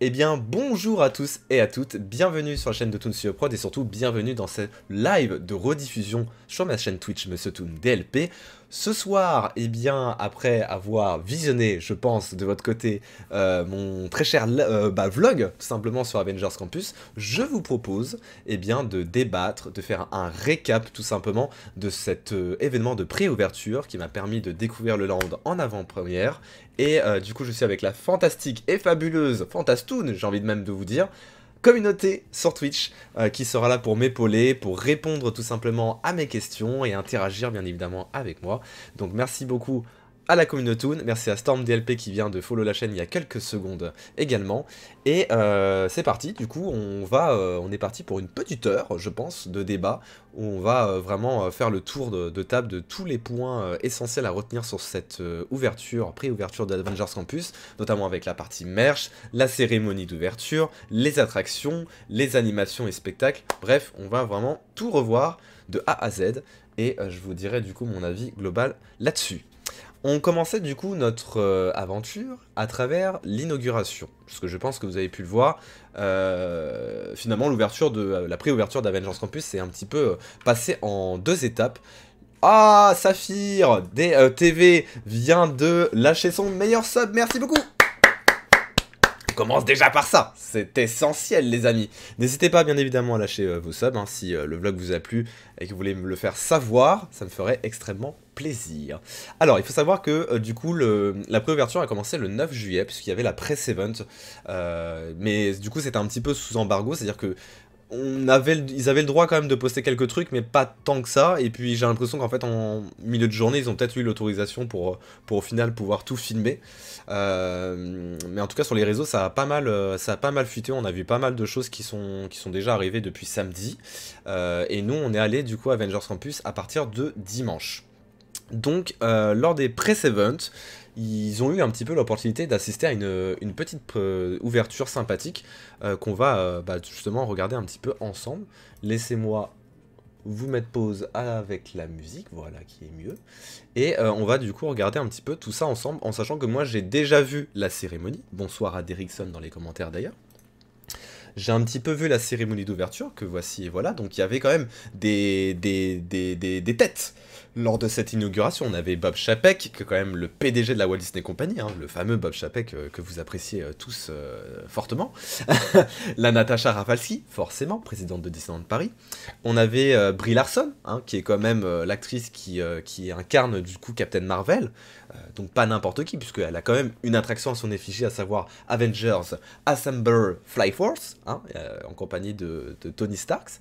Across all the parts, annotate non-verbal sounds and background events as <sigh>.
Eh bien, bonjour à tous et à toutes, bienvenue sur la chaîne de Toon Prod et surtout bienvenue dans cette live de rediffusion sur ma chaîne Twitch Monsieur Toon DLP ce soir, eh bien, après avoir visionné, je pense, de votre côté, euh, mon très cher euh, bah, vlog, tout simplement sur Avengers Campus, je vous propose, eh bien, de débattre, de faire un récap, tout simplement, de cet euh, événement de pré-ouverture qui m'a permis de découvrir le land en avant-première. Et du coup, je suis avec la fantastique et fabuleuse Fantastoon, j'ai envie de même de vous dire, communauté sur Twitch euh, qui sera là pour m'épauler, pour répondre tout simplement à mes questions et interagir bien évidemment avec moi. Donc merci beaucoup à la communauté, merci à Storm DLP qui vient de follow la chaîne il y a quelques secondes également. Et euh, c'est parti, du coup on va, euh, on est parti pour une petite heure, je pense, de débat, où on va euh, vraiment faire le tour de, table de tous les points essentiels à retenir sur cette ouverture, pré-ouverture d'Avengers Campus, notamment avec la partie merch, la cérémonie d'ouverture, les attractions, les animations et spectacles, bref, on va vraiment tout revoir de A à Z, et je vous dirai du coup mon avis global là-dessus. On commençait du coup notre euh, aventure à travers l'inauguration, parce que je pense que vous avez pu le voir. Euh, finalement, l'ouverture de euh, la pré-ouverture d'Avengers Campus s'est un petit peu passé en deux étapes. Ah, Saphir des, TV vient de lâcher son meilleur sub. Merci beaucoup On commence déjà par ça. C'est essentiel, les amis. N'hésitez pas, bien évidemment, à lâcher vos subs hein, si le vlog vous a plu et que vous voulez me le faire savoir. Ça me ferait extrêmement plaisir. Alors, il faut savoir que euh, du coup, le, la préouverture a commencé le 9 juillet, puisqu'il y avait la press event. Euh, mais du coup, c'était un petit peu sous embargo, c'est-à-dire que. avait, ils avaient le droit quand même de poster quelques trucs, mais pas tant que ça. Et puis j'ai l'impression qu'en fait, en milieu de journée, ils ont peut-être eu l'autorisation pour, pour au final pouvoir tout filmer. Euh, mais en tout cas, sur les réseaux, ça a pas mal, ça a pas mal fuité. On a vu pas mal de choses qui sont, qui sont déjà arrivées depuis samedi. et nous, on est allé du coup à Avengers Campus à partir de dimanche. Donc, euh, lors des press events, ils ont eu un petit peu l'opportunité d'assister à une, petite euh, ouverture sympathique euh, qu'on va bah, justement regarder un petit peu ensemble. Laissez-moi vous mettre pause avec la musique, voilà qui est mieux. Et on va du coup regarder un petit peu tout ça ensemble, en sachant que moi j'ai déjà vu la cérémonie. Bonsoir à Derrickson dans les commentaires d'ailleurs. J'ai un petit peu vu la cérémonie d'ouverture, que voici et voilà, donc il y avait quand même des, des, des têtes. Lors de cette inauguration, on avait Bob Chapek, qui est quand même le PDG de la Walt Disney Company, hein, le fameux Bob Chapek euh, que vous appréciez euh, tous euh, fortement. <laughs> la Natasha Rafalski, forcément, présidente de Disneyland Paris. On avait Brie Larson, hein, qui est quand même l'actrice qui incarne du coup Captain Marvel. Euh, donc pas n'importe qui, puisqu'elle a quand même une attraction à son effigie, à savoir Avengers Assemble Fly Force, hein, euh, en compagnie de, Tony Starks.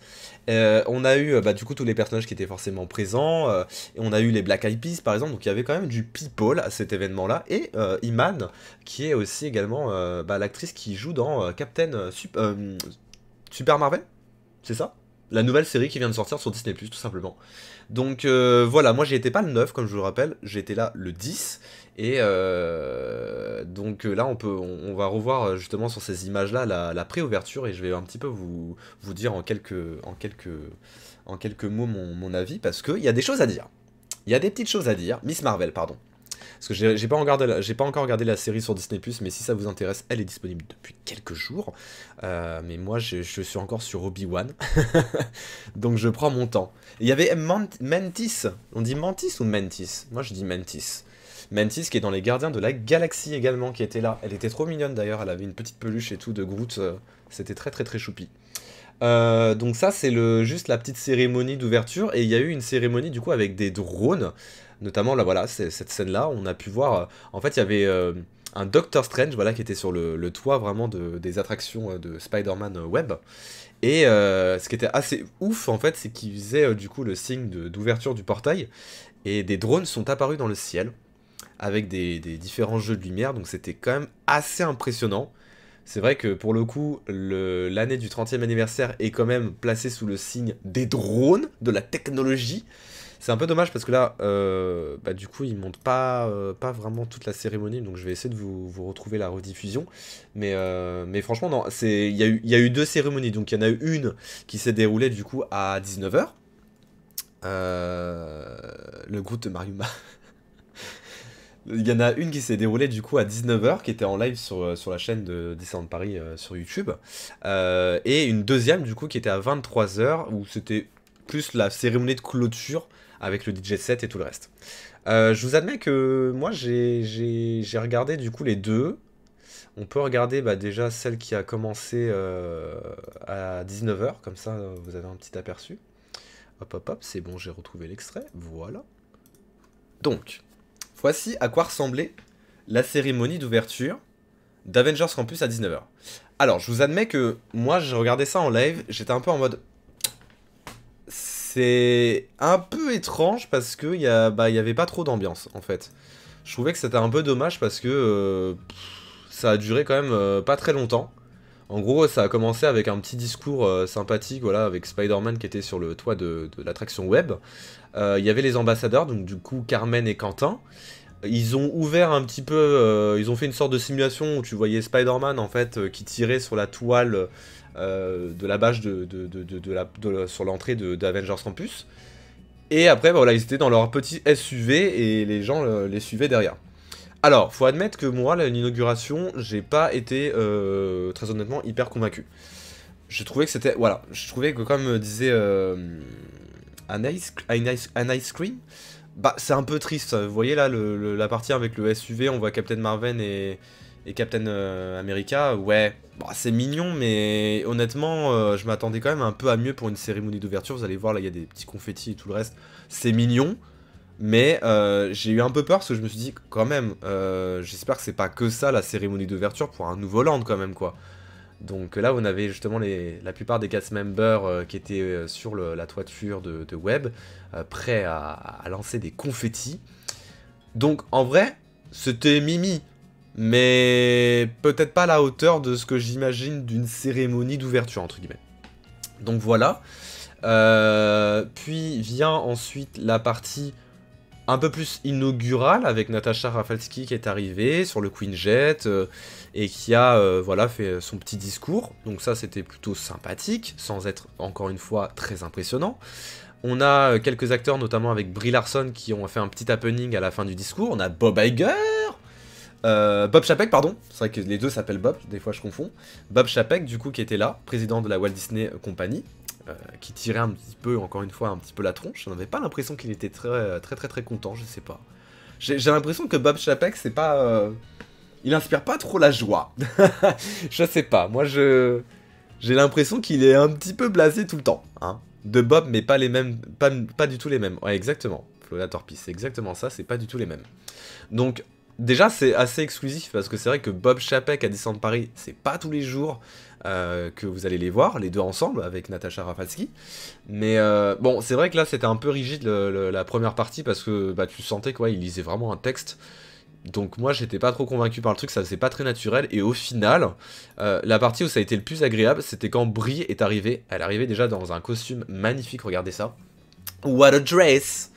Euh, on a eu bah, du coup tous les personnages qui étaient forcément présents, et on a eu les Black Eyed Peas par exemple, donc il y avait quand même du people à cet événement-là, et Iman, qui est aussi également bah, l'actrice qui joue dans Captain Super Marvel, c'est ça la nouvelle série qui vient de sortir sur Disney+, tout simplement. Donc euh, voilà, moi j'y étais pas le 9, comme je vous le rappelle, j'étais là le 10. Et euh, donc euh, là, on, peut, on, va revoir justement sur ces images-là la, préouverture pré-ouverture et je vais un petit peu vous, vous dire en quelques, en quelques, en quelques mots mon, mon avis parce qu'il y a des choses à dire. Il y a des petites choses à dire. Miss Marvel, pardon. Parce que j'ai pas, pas, encore regardé la série sur Disney, mais si ça vous intéresse, elle est disponible depuis quelques jours. Euh, mais moi, je, suis encore sur Obi-Wan. <laughs> Donc je prends mon temps. Il y avait Mantis. On dit Mantis ou Mantis Moi, je dis Mantis. Mantis qui est dans Les Gardiens de la Galaxie également, qui était là. Elle était trop mignonne d'ailleurs, elle avait une petite peluche et tout de Groot. Euh, c'était très très très choupi. Euh, donc ça c'est juste la petite cérémonie d'ouverture et il y a eu une cérémonie du coup avec des drones Notamment, là, voilà, cette scène-là, on a pu voir. Euh, en fait, il y avait euh, un Doctor Strange voilà, qui était sur le, toit vraiment de, des attractions euh, de Spider-Man Web. Et ce qui était assez ouf en fait, c'est qu'il faisait du coup le signe d'ouverture du portail. Et des drones sont apparus dans le ciel avec des, des différents jeux de lumière. Donc c'était quand même assez impressionnant. C'est vrai que pour le coup, l'année du 30e anniversaire est quand même placée sous le signe des drones, de la technologie. C'est un peu dommage parce que là, euh, bah, du coup, ils montent pas, euh, pas vraiment toute la cérémonie, donc je vais essayer de vous, retrouver la rediffusion. Mais, euh, mais franchement, non, il y, a eu, deux cérémonies, donc il y en a eu une qui s'est déroulée du coup à 19h. le groupe de Mariuma. <laughs> Il y en a une qui s'est déroulée du coup à 19h, qui était en live sur, sur la chaîne de Descendant de Paris sur YouTube. et une deuxième du coup qui était à 23h, où c'était plus la cérémonie de clôture avec le DJ set et tout le reste. Euh, je vous admets que moi j'ai regardé du coup les deux. On peut regarder bah, déjà celle qui a commencé euh, à 19h, comme ça vous avez un petit aperçu. Hop hop hop, c'est bon, j'ai retrouvé l'extrait, voilà. Donc, voici à quoi ressemblait la cérémonie d'ouverture d'Avengers Campus à 19h. Alors, je vous admets que moi, j'ai regardé ça en live, j'étais un peu en mode c'est un peu étrange parce qu'il n'y bah, y avait pas trop d'ambiance en fait. Je trouvais que c'était un peu dommage parce que euh, ça a duré quand même euh, pas très longtemps. En gros, ça a commencé avec un petit discours euh, sympathique, voilà, avec Spider-Man qui était sur le toit de, de l'attraction web. Il y avait les ambassadeurs, donc du coup Carmen et Quentin. Ils ont ouvert un petit peu, ils ont fait une sorte de simulation où tu voyais Spider-Man en fait qui tirait sur la toile euh, de la bâche de, de, de, la, sur l'entrée d'Avengers Campus. Et après, bah, voilà, ils étaient dans leur petit SUV et les gens euh, les suivaient derrière. Alors, faut admettre que moi, l'inauguration, j'ai pas été euh, très honnêtement hyper convaincu. Je trouvais que c'était. Voilà, je trouvais que comme disait un, ice, cream, bah c'est un peu triste. Vous voyez là la partie avec le SUV, on voit Captain Marvel et, et Captain euh, America, ouais, bah, c'est mignon, mais honnêtement, euh, je m'attendais quand même un peu à mieux pour une cérémonie d'ouverture. Vous allez voir, là, il y a des petits confettis et tout le reste. C'est mignon, mais euh, j'ai eu un peu peur parce que je me suis dit, quand même, j'espère que c'est pas que ça la cérémonie d'ouverture pour un nouveau land, quand même, quoi. Donc là, on avait justement la plupart des cast members qui étaient sur la toiture de, Web, prêts à, à, lancer des confettis. Donc en vrai, c'était Mimi mais peut-être pas à la hauteur de ce que j'imagine d'une cérémonie d'ouverture, entre guillemets. Donc voilà. Euh, puis vient ensuite la partie un peu plus inaugurale avec Natasha Rafalski qui est arrivée sur le Queen Jet euh, et qui a euh, voilà fait son petit discours. Donc ça c'était plutôt sympathique sans être encore une fois très impressionnant. On a quelques acteurs notamment avec Brie Larson qui ont fait un petit happening à la fin du discours. On a Bob Iger euh, Bob Chapek, pardon, c'est vrai que les deux s'appellent Bob, des fois je confonds. Bob Chapek, du coup, qui était là, président de la Walt Disney Company, euh, qui tirait un petit peu, encore une fois, un petit peu la tronche. Je n'avais pas l'impression qu'il était très, très, très, très content, je sais pas. J'ai l'impression que Bob Chapek, c'est pas. Euh, il inspire pas trop la joie. <laughs> je sais pas, moi je. J'ai l'impression qu'il est un petit peu blasé tout le temps, hein. De Bob, mais pas les mêmes. Pas, pas du tout les mêmes. Ouais, exactement. la Torpice, c'est exactement ça, c'est pas du tout les mêmes. Donc, déjà c'est assez exclusif parce que c'est vrai que Bob Chapek à Descendre Paris, c'est pas tous les jours euh, que vous allez les voir, les deux ensemble avec Natacha Rafalski. Mais euh, bon, c'est vrai que là c'était un peu rigide la première partie parce que bah, tu sentais quoi, il lisait vraiment un texte. Donc moi j'étais pas trop convaincu par le truc, ça c'est pas très naturel. Et au final, euh, la partie où ça a été le plus agréable, c'était quand Brie est arrivée. Elle arrivait déjà dans un costume magnifique, regardez ça. What a dress!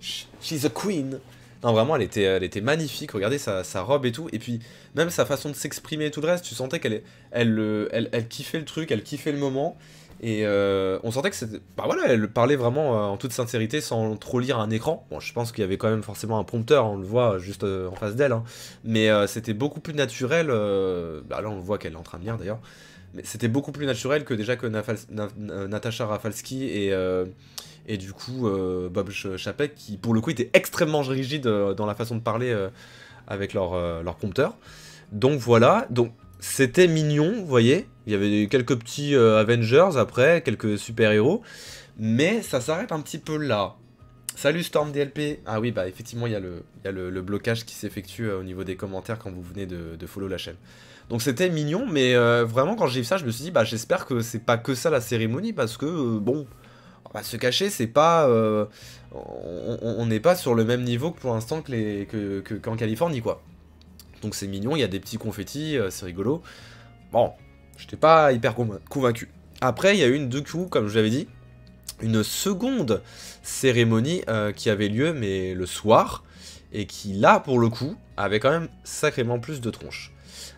She's a queen! Non, vraiment, elle était, elle était magnifique. Regardez sa, robe et tout. Et puis, même sa façon de s'exprimer et tout le reste, tu sentais qu'elle elle, euh, elle, elle, kiffait le truc, elle kiffait le moment. Et euh, on sentait que c'était. Bah voilà, elle parlait vraiment euh, en toute sincérité sans trop lire un écran. Bon, je pense qu'il y avait quand même forcément un prompteur, on le voit juste en face d'elle. Hein. Mais c'était beaucoup plus naturel. Euh, bah là, on voit qu'elle est en train de lire d'ailleurs. Mais c'était beaucoup plus naturel que déjà que Natacha Natasha Rafalski et et du coup euh, Bob Chapek qui pour le coup était extrêmement rigide euh, dans la façon de parler euh, avec leur, leur prompteur. Donc voilà, donc c'était mignon, vous voyez, il y avait quelques petits Avengers après, quelques super-héros, mais ça s'arrête un petit peu là. Salut Storm DLP Ah oui, bah effectivement, il y a le, le, blocage qui s'effectue au niveau des commentaires quand vous venez de, follow la chaîne. Donc c'était mignon, mais vraiment quand j'ai vu ça, je me suis dit, bah j'espère que c'est pas que ça la cérémonie, parce que, bon, se cacher, c'est pas. Euh, on n'est pas sur le même niveau que pour l'instant que que, qu'en Californie, quoi. Donc c'est mignon, il y a des petits confettis, euh, c'est rigolo. Bon, j'étais pas hyper convaincu. Après, il y a eu une, du coup, comme je l'avais dit, une seconde cérémonie euh, qui avait lieu, mais le soir, et qui, là, pour le coup, avait quand même sacrément plus de tronches.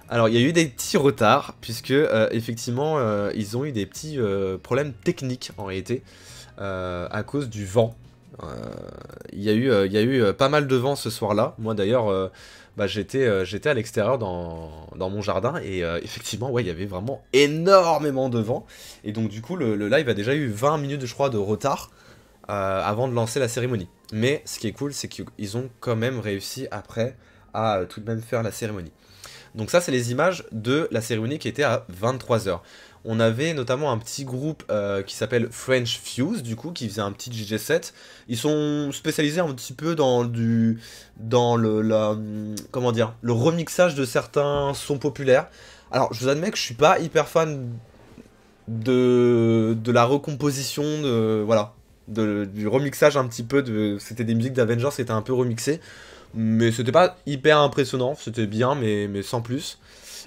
Alors, il y a eu des petits retards, puisque, effectivement, ils ont eu des petits problèmes techniques, en réalité. Euh, à cause du vent. Euh, il y, a eu, euh, eu pas mal de vent ce soir-là. Moi d'ailleurs, bah, j'étais, à l'extérieur dans, mon jardin et effectivement, il y avait vraiment énormément de vent. Et donc du coup, le, live a déjà eu 20 minutes, je crois, de retard avant de lancer la cérémonie. Mais ce qui est cool, c'est qu'ils ont quand même réussi après à tout de même faire la cérémonie. Donc ça, c'est les images de la cérémonie qui était à 23h on avait notamment un petit groupe euh, qui s'appelle French Fuse, du coup, qui faisait un petit DJ set. Ils sont spécialisés un petit peu dans du, dans le, comment dire, le remixage de certains sons populaires. Alors, je vous admets que je suis pas hyper fan de, de la recomposition, de, voilà, du remixage un petit peu. De, c'était des musiques d'Avengers qui étaient un peu remixé. mais c'était pas hyper impressionnant. C'était bien, mais, mais sans plus.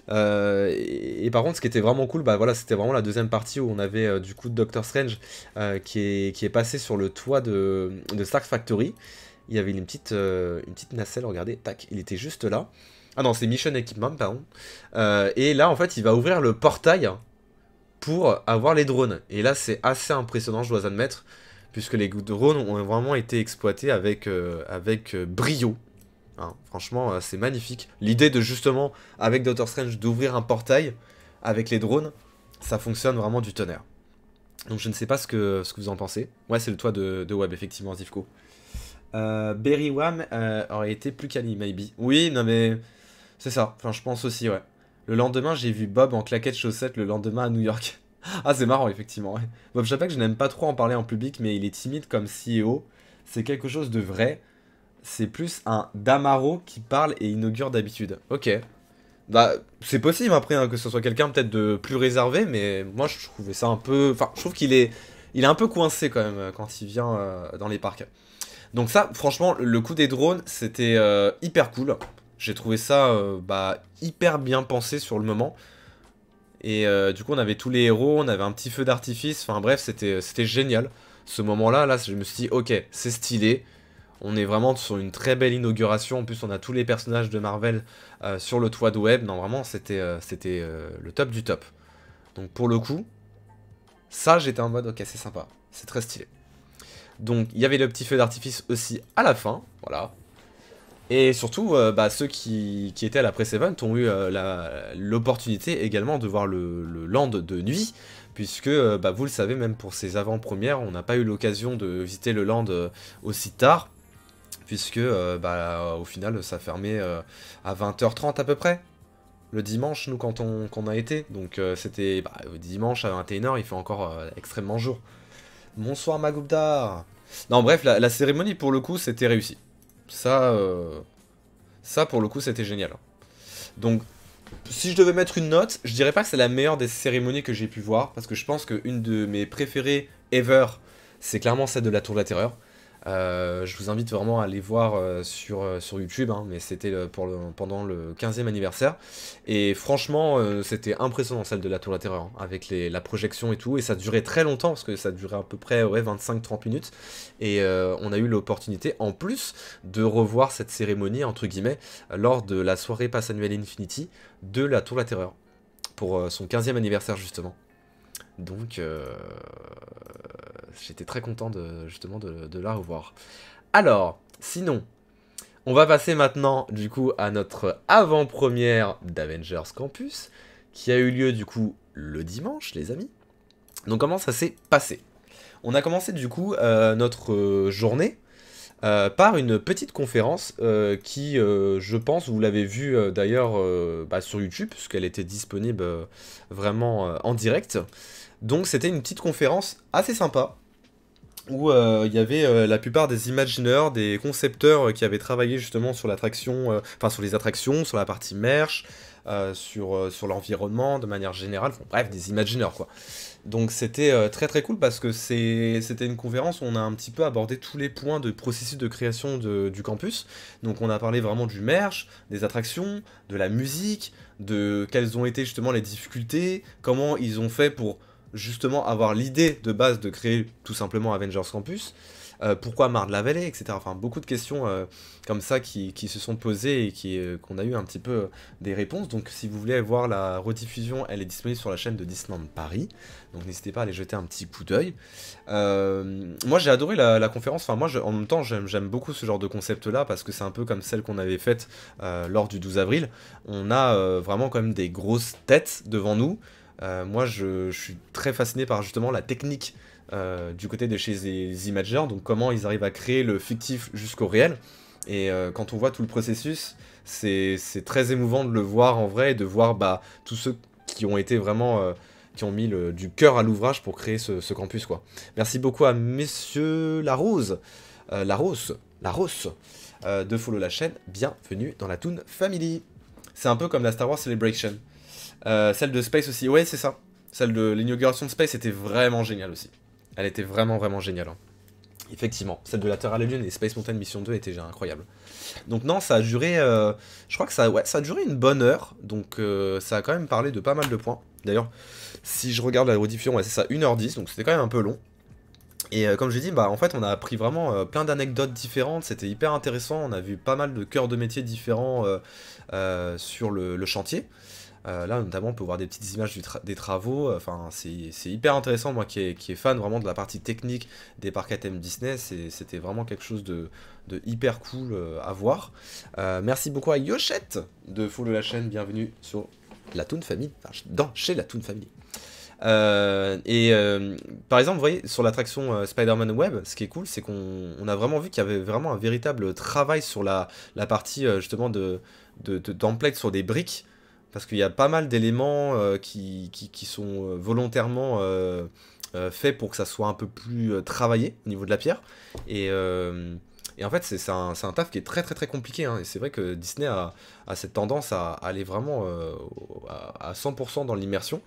Euh, et, par contre, ce qui était vraiment cool, bah voilà, c'était vraiment la deuxième partie où on avait euh, du coup Doctor Strange euh, qui, est, passé sur le toit de, de Stark Factory. Il y avait une petite, une petite nacelle, regardez, tac, il était juste là. Ah non, c'est Mission Equipment, pardon. et là, en fait, il va ouvrir le portail pour avoir les drones. Et là, c'est assez impressionnant, je dois admettre, puisque les drones ont vraiment été exploités avec, avec brio, Hein, franchement, euh, c'est magnifique. L'idée de justement, avec Doctor Strange, d'ouvrir un portail avec les drones, ça fonctionne vraiment du tonnerre. Donc je ne sais pas ce que, ce que vous en pensez. Ouais, c'est le toit de, de Web, effectivement, Zivko. Euh, Wham euh, aurait été plus cali, maybe. Oui, non mais c'est ça. Enfin, je pense aussi, ouais. Le lendemain, j'ai vu Bob en claquette chaussette le lendemain à New York. <laughs> ah, c'est marrant, effectivement. Bob Chapek, je n'aime pas trop en parler en public, mais il est timide comme CEO. C'est quelque chose de vrai c'est plus un Damaro qui parle et inaugure d'habitude. Ok. Bah, c'est possible après hein, que ce soit quelqu'un peut-être de plus réservé, mais moi je trouvais ça un peu. Enfin, je trouve qu'il est, il est un peu coincé quand même euh, quand il vient euh, dans les parcs. Donc ça, franchement, le coup des drones, c'était euh, hyper cool. J'ai trouvé ça bah, hyper bien pensé sur le moment. Et du coup, on avait tous les héros, on avait un petit feu d'artifice. Enfin bref, c'était génial. Ce moment-là, là, je me suis dit, ok, c'est stylé. On est vraiment sur une très belle inauguration. En plus, on a tous les personnages de Marvel euh, sur le toit de web. Non, vraiment, c'était euh, euh, le top du top. Donc pour le coup, ça, j'étais en mode, ok, c'est sympa. C'est très stylé. Donc il y avait le petit feu d'artifice aussi à la fin. Voilà. Et surtout, bah, ceux qui, étaient à la press event ont eu l'opportunité également de voir le, land de nuit puisque bah, vous le savez, même pour ces avant-premières, on n'a pas eu l'occasion de visiter le land aussi tard, puisque euh, bah, euh, au final ça fermait euh, à 20h30 à peu près. Le dimanche, nous, quand on, qu'on a été. Donc c'était bah, dimanche à 21h, il fait encore extrêmement jour. Bonsoir Magoubdar Non bref, la, cérémonie pour le coup c'était réussi. Ça, ça pour le coup c'était génial. Hein. Donc si je devais mettre une note, je dirais pas que c'est la meilleure des cérémonies que j'ai pu voir, parce que je pense qu'une de mes préférées ever, c'est clairement celle de la Tour de la Terreur. Euh, je vous invite vraiment à aller voir euh, sur, euh, sur YouTube, hein, mais c'était le, pendant le 15e anniversaire. Et franchement, c'était impressionnant celle de la Tour de la Terreur, hein, avec la projection et tout. Et ça durait très longtemps, parce que ça durait à peu près ouais, 25-30 minutes. Et on a eu l'opportunité, en plus, de revoir cette cérémonie, entre guillemets, lors de la soirée Pass Annuelle Infinity de la Tour de la Terreur, pour son 15e anniversaire justement. Donc, j'étais très content de, justement de, la revoir. Alors, sinon, on va passer maintenant du coup à notre avant-première d'Avengers Campus, qui a eu lieu du coup le dimanche, les amis. Donc comment ça s'est passé On a commencé du coup euh, notre euh, journée euh, par une petite conférence qui, je pense, vous l'avez vu d'ailleurs bah, sur YouTube, puisqu'elle était disponible vraiment en direct. Donc c'était une petite conférence assez sympa, où euh, il y avait euh, la plupart des imagineurs, des concepteurs euh, qui avaient travaillé justement sur l'attraction, enfin sur les attractions, sur la partie merch, sur, sur l'environnement de manière générale, bref, des imagineurs quoi. Donc c'était très très cool parce que c'était une conférence où on a un petit peu abordé tous les points de processus de création du campus. Donc on a parlé vraiment du merch, des attractions, de la musique, de quelles ont été justement les difficultés, comment ils ont fait pour justement avoir l'idée de base de créer tout simplement Avengers Campus euh, Pourquoi pourquoi de la vallée etc. Enfin, beaucoup de questions euh, comme ça qui, se sont posées et qui, euh, qu'on a eu un petit peu des réponses. Donc, si vous voulez voir la rediffusion, elle est disponible sur la chaîne de Disneyland Paris. Donc, n'hésitez pas à aller jeter un petit coup d'œil. moi, j'ai adoré la, conférence. Enfin, moi, en même temps, j'aime, beaucoup ce genre de concept-là parce que c'est un peu comme celle qu'on avait faite lors du 12 avril. On a vraiment quand même des grosses têtes devant nous. Euh, moi, je, suis très fasciné par justement la technique euh, du côté de chez les imagers, donc comment ils arrivent à créer le fictif jusqu'au réel. Et euh, quand on voit tout le processus, c'est très émouvant de le voir en vrai et de voir bah, tous ceux qui ont été vraiment qui ont mis du cœur à l'ouvrage pour créer ce, campus quoi. Merci beaucoup à Monsieur Larose, Larose, Larose, de follow la chaîne. Bienvenue dans la Toon Family. C'est un peu comme la Star Wars Celebration. Euh, celle de Space aussi, ouais c'est ça. Celle de l'inauguration de Space était vraiment géniale aussi. Elle était vraiment vraiment géniale. Hein. Effectivement, celle de la Terre à la Lune et Space Mountain Mission 2 était déjà incroyable. Donc non, ça a duré, euh, je crois que ça, ouais, ça a duré une bonne heure, donc euh, ça a quand même parlé de pas mal de points. D'ailleurs, si je regarde la rediffusion, ouais, c'est ça, 1h10, donc c'était quand même un peu long. Et comme je dit, bah, en fait, on a appris vraiment plein d'anecdotes différentes, c'était hyper intéressant, on a vu pas mal de cœurs de métiers différents sur le chantier. Euh, là, notamment, on peut voir des petites images des travaux. Euh, enfin, c'est hyper intéressant, moi qui est, fan vraiment de la partie technique des parcs à thème Disney. C'était vraiment quelque chose de, hyper cool euh, à voir. merci beaucoup à Yochette de Follow la chaîne. Bienvenue sur la Toon Family, dans, chez la Toon Family. et par exemple, vous voyez, sur l'attraction Spider-Man Web, ce qui est cool, c'est qu'on a vraiment vu qu'il y avait vraiment un véritable travail sur la, partie justement de, de, sur des briques parce qu'il y a pas mal d'éléments euh, qui, sont euh, volontairement euh, faits pour que ça soit un peu plus travaillé au niveau de la pierre. Et, en fait, c'est un, taf qui est très très très compliqué. Hein. Et c'est vrai que Disney a, cette tendance à aller vraiment à, 100% dans l'immersion.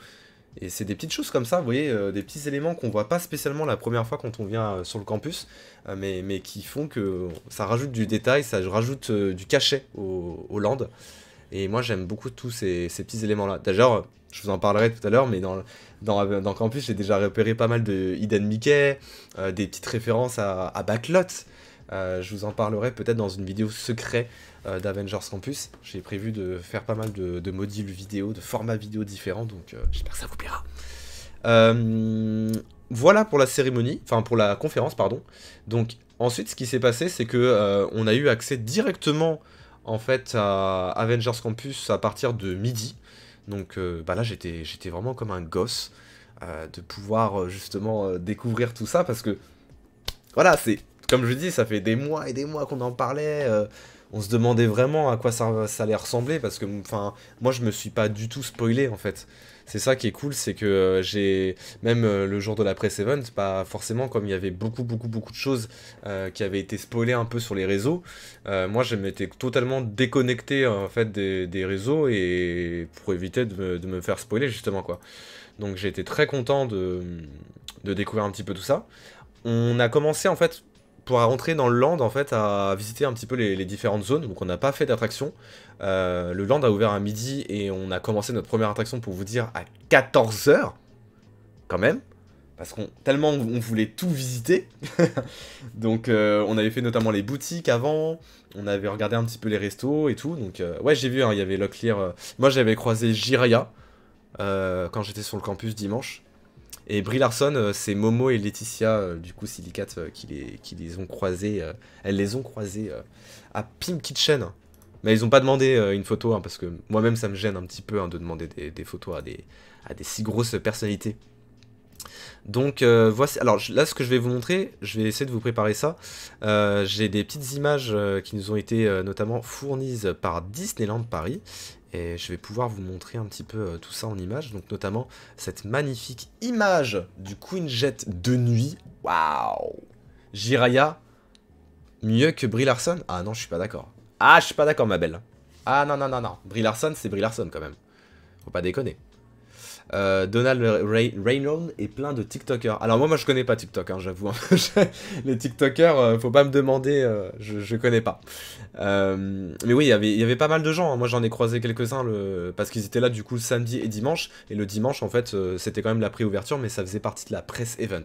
Et c'est des petites choses comme ça, vous voyez, des petits éléments qu'on voit pas spécialement la première fois quand on vient sur le campus, mais, qui font que ça rajoute du détail, ça rajoute du cachet au, au land. Et moi, j'aime beaucoup tous ces, petits éléments-là. D'ailleurs, je vous en parlerai tout à l'heure, mais dans, dans, dans Campus, j'ai déjà repéré pas mal de Hidden Mickey, euh, des petites références à, à Backlot. Euh, je vous en parlerai peut-être dans une vidéo secret euh, d'Avengers Campus. J'ai prévu de faire pas mal de, modules vidéo, de formats vidéo différents, donc j'espère que ça vous plaira. voilà pour la cérémonie, enfin pour la conférence, pardon. Donc ensuite, ce qui s'est passé, c'est que on a eu accès directement en fait à Avengers Campus à partir de midi. Donc euh, bah là j'étais j'étais vraiment comme un gosse euh, de pouvoir euh, justement découvrir tout ça parce que voilà c'est comme je dis ça fait des mois et des mois qu'on en parlait. on se demandait vraiment à quoi ça, ça allait ressembler parce que enfin moi je me suis pas du tout spoilé en fait c'est ça qui est cool, c'est que euh, j'ai même euh, le jour de la press event, pas forcément comme il y avait beaucoup beaucoup beaucoup de choses euh, qui avaient été spoilées un peu sur les réseaux. moi, je m'étais totalement déconnecté en fait des, réseaux et pour éviter de me, faire spoiler justement quoi. Donc j'ai été très content de, découvrir un petit peu tout ça. On a commencé en fait pour rentrer dans le land en fait à visiter un petit peu les, les différentes zones. Donc on n'a pas fait d'attraction. Euh, le land a ouvert à midi et on a commencé notre première attraction pour vous dire à 14h, quand même, parce qu'on tellement on voulait tout visiter. <laughs> donc euh, on avait fait notamment les boutiques avant, on avait regardé un petit peu les restos et tout. Donc euh, ouais j'ai vu, hein, il y avait Locklear. moi j'avais croisé Jiraya quand j'étais sur le campus dimanche. Et Brie Larson, c'est Momo et Laetitia, du coup Silicate, qui les, qui les ont croisés. elles les ont croisés à Pim Kitchen, mais ils n'ont pas demandé euh, une photo, hein, parce que moi-même, ça me gêne un petit peu hein, de demander des, photos à des, si grosses personnalités. Donc euh, voici, alors là ce que je vais vous montrer, je vais essayer de vous préparer ça. Euh, j'ai des petites images qui nous ont été notamment fournies par Disneyland Paris. Et je vais pouvoir vous montrer un petit peu tout ça en images. Donc notamment cette magnifique image du Queen Jet de nuit. Waouh Jiraya, mieux que Brie Ah non je suis pas d'accord. Ah, je suis pas d'accord, ma belle. Ah, non, non, non, non. Brie c'est Brie quand même. Faut pas déconner. Euh, Donald Ray est plein de TikTokers. Alors moi, moi, je connais pas TikTok, hein, j'avoue. Hein. <laughs> les TikTokers, euh, faut pas me demander, euh, je, connais pas. mais oui, y il y avait pas mal de gens. Hein. Moi, j'en ai croisé quelques-uns le... parce qu'ils étaient là du coup samedi et dimanche. Et le dimanche, en fait, c'était quand même la ouverture mais ça faisait partie de la press event.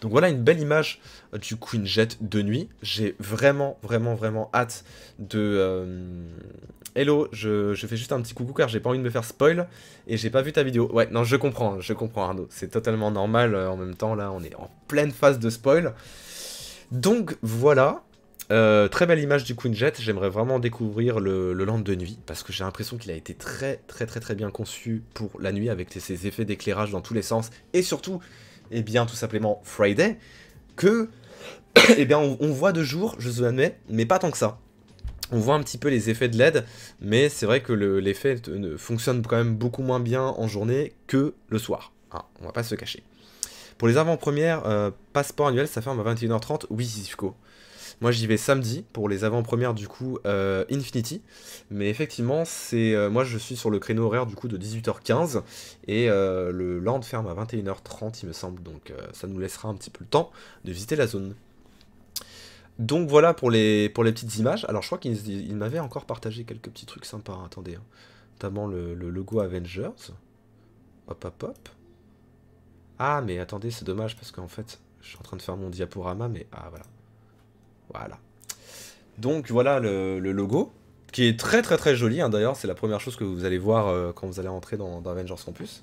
Donc voilà une belle image euh, du Queen Jet de nuit. J'ai vraiment, vraiment, vraiment hâte de... Euh, Hello, je, fais juste un petit coucou car j'ai pas envie de me faire spoil et j'ai pas vu ta vidéo. Ouais, non, je comprends, je comprends Arnaud. C'est totalement normal. Euh, en même temps, là, on est en pleine phase de spoil. Donc voilà, très belle image du Queen Jet, j'aimerais vraiment découvrir le, le land de nuit, parce que j'ai l'impression qu'il a été très très très très bien conçu pour la nuit, avec ses effets d'éclairage dans tous les sens, et surtout eh bien, tout simplement Friday, que, <coughs> eh bien, on, voit de jour, je vous admets, mais pas tant que ça. On voit un petit peu les effets de LED, mais c'est vrai que l'effet fonctionne quand même beaucoup moins bien en journée que le soir. On ah, on va pas se cacher. Pour les avant-premières, euh, passeport annuel, ça ferme à 21h30. Oui, Zifko. Moi, j'y vais samedi pour les avant-premières du coup euh, Infinity. Mais effectivement, c'est euh, moi je suis sur le créneau horaire du coup de 18h15 et euh, le land ferme à 21h30 il me semble. Donc ça nous laissera un petit peu le temps de visiter la zone. Donc voilà pour les, pour les petites images. Alors je crois qu'il m'avait encore partagé quelques petits trucs sympas. Hein, attendez, hein. notamment le logo Avengers. Hop hop hop. Ah mais attendez, c'est dommage parce qu'en fait, je suis en train de faire mon diaporama, mais ah voilà. Voilà. Donc voilà le, logo, qui est très très très joli. Hein, d'ailleurs, c'est la première chose que vous allez voir euh, quand vous allez entrer dans, Avengers Campus.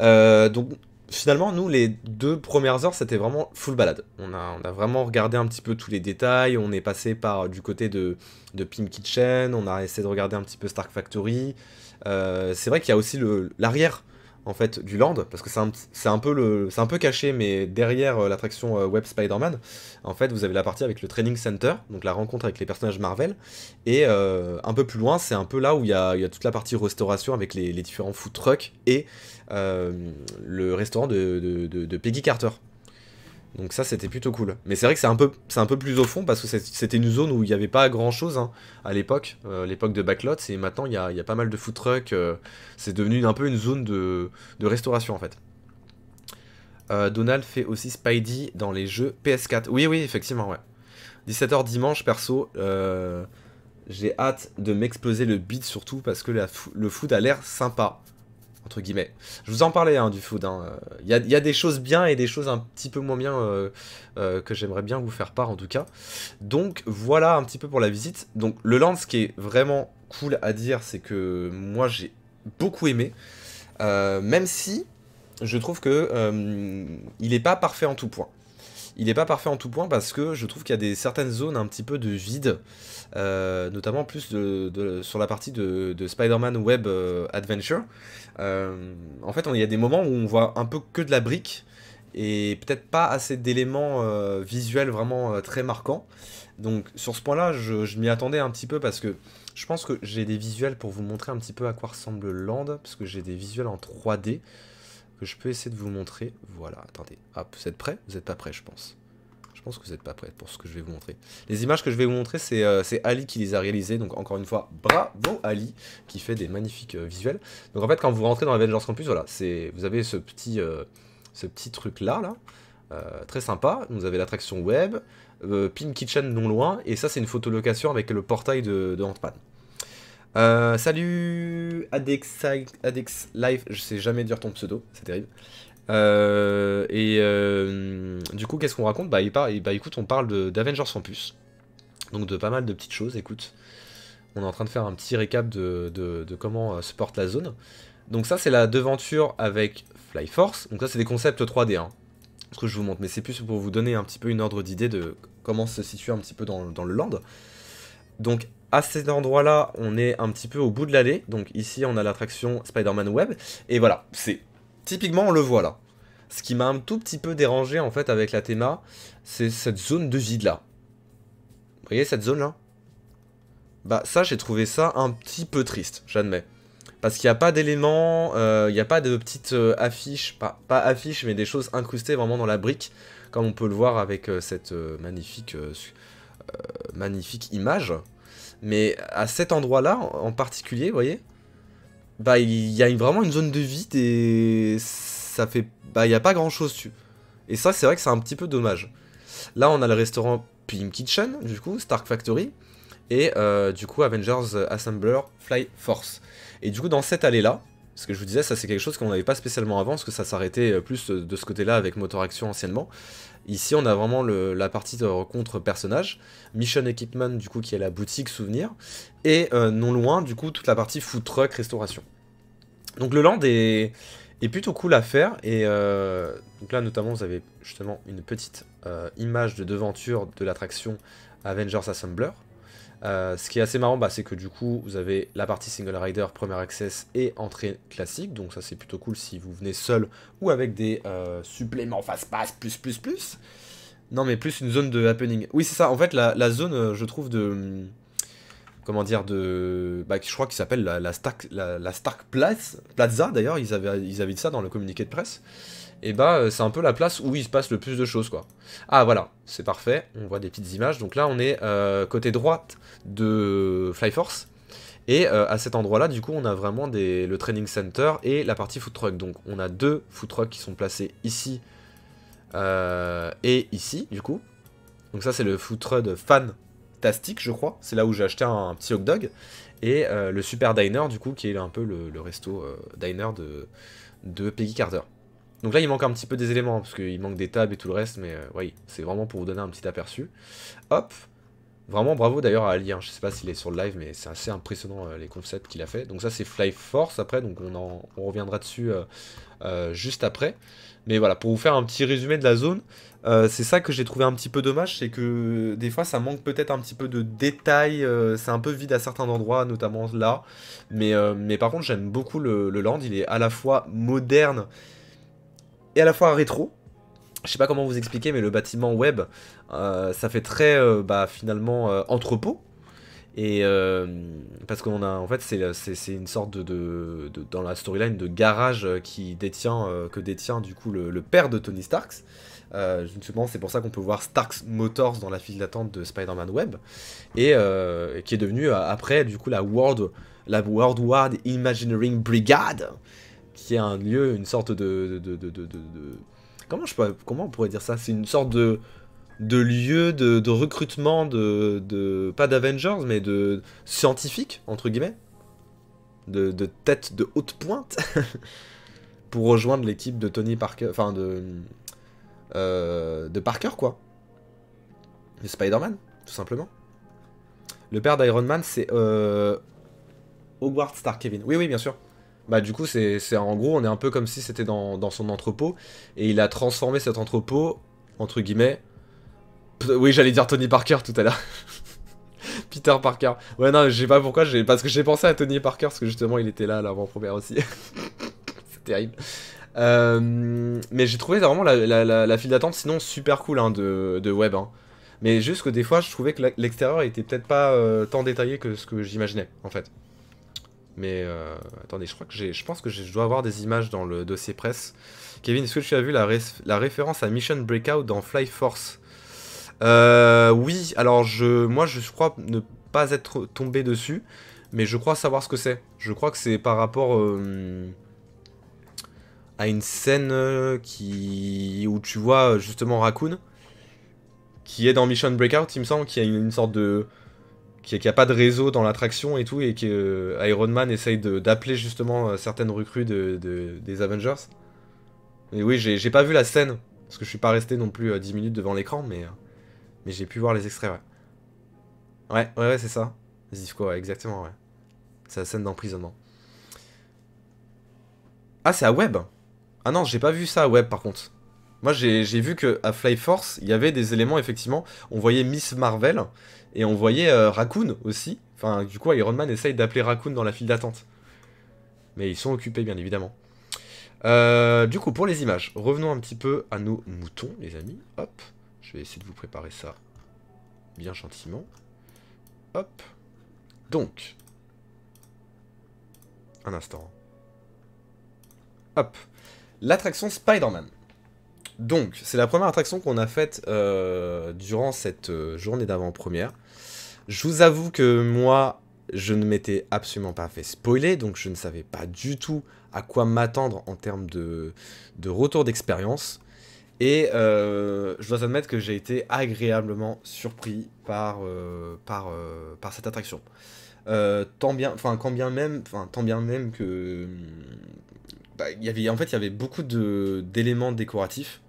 Euh, donc finalement, nous, les deux premières heures, c'était vraiment full balade. On a, on a, vraiment regardé un petit peu tous les détails. On est passé par euh, du côté de, de Pim Kitchen. On a essayé de regarder un petit peu Stark Factory. c'est vrai qu'il y a aussi l'arrière en fait du land parce que c'est un, peu le c'est un peu caché mais derrière euh, l'attraction euh, web Spider-Man en fait vous avez la partie avec le training center donc la rencontre avec les personnages Marvel et euh, un peu plus loin c'est un peu là où il y, a, toute la partie restauration avec les, différents food trucks et le restaurant de Peggy Carter donc ça, c'était plutôt cool. Mais c'est vrai que c'est un, peu, un peu plus au fond, parce que c'était une zone où il n'y avait pas grand-chose hein, à l'époque, euh, l'époque de Backlot, et maintenant, il y a, pas mal de food trucks. Euh, c'est devenu un peu une zone de, restauration, en fait. Euh, Donald fait aussi Spidey dans les jeux PS4. Oui, oui, effectivement, ouais. 17h dimanche, perso, j'ai hâte de m'exploser le beat, surtout parce que le food a l'air sympa entre guillemets. Je vous en parlais hein, du food. Hein. Il y, a, des choses bien et des choses un petit peu moins bien euh, euh, que j'aimerais bien vous faire part en tout cas. Donc voilà un petit peu pour la visite. Donc le land, ce qui est vraiment cool à dire, c'est que moi j'ai beaucoup aimé. Euh, même si je trouve que il n'est pas parfait en tout point. Il n'est pas parfait en tout point parce que je trouve qu'il y a des, certaines zones un petit peu de vide, euh, notamment plus sur la partie de, Spider-Man Web euh, Adventure. Euh, en fait, il y a des moments où on voit un peu que de la brique et peut-être pas assez d'éléments visuels vraiment très marquants. Donc sur ce point-là, je, je m'y attendais un petit peu parce que je pense que j'ai des visuels pour vous montrer un petit peu à quoi ressemble Land, parce que j'ai des visuels en 3D que je peux essayer de vous montrer. Voilà, attendez. Hop, vous êtes prêts Vous n'êtes pas prêts, je pense. Je pense que vous n'êtes pas prêts pour ce que je vais vous montrer. Les images que je vais vous montrer, c'est euh, Ali qui les a réalisées. Donc encore une fois, bravo Ali qui fait des magnifiques euh, visuels. Donc en fait, quand vous rentrez dans la Avengers Campus, voilà, vous avez ce petit, euh, ce petit truc là, là très sympa. Vous avez l'attraction web, Pink Kitchen non loin, et ça c'est une photo location avec le portail de, de ant euh, salut Adex, Adex Life, je sais jamais dire ton pseudo, c'est terrible. Euh, et euh, du coup, qu'est-ce qu'on raconte bah, bah, écoute, on parle d'Avengers Campus, donc de pas mal de petites choses. Écoute, on est en train de faire un petit récap de, comment se porte la zone. Donc ça, c'est la devanture avec Fly Force. Donc ça, c'est des concepts 3D, hein, ce que je vous montre. Mais c'est plus pour vous donner un petit peu une ordre d'idée de comment se situer un petit peu dans, dans le land. Donc à cet endroit-là, on est un petit peu au bout de l'allée. Donc ici, on a l'attraction Spider-Man Web. Et voilà, c'est typiquement, on le voit là. Ce qui m'a un tout petit peu dérangé en fait avec la théma, c'est cette zone de vide là. Vous voyez cette zone là Bah ça, j'ai trouvé ça un petit peu triste, j'admets. Parce qu'il n'y a pas d'éléments, euh, il n'y a pas de petites euh, affiches, pas, affiches, mais des choses incrustées vraiment dans la brique, comme on peut le voir avec euh, cette magnifique, magnifique image. Mais à cet endroit-là, en particulier, vous voyez, bah il y a vraiment une zone de vide et ça fait... Bah il n'y a pas grand-chose dessus. Et ça, c'est vrai que c'est un petit peu dommage. Là, on a le restaurant Pim Kitchen, du coup, Stark Factory, et euh, du coup, Avengers Assembler Fly Force. Et du coup, dans cette allée-là, ce que je vous disais, ça c'est quelque chose qu'on n'avait pas spécialement avant, parce que ça s'arrêtait euh, plus euh, de ce côté-là avec Motor Action anciennement. Ici, on a vraiment la partie de euh, rencontre personnage, Mission Equipment, du coup, qui est la boutique souvenir, et euh, non loin, du coup, toute la partie food truck restauration. Donc le land est, est plutôt cool à faire, et euh, donc là, notamment, vous avez justement une petite image de devanture de l'attraction Avengers Assembler, euh, ce qui est assez marrant, bah, c'est que du coup, vous avez la partie single rider, premier access et entrée classique. Donc ça, c'est plutôt cool si vous venez seul ou avec des euh, suppléments face pass plus, plus, plus. Non, mais plus une zone de happening. Oui, c'est ça. En fait, la, zone, euh, je trouve, de... Mm, comment dire de, bah, je crois qu'il s'appelle la, la, Stark, Stark Plaza d'ailleurs. Ils avaient, ils avaient dit ça dans le communiqué de presse et bah c'est un peu la place où il se passe le plus de choses quoi. Ah voilà, c'est parfait, on voit des petites images, donc là on est euh, côté droite de Flyforce, et euh, à cet endroit là du coup on a vraiment des, le training center et la partie food truck, donc on a deux food trucks qui sont placés ici et ici du coup, donc ça c'est le food truck de je crois, c'est là où j'ai acheté un, petit hot dog, et le Super Diner du coup qui est un peu le, resto diner de, de Peggy Carter. Donc là, il manque un petit peu des éléments, parce qu'il manque des tables et tout le reste, mais euh, oui, c'est vraiment pour vous donner un petit aperçu. Hop Vraiment bravo d'ailleurs à Alien, hein. je je sais pas s'il est sur le live, mais c'est assez impressionnant euh, les concepts qu'il a fait. Donc ça, c'est Fly Force après, donc on, reviendra dessus euh, juste après. Mais voilà, pour vous faire un petit résumé de la zone, c'est ça que j'ai trouvé un petit peu dommage, c'est que des fois ça manque peut-être un petit peu de détails, c'est un peu vide à certains endroits, notamment là. Mais, mais par contre, j'aime beaucoup le land, il est à la fois moderne, et à la fois rétro. Je sais pas comment vous expliquer, mais le bâtiment web, euh, ça fait très euh, bah, finalement euh, entrepôt. Et parce qu'on a, en fait, c'est une sorte de, dans la storyline de garage qui détient, que détient du coup le, père de Tony Starks. justement, c'est pour ça qu'on peut voir Starks Motors dans la file d'attente de Spider-Man Web, et qui est devenu après du coup la World, la World Wide Imagineering Brigade, qui est un lieu, une sorte de, de, comment je comment on pourrait dire ça C'est une sorte de de lieu de, recrutement de, pas d'Avengers mais de scientifiques entre guillemets, de, de tête de haute pointe <laughs> pour rejoindre l'équipe de Tony Parker, enfin de euh, de Parker quoi, de Spider-Man tout simplement. Le père d'Iron Man c'est euh, Star Kevin. Oui oui bien sûr bah du coup c'est en gros on est un peu comme si c'était dans, son entrepôt et il a transformé cet entrepôt entre guillemets oui j'allais dire Tony Parker tout à l'heure <laughs> Peter Parker ouais non je sais pas pourquoi parce que j'ai pensé à Tony Parker parce que justement il était là l'avant première aussi <laughs> c'est terrible euh, mais j'ai trouvé vraiment la, la, la, file d'attente sinon super cool hein, de, web hein. mais juste que des fois je trouvais que l'extérieur était peut-être pas euh, tant détaillé que ce que j'imaginais en fait mais euh, attendez, je crois que j'ai, je pense que je dois avoir des images dans le dossier presse. Kevin, est-ce que tu as vu la, référence à Mission Breakout dans Fly Force euh, Oui, alors je, moi je crois ne pas être tombé dessus, mais je crois savoir ce que c'est. Je crois que c'est par rapport euh, à une scène euh, qui où tu vois justement Raccoon, qui est dans Mission Breakout, il me semble, qui a une sorte de qu'il n'y a, pas de réseau dans l'attraction et tout, et que euh, Iron Man essaye d'appeler justement euh, certaines recrues de, des Avengers. Mais oui, j'ai pas vu la scène, parce que je suis pas resté non plus 10 euh, minutes devant l'écran, mais, mais j'ai pu voir les extraits, ouais. Ouais, ouais, ouais c'est ça. quoi, quoi exactement, ouais. C'est la scène d'emprisonnement. Ah, c'est à Web Ah non, j'ai pas vu ça à Web par contre. Moi, j'ai vu que à Fly Force, il y avait des éléments, effectivement. On voyait Miss Marvel, et on voyait euh, Raccoon aussi. Enfin, du coup, Iron Man essaye d'appeler Raccoon dans la file d'attente. Mais ils sont occupés, bien évidemment. Euh, du coup, pour les images, revenons un petit peu à nos moutons, les amis. Hop, je vais essayer de vous préparer ça bien gentiment. Hop. Donc, un instant. Hop. L'attraction Spider-Man. Donc, c'est la première attraction qu'on a faite euh, durant cette journée d'avant-première. Je vous avoue que moi, je ne m'étais absolument pas fait spoiler, donc je ne savais pas du tout à quoi m'attendre en termes de, retour d'expérience. Et euh, je dois admettre que j'ai été agréablement surpris par, euh, par, euh, par cette attraction. tant bien, enfin bien même, enfin tant bien même que, mm, bah, y avait, en fait, il y avait beaucoup d'éléments décoratifs.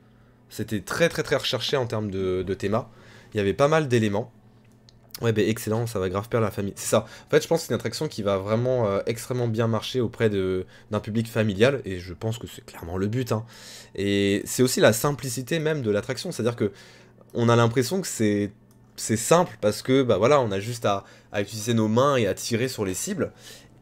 C'était très très très recherché en termes de, de Il y avait pas mal d'éléments. Ouais, bah excellent, ça va grave perdre la famille. C'est ça. En fait, je pense que c'est une attraction qui va vraiment euh, extrêmement bien marcher auprès d'un public familial, et je pense que c'est clairement le but. Hein. Et c'est aussi la simplicité même de l'attraction, c'est-à-dire que on a l'impression que c'est simple parce que bah voilà on a juste à, à, utiliser nos mains et à tirer sur les cibles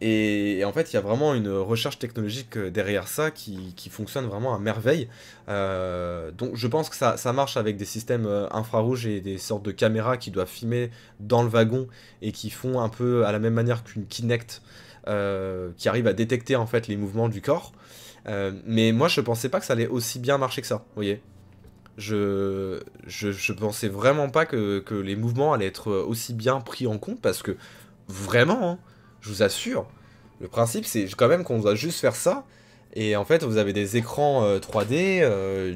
et, en fait, il y a vraiment une recherche technologique euh, derrière ça qui, qui fonctionne vraiment à merveille. Euh, donc je pense que ça, ça, marche avec des systèmes euh, infrarouges et des sortes de caméras qui doivent filmer dans le wagon et qui font un peu à la même manière qu'une Kinect qui arrive à détecter en fait les mouvements du corps. mais moi, je pensais pas que ça allait aussi bien marcher que ça, vous voyez. Je, je, pensais vraiment pas que, que, les mouvements allaient être aussi bien pris en compte parce que vraiment, hein, je vous assure. Le principe, c'est quand même qu'on doit juste faire ça. Et en fait, vous avez des écrans 3D. Euh, euh,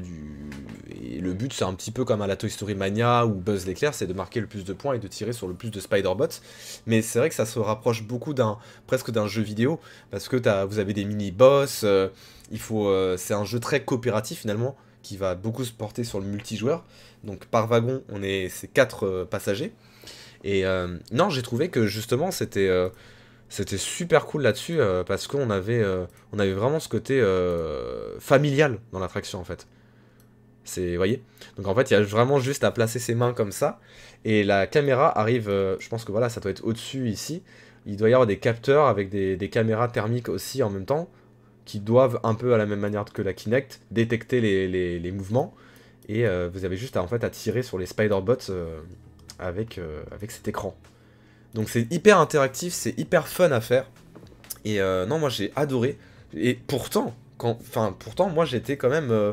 et le but, c'est un petit peu comme à la Toy Story Mania ou Buzz l'éclair, c'est de marquer le plus de points et de tirer sur le plus de Spider-Bots. Mais c'est vrai que ça se rapproche beaucoup d'un presque d'un jeu vidéo. Parce que as, vous avez des mini-boss. Euh, il faut, c'est un jeu très coopératif finalement qui va beaucoup se porter sur le multijoueur. Donc par wagon, on est c'est quatre passagers. Et non, j'ai trouvé que justement c'était c'était super cool là-dessus euh, parce qu'on avait, euh, on avait vraiment ce côté euh, familial dans l'attraction en fait. C'est, voyez. Donc en fait, il y a vraiment juste à placer ses mains comme ça et la caméra arrive. je pense que voilà, ça doit être au-dessus ici. Il doit y avoir des capteurs avec des, caméras thermiques aussi en même temps qui doivent un peu à la même manière que la Kinect détecter les, mouvements et vous avez juste à en fait à tirer sur les spider bots avec, avec cet écran. Donc c'est hyper interactif, c'est hyper fun à faire. Et euh, non, moi j'ai adoré. Et pourtant, quand, enfin pourtant, moi j'étais quand même euh,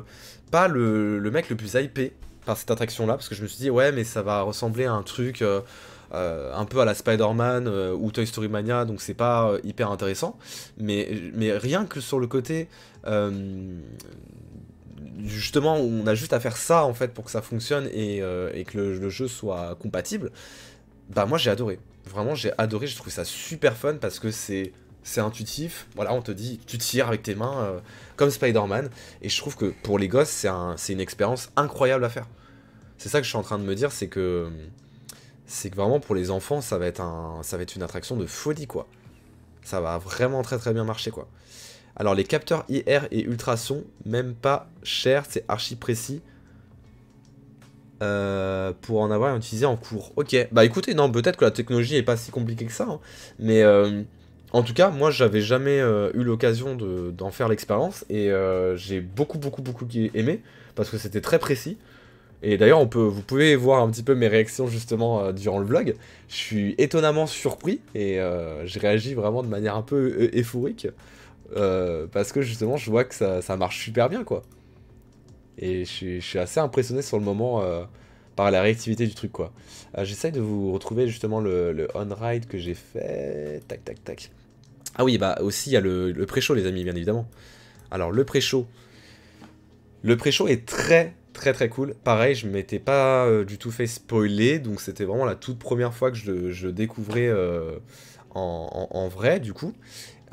pas le, mec le plus hypé par cette attraction-là, parce que je me suis dit ouais, mais ça va ressembler à un truc euh, un peu à la Spider-Man ou Toy Story Mania, donc c'est pas hyper intéressant. Mais, mais rien que sur le côté justement où on a juste à faire ça en fait pour que ça fonctionne et, que le, jeu soit compatible, bah moi j'ai adoré. Vraiment, j'ai adoré, j'ai trouvé ça super fun parce que c'est c'est intuitif. Voilà, on te dit, tu tires avec tes mains euh, comme Spider-Man. Et je trouve que pour les gosses, c'est une expérience incroyable à faire. C'est ça que je suis en train de me dire, c'est que c'est que vraiment pour les enfants, ça va être un, ça va être une attraction de folie quoi. Ça va vraiment très très bien marcher quoi. Alors les capteurs IR et ultrasons, même pas cher, c'est archi précis. Euh, pour en avoir utilisé en en cours. Ok, bah écoutez, non, peut-être que la technologie n'est pas si compliquée que ça, hein. mais euh, en tout cas, moi j'avais jamais euh, eu l'occasion d'en faire l'expérience et j'ai beaucoup, beaucoup, beaucoup aimé parce que c'était très précis. Et d'ailleurs, on peut, vous pouvez voir un petit peu mes réactions justement durant le vlog. Je suis étonnamment surpris et je réagis vraiment de manière un peu euphorique parce que justement, je vois que ça marche super bien quoi. Et je suis, assez impressionné sur le moment euh, par la réactivité du truc, quoi. Euh, j'essaye de vous retrouver justement le, on-ride que j'ai fait. Tac, tac, tac. Ah oui, bah aussi, il y a le, le pré-show, les amis, bien évidemment. Alors, le pré-show. Le pré-show est très, très, très cool. Pareil, je m'étais pas euh, du tout fait spoiler, donc c'était vraiment la toute première fois que je, je découvrais en, vrai, du coup.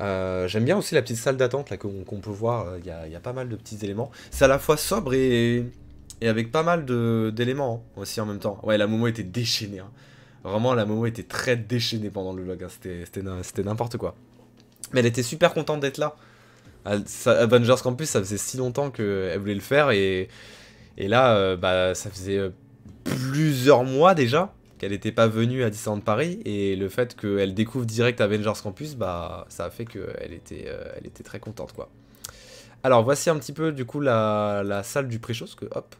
Euh, j'aime bien aussi la petite salle d'attente là qu'on peut voir. Euh, il y, a pas mal de petits éléments. C'est à la fois sobre et, avec pas mal d'éléments hein, aussi en même temps. Ouais, la Momo était déchaînée. Hein. Vraiment, la Momo était très déchaînée pendant le vlog. Hein. C'était n'importe quoi. Mais elle était super contente d'être là. Avengers Campus, ça faisait si longtemps qu'elle voulait le faire et, là, euh, bah, ça faisait plusieurs mois déjà qu'elle n'était pas venue à Disneyland Paris et le fait qu'elle découvre direct Avengers Campus, bah ça a fait qu'elle était, euh, elle était très contente quoi. Alors voici un petit peu du coup la, salle du pré hop,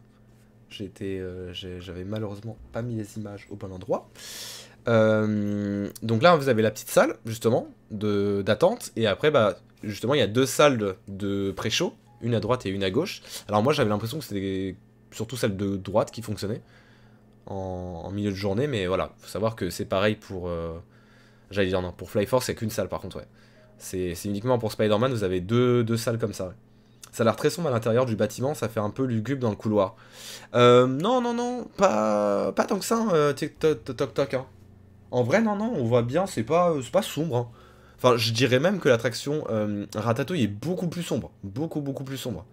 j'étais, euh, j'avais malheureusement pas mis les images au bon endroit. Euh, donc là vous avez la petite salle justement de d'attente et après bah justement il y a deux salles de, de pré une à droite et une à gauche. Alors moi j'avais l'impression que c'était surtout celle de droite qui fonctionnait en, milieu de journée, mais voilà, faut savoir que c'est pareil pour. Euh, j'allais dire non, pour Fly Force, c'est qu'une salle par contre, ouais. C'est uniquement pour Spider-Man, vous avez deux, deux, salles comme ça. Ça a l'air très sombre à l'intérieur du bâtiment, ça fait un peu lugubre dans le couloir. Euh, non, non, non, pas, pas tant que ça, hein, euh, tic toc toc, toc, hein. En vrai, non, non, on voit bien, c'est pas, pas sombre. Hein. Enfin, je dirais même que l'attraction Ratatouille est beaucoup plus sombre. Beaucoup, beaucoup plus sombre.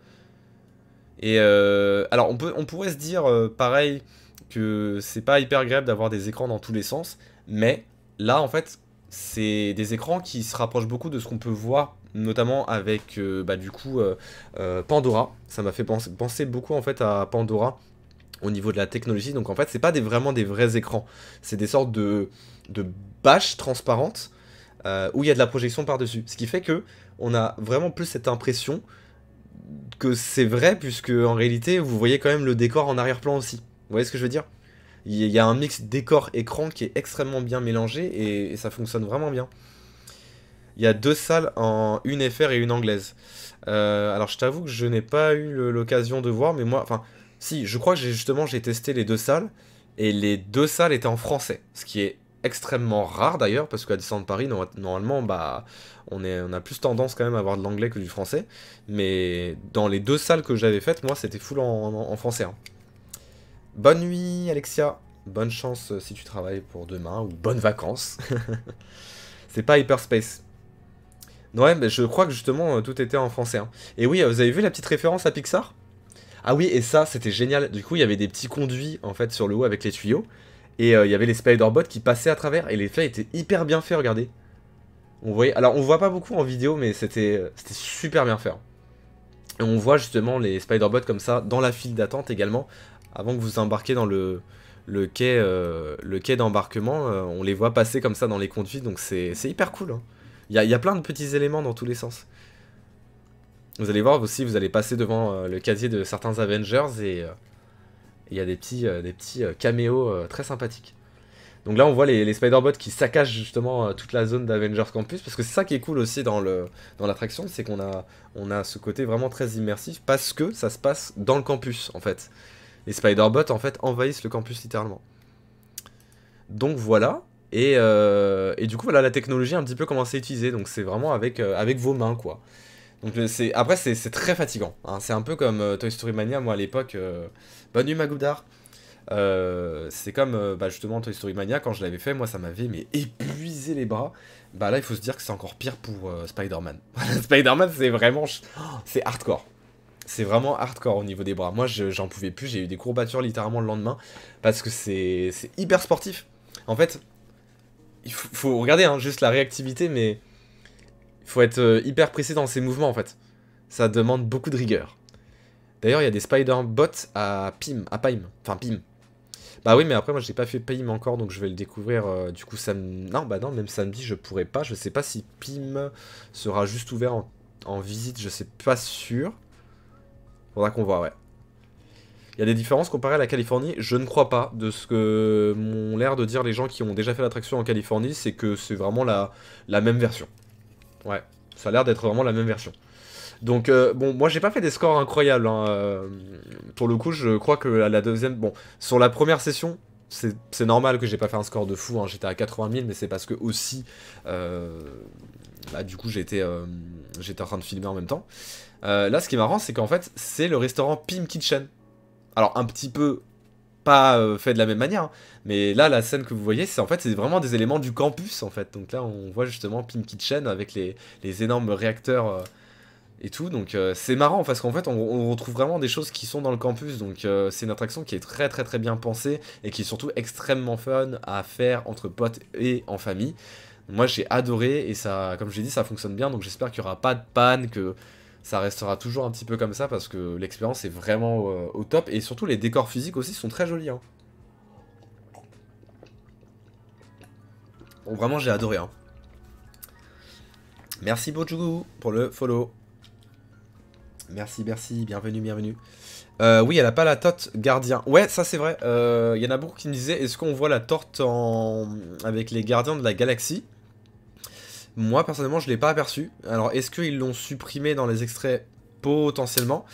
Et alors, on, peut, on pourrait se dire, pareil, que c'est pas hyper agréable d'avoir des écrans dans tous les sens, mais là en fait c'est des écrans qui se rapprochent beaucoup de ce qu'on peut voir notamment avec euh, bah, du coup euh, euh, Pandora. Ça m'a fait penser, beaucoup en fait à Pandora au niveau de la technologie. Donc en fait c'est pas vraiment des vrais écrans, c'est des sortes de, de bâches transparentes où il y a de la projection par-dessus. Ce qui fait que on a vraiment plus cette impression que c'est vrai puisque en réalité vous voyez quand même le décor en arrière-plan aussi. Vous voyez ce que je veux dire Il y a un mix décor-écran qui est extrêmement bien mélangé et, ça fonctionne vraiment bien. Il y a deux salles en une FR et une anglaise. Euh, alors je t'avoue que je n'ai pas eu l'occasion de voir, mais moi, enfin, si, je crois que j'ai justement j'ai testé les deux salles et les deux salles étaient en français, ce qui est extrêmement rare d'ailleurs parce qu'à descendre Paris normalement bah on est on a plus tendance quand même à avoir de l'anglais que du français, mais dans les deux salles que j'avais faites moi c'était full en, français. Hein. Bonne nuit, Alexia. Bonne chance euh, si tu travailles pour demain, ou bonnes vacances. <laughs> c'est pas Hyperspace. Ouais, mais je crois que justement, euh, tout était en français. Hein. Et oui, euh, vous avez vu la petite référence à Pixar Ah oui, et ça, c'était génial. Du coup, il y avait des petits conduits, en fait, sur le haut avec les tuyaux. Et il y avait les Spider-Bots qui passaient à travers. Et les l'effet étaient hyper bien fait, regardez. On voyait... Alors, on voit pas beaucoup en vidéo, mais c'était super bien fait. Hein. Et on voit justement les Spider-Bots comme ça dans la file d'attente également, avant que vous embarquiez dans le, le quai, euh, quai d'embarquement. Euh, on les voit passer comme ça dans les conduits, donc c'est hyper cool. Hein. Il y, a, plein de petits éléments dans tous les sens. Vous allez voir aussi, vous allez passer devant euh, le casier de certains Avengers et il y a des petits, des petits caméos très sympathiques. Donc là, on voit les, Spider-Bots qui saccagent justement toute la zone d'Avengers Campus, parce que c'est ça qui est cool aussi dans l'attraction, dans c'est qu'on a, on a ce côté vraiment très immersif, parce que ça se passe dans le campus, en fait les spider bot en fait envahissent le campus littéralement. Donc voilà. Et, euh, du coup, voilà la technologie un petit peu à être utilisée, Donc c'est vraiment avec, euh, avec vos mains quoi. Donc euh, c'est après c'est très fatigant. Hein. C'est un peu comme Toy Story Mania moi à l'époque. Bonne nuit Magoudar. c'est comme bah, justement Toy Story Mania quand je l'avais fait moi ça m'avait mais épuisé les bras. Bah là il faut se dire que c'est encore pire pour Spider-Man. <laughs> Spider-Man c'est vraiment c'est hardcore c'est vraiment hardcore au niveau des bras. Moi, j'en pouvais plus, j'ai eu des courbatures littéralement le lendemain, parce que c'est hyper sportif. En fait, il faut, regarder hein, juste la réactivité, mais il faut être euh, hyper précis dans ses mouvements, en fait. Ça demande beaucoup de rigueur. D'ailleurs, il y a des spider bots à Pim, à Pim, enfin Pim. Bah oui, mais après, moi, j'ai pas fait Pim encore, donc je vais le découvrir, euh, du coup, samedi... Non, bah non, même samedi, je pourrais pas. Je sais pas si Pim sera juste ouvert en, en visite, je sais pas sûr. Faudra qu'on voit, ouais. Il y a des différences comparées à la Californie. Je ne crois pas. De ce que m'ont l'air de dire les gens qui ont déjà fait l'attraction en Californie, c'est que c'est vraiment la, la même version. Ouais, ça a l'air d'être vraiment la même version. Donc euh, bon, moi j'ai pas fait des scores incroyables. Hein, euh, pour le coup, je crois que la deuxième, bon, sur la première session, c'est normal que j'ai pas fait un score de fou. Hein. J'étais à 80 000, mais c'est parce que aussi, euh, bah, du coup, j'étais, j'étais en train de filmer en même temps. Euh, là, ce qui est marrant, c'est qu'en fait, c'est le restaurant Pim Kitchen. Alors, un petit peu pas euh, fait de la même manière, hein. mais là, la scène que vous voyez, c'est en fait, c'est vraiment des éléments du campus, en fait. Donc là, on voit justement Pim Kitchen avec les, énormes réacteurs euh, et tout. Donc c'est marrant parce qu'en fait, on, retrouve vraiment des choses qui sont dans le campus. Donc c'est une attraction qui est très, très, très bien pensée et qui est surtout extrêmement fun à faire entre potes et en famille. Moi j'ai adoré et ça, comme je l'ai dit, ça fonctionne bien, donc j'espère qu'il n'y aura pas de panne, que ça restera toujours un petit peu comme ça parce que l'expérience est vraiment euh, au top. Et surtout, les décors physiques aussi sont très jolis. Hein. Bon, vraiment, j'ai adoré. Hein. Merci Bojugu pour le follow. Merci, merci, bienvenue, bienvenue. Euh, oui, elle a pas la tote gardien. Ouais, ça c'est vrai. Il euh, y en a beaucoup qui me disaient, est-ce qu'on voit la torte en... avec les gardiens de la galaxie moi, personnellement, je ne l'ai pas aperçu. Alors, est-ce qu'ils l'ont supprimé dans les extraits Potentiellement.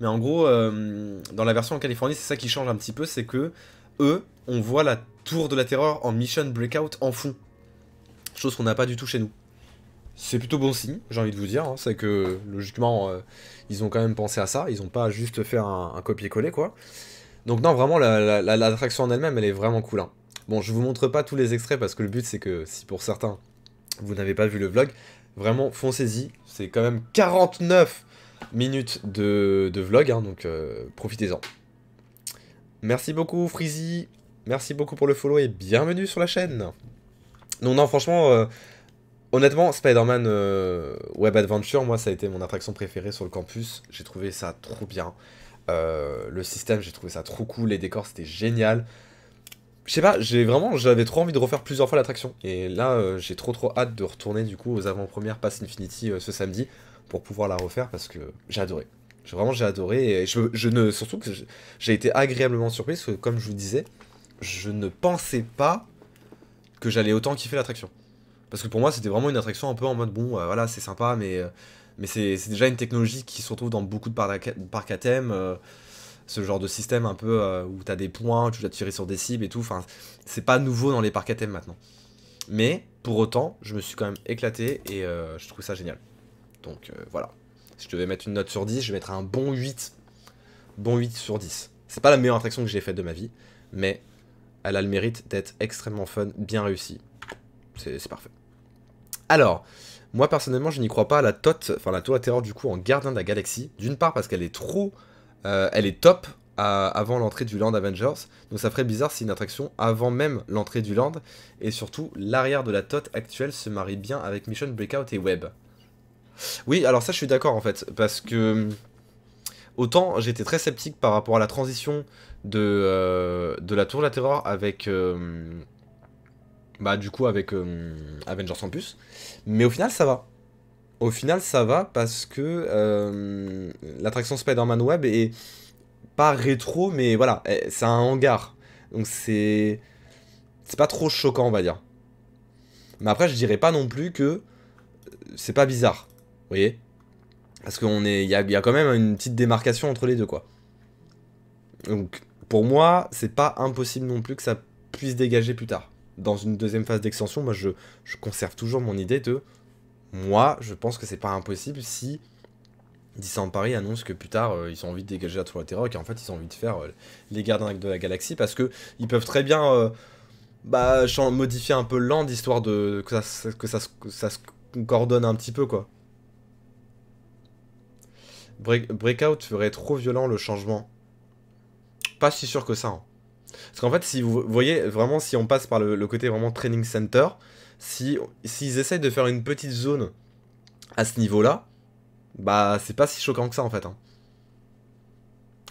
Mais en gros, euh, dans la version en Californie, c'est ça qui change un petit peu, c'est que eux, on voit la tour de la terreur en Mission Breakout en fond. Chose qu'on n'a pas du tout chez nous. C'est plutôt bon signe, j'ai envie de vous dire. Hein. c'est que logiquement, euh, ils ont quand même pensé à ça. Ils n'ont pas juste fait un, copier-coller, quoi. Donc non, vraiment, l'attraction la, en elle-même, elle est vraiment cool. Hein. Bon, je vous montre pas tous les extraits parce que le but, c'est que si pour certains, vous n'avez pas vu le vlog, vraiment foncez-y, c'est quand même 49 minutes de, vlog, hein, donc euh, profitez-en. Merci beaucoup Freezy, merci beaucoup pour le follow et bienvenue sur la chaîne. Non, non, franchement, euh, honnêtement, Spider-Man euh, Web Adventure, moi, ça a été mon attraction préférée sur le campus. J'ai trouvé ça trop bien. le système, j'ai trouvé ça trop cool. Les décors, c'était génial je sais pas, j'ai vraiment, j'avais trop envie de refaire plusieurs fois l'attraction. Et là, euh, j'ai trop trop hâte de retourner du coup aux avant-premières Pass Infinity euh, ce samedi pour pouvoir la refaire parce que j'ai adoré. J'ai, vraiment, j'ai adoré. Et je, ne, surtout que j'ai été agréablement surpris parce que, comme je vous disais, je ne pensais pas que j'allais autant kiffer l'attraction. Parce que pour moi, c'était vraiment une attraction un peu en mode bon, euh, voilà, c'est sympa, mais, mais c'est, c'est déjà une technologie qui se retrouve dans beaucoup de parcs à thème ce genre de système un peu euh, où t'as des points, tu dois tirer sur des cibles et tout. Enfin, c'est pas nouveau dans les parcs maintenant. Mais pour autant, je me suis quand même éclaté et euh, je trouve ça génial. Donc euh, voilà. Si je devais mettre une note sur 10, je mettrais un bon 8. Bon 8 sur 10. C'est pas la meilleure attraction que j'ai faite de ma vie, mais elle a le mérite d'être extrêmement fun, bien réussie. C'est parfait. Alors, moi personnellement, je n'y crois pas à la tote, enfin la Tour à Terreur, du coup en Gardien de la Galaxie. D'une part parce qu'elle est trop euh, elle est top avant l'entrée du Land Avengers. Donc ça ferait bizarre si une attraction avant même l'entrée du Land. Et surtout, l'arrière de la tote actuelle se marie bien avec Mission Breakout et Web. Oui, alors ça je suis d'accord en fait, parce que euh, autant j'étais très sceptique par rapport à la transition de, euh, de la Tour de la Terreur avec... bah du coup avec Avengers plus, Mais au final ça va. Au final, ça va parce que euh, l'attraction Spider-Man Web est pas rétro, mais voilà, eh, c'est un hangar. Donc c'est. C'est pas trop choquant, on va dire. Mais après, je dirais pas non plus que euh, c'est pas bizarre. Vous voyez Parce qu'on est. Il y a, quand même une petite démarcation entre les deux, quoi. Donc, pour moi, c'est pas impossible non plus que ça puisse dégager plus tard. Dans une deuxième phase d'extension, moi je conserve toujours mon idée de moi, je pense que c'est pas impossible si Paris annonce que plus tard euh, ils ont envie de dégager la tour de terreur et qu'en fait ils ont envie de faire euh, les gardiens de la galaxie parce que ils peuvent très bien euh, bah, modifier un peu le land histoire de que ça, se coordonne un petit peu quoi. breakout ferait trop violent le changement. Pas si sûr que ça. Hein. Parce qu'en fait, si vous voyez vraiment, si on passe par le côté vraiment training center, si s'ils essayent de faire une petite zone à ce niveau-là, bah c'est pas si choquant que ça en fait. Hein.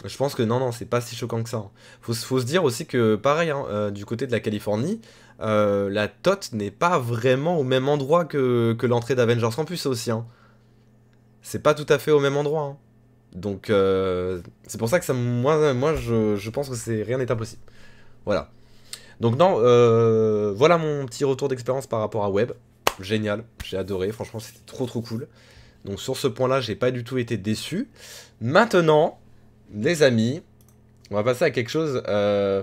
Je pense que non, non, c'est pas si choquant que ça. Hein. Faut, se dire aussi que pareil, hein, euh, du côté de la Californie, euh, la TOT n'est pas vraiment au même endroit que, que l'entrée d'Avengers Campus aussi. Hein. C'est pas tout à fait au même endroit. Donc euh, c'est pour ça que ça, moi, moi je, je pense que c'est rien n'est impossible. Voilà. Donc non, euh, voilà mon petit retour d'expérience par rapport à Web. Génial, j'ai adoré, franchement c'était trop trop cool. Donc sur ce point-là, j'ai pas du tout été déçu. Maintenant, les amis, on va passer à quelque chose euh,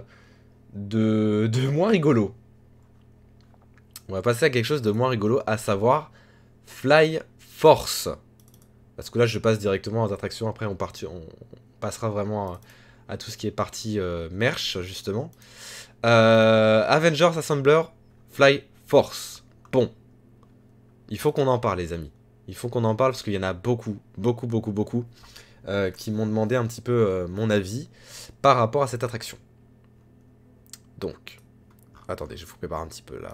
de, moins rigolo. On va passer à quelque chose de moins rigolo, à savoir Fly Force. Parce que là, je passe directement aux attractions. Après, on, passera vraiment à, tout ce qui est partie euh, merch, justement. Euh, Avengers Assembler Fly Force. Bon. Il faut qu'on en parle, les amis. Il faut qu'on en parle parce qu'il y en a beaucoup, beaucoup, beaucoup, beaucoup euh, qui m'ont demandé un petit peu euh, mon avis par rapport à cette attraction. Donc. Attendez, je vous prépare un petit peu la...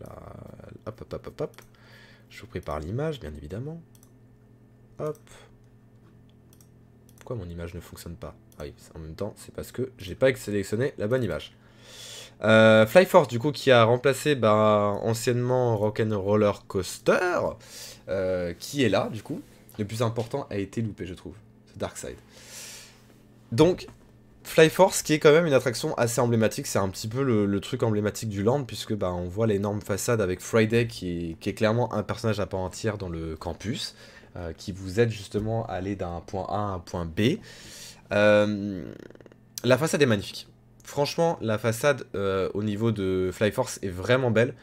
la hop, hop, hop, hop, hop. Je vous prépare l'image, bien évidemment. Hop. Pourquoi mon image ne fonctionne pas Ah oui, en même temps, c'est parce que j'ai pas sélectionné la bonne image. Euh, Fly Force, du coup, qui a remplacé ben, anciennement Rock'n'Roller Coaster, euh, qui est là, du coup. Le plus important a été loupé, je trouve. Dark Side. Donc, Force, qui est quand même une attraction assez emblématique, c'est un petit peu le, truc emblématique du land, puisque ben, on voit l'énorme façade avec Friday, qui est, clairement un personnage à part entière dans le campus, euh, qui vous aide justement à aller d'un point A à un point B. la façade est magnifique franchement, la façade euh, au niveau de Flyforce est vraiment belle.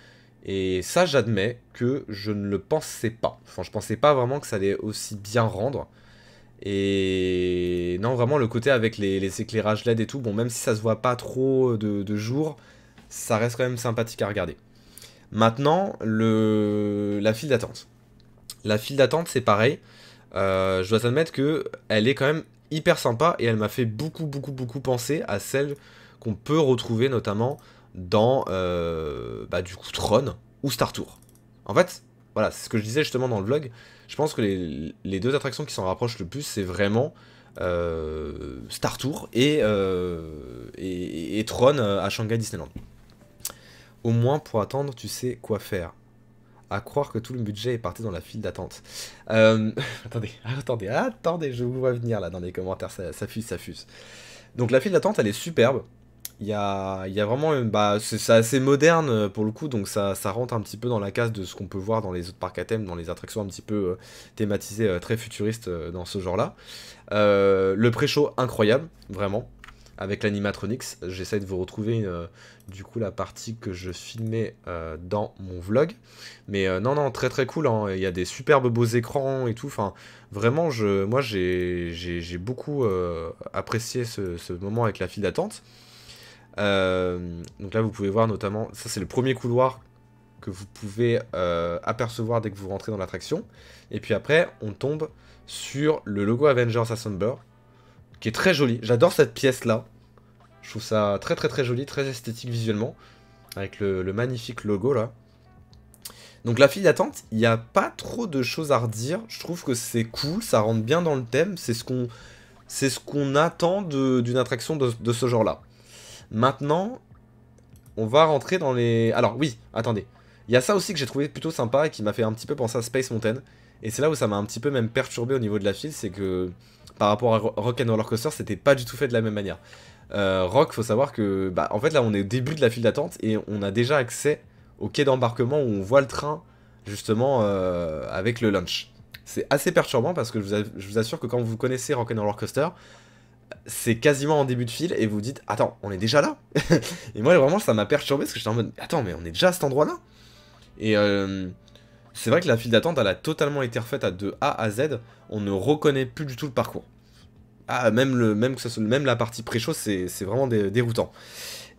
Et ça, j'admets que je ne le pensais pas. Enfin, je pensais pas vraiment que ça allait aussi bien rendre. Et non, vraiment, le côté avec les, éclairages LED et tout, bon, même si ça se voit pas trop de, jour, ça reste quand même sympathique à regarder. Maintenant, le... la file d'attente. La file d'attente, c'est pareil. Euh, je dois admettre que elle est quand même hyper sympa et elle m'a fait beaucoup, beaucoup, beaucoup penser à celle qu'on peut retrouver notamment dans euh, bah, du coup Tron ou Star Tour. En fait, voilà, c'est ce que je disais justement dans le vlog. Je pense que les, deux attractions qui s'en rapprochent le plus, c'est vraiment euh, Star Tour et, euh, et, Tron à Shanghai Disneyland. Au moins pour attendre, tu sais quoi faire. À croire que tout le budget est parti dans la file d'attente. <laughs> attendez, attendez, attendez, je vous vois venir là dans les commentaires, ça, ça fuse, ça fuse. Donc la file d'attente, elle est superbe il y a, vraiment une, bah, c'est assez moderne euh, pour le coup, donc ça, ça, rentre un petit peu dans la case de ce qu'on peut voir dans les autres parcs à thème, dans les attractions un petit peu euh, thématisées, euh, très futuristes dans ce genre-là. le pré-show incroyable, vraiment, avec l'animatronics. J'essaie de vous retrouver du coup la partie que je filmais dans mon vlog. Mais non, non, très très cool, hein. il y a des superbes beaux écrans et tout. Enfin, vraiment, je, moi j'ai beaucoup apprécié ce moment avec la file d'attente. Euh, donc là, vous pouvez voir notamment, ça c'est le premier couloir que vous pouvez euh, apercevoir dès que vous rentrez dans l'attraction. Et puis après, on tombe sur le logo Avengers Assemble, qui est très joli. J'adore cette pièce-là. Je trouve ça très très très joli, très esthétique visuellement, avec le, magnifique logo là. Donc la file d'attente, il n'y a pas trop de choses à redire. Je trouve que c'est cool, ça rentre bien dans le thème. C'est ce qu'on, c'est ce qu'on attend d'une attraction de ce genre-là. Maintenant, on va rentrer dans les... Alors oui, attendez. Il y a ça aussi que j'ai trouvé plutôt sympa et qui m'a fait un petit peu penser à Space Mountain. Et c'est là où ça m'a un petit peu même perturbé au niveau de la file, c'est que par rapport à Rock'n'Roller Coaster, c'était pas du tout fait de la même manière. Euh, Rock, faut savoir que, bah, en fait, là, on est au début de la file d'attente et on a déjà accès au quai d'embarquement où on voit le train, justement, euh, avec le lunch. C'est assez perturbant parce que je vous, assure que quand vous connaissez Rock'n'Roller Coaster, c'est quasiment en début de file et vous dites attends on est déjà là <laughs> et moi vraiment ça m'a perturbé parce que j'étais en mode attends mais on est déjà à cet endroit là et euh, c'est vrai que la file d'attente elle a totalement été refaite à de A à Z on ne reconnaît plus du tout le parcours ah, même le même que ça même la partie pré-show c'est vraiment déroutant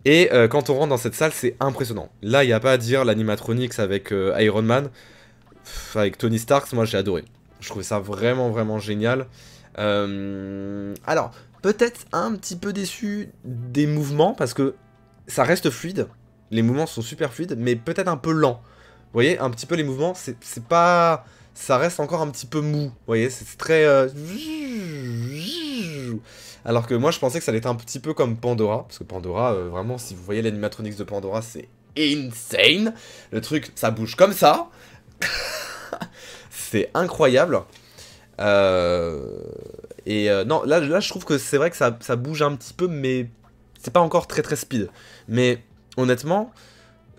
et euh, quand on rentre dans cette salle c'est impressionnant là il n'y a pas à dire l'animatronics avec euh, Iron Man avec Tony Stark moi j'ai adoré je trouvais ça vraiment vraiment génial alors, peut-être un petit peu déçu des mouvements parce que ça reste fluide. Les mouvements sont super fluides, mais peut-être un peu lent. Vous voyez, un petit peu les mouvements, c'est pas... Ça reste encore un petit peu mou. Vous voyez, c'est très... Euh, alors que moi, je pensais que ça allait être un petit peu comme Pandora. Parce que Pandora, euh, vraiment, si vous voyez l'animatronics de Pandora, c'est insane. Le truc, ça bouge comme ça. <laughs> c'est incroyable. Euh, et euh, non, là, là, je trouve que c'est vrai que ça, bouge un petit peu, mais c'est pas encore très très speed. Mais honnêtement,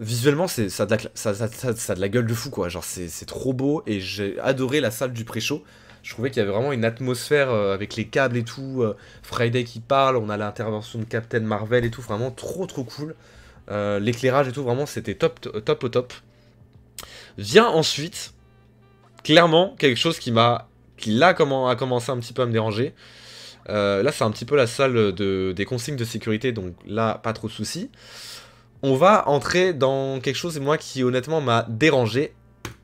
visuellement, c'est ça, ça, a de la gueule de fou, quoi. Genre, c'est trop beau, et j'ai adoré la salle du pré-show je trouvais qu'il y avait vraiment une atmosphère euh, avec les câbles et tout. Friday qui parle, on a l'intervention de Captain Marvel et tout, vraiment trop trop cool. L'éclairage et tout, vraiment c'était top top au top. Vient ensuite, clairement, quelque chose qui m'a qui là a commencé un petit peu à me déranger. Euh, là, c'est un petit peu la salle des consignes de sécurité, donc là, pas trop de soucis. On va entrer dans quelque chose, moi, qui honnêtement m'a dérangé,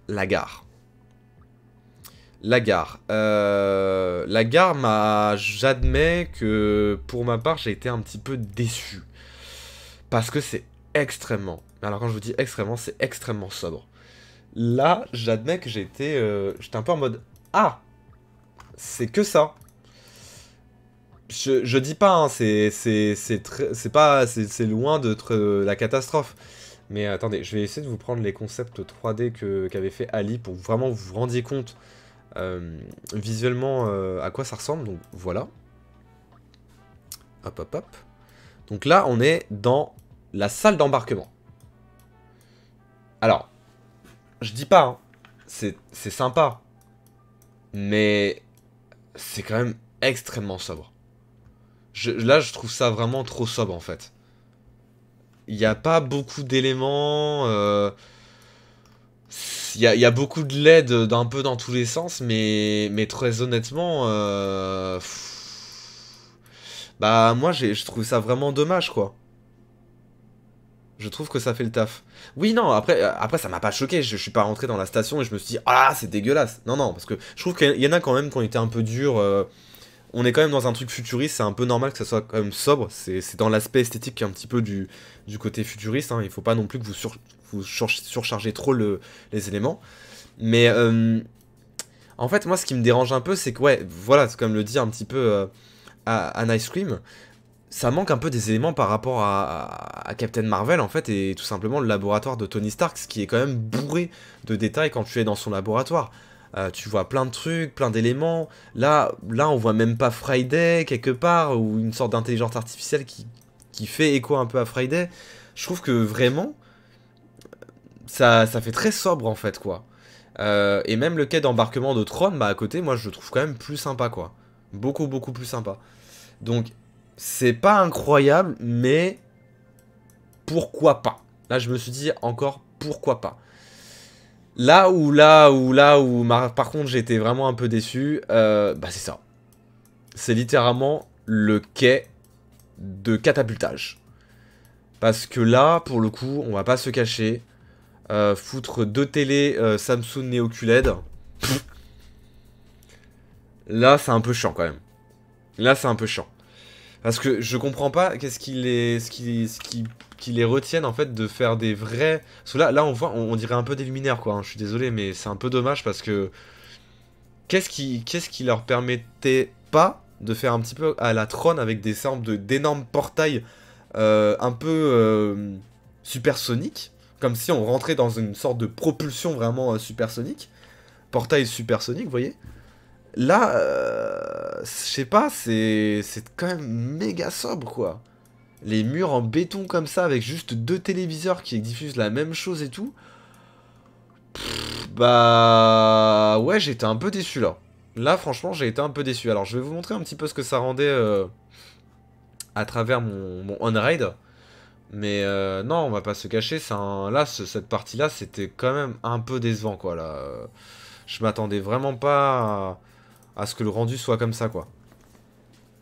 la gare. La gare. Euh, la gare m'a... J'admets que, pour ma part, j'ai été un petit peu déçu. Parce que c'est extrêmement... Alors, quand je vous dis extrêmement, c'est extrêmement sobre. Là, j'admets que j'étais... Euh, j'étais un peu en mode... Ah c'est que ça. Je, dis pas, hein, c'est pas, c'est loin d'être euh, la catastrophe. Mais attendez, je vais essayer de vous prendre les concepts 3D qu'avait fait Ali pour vraiment vous rendre rendiez compte euh, visuellement euh, à quoi ça ressemble. Donc voilà. Hop, hop, hop. Donc là, on est dans la salle d'embarquement. Alors, je dis pas, hein, c'est sympa. Mais c'est quand même extrêmement sobre. là, je trouve ça vraiment trop sobre en fait. Il n'y a pas beaucoup d'éléments. Euh, il y, a, beaucoup de l'aide d'un peu dans tous les sens, mais, mais très honnêtement, euh, bah moi je trouve ça vraiment dommage quoi. Je trouve que ça fait le taf. Oui, non, après, euh, après ça m'a pas choqué. Je, ne suis pas rentré dans la station et je me suis dit, ah, c'est dégueulasse. Non, non, parce que je trouve qu'il y en a quand même qui ont été un peu durs. Euh, on est quand même dans un truc futuriste, c'est un peu normal que ça soit quand même sobre. C'est dans l'aspect esthétique qui est un petit peu du, du côté futuriste. Il hein. Il faut pas non plus que vous, surchargez trop le, les éléments. Mais euh, en fait, moi, ce qui me dérange un peu, c'est que, ouais, voilà, comme le dit un petit peu à, Ice Cream, ça manque un peu des éléments par rapport à, Captain Marvel en fait et tout simplement le laboratoire de Tony Stark, ce qui est quand même bourré de détails quand tu es dans son laboratoire. Euh, tu vois plein de trucs, plein d'éléments. Là, là, on voit même pas Friday quelque part ou une sorte d'intelligence artificielle qui, qui fait écho un peu à Friday. Je trouve que vraiment, ça, ça fait très sobre en fait quoi. Euh, et même le quai d'embarquement de Tron, bah à côté, moi je le trouve quand même plus sympa quoi. Beaucoup beaucoup plus sympa. Donc c'est pas incroyable, mais pourquoi pas Là, je me suis dit encore pourquoi pas. Là où, là où, là où, par contre, j'étais vraiment un peu déçu, euh, bah c'est ça. C'est littéralement le quai de catapultage. Parce que là, pour le coup, on va pas se cacher. Euh, foutre deux télé euh, Samsung Neo QLED. Là, c'est un peu chiant quand même. Là, c'est un peu chiant. Parce que je comprends pas qu'est-ce qui les, ce qui, qui, les retiennent en fait de faire des vrais. Parce que là, on voit, on, dirait un peu des luminaires quoi. Hein, je suis désolé, mais c'est un peu dommage parce que qu'est-ce qui, qu'est-ce qui leur permettait pas de faire un petit peu à la trône avec des sortes de d'énormes portails euh, un peu euh, supersoniques, comme si on rentrait dans une sorte de propulsion vraiment euh, supersonique, portail supersonique, vous voyez. Là, euh, je sais pas, c'est quand même méga sobre, quoi. Les murs en béton comme ça, avec juste deux téléviseurs qui diffusent la même chose et tout. bah... Ouais, j'étais un peu déçu, là. Là, franchement, j'ai été un peu déçu. Alors, je vais vous montrer un petit peu ce que ça rendait euh, à travers mon, on ride Mais euh, non, on va pas se cacher, là, cette partie-là, c'était quand même un peu décevant, quoi, là. Je m'attendais vraiment pas... À à ce que le rendu soit comme ça, quoi.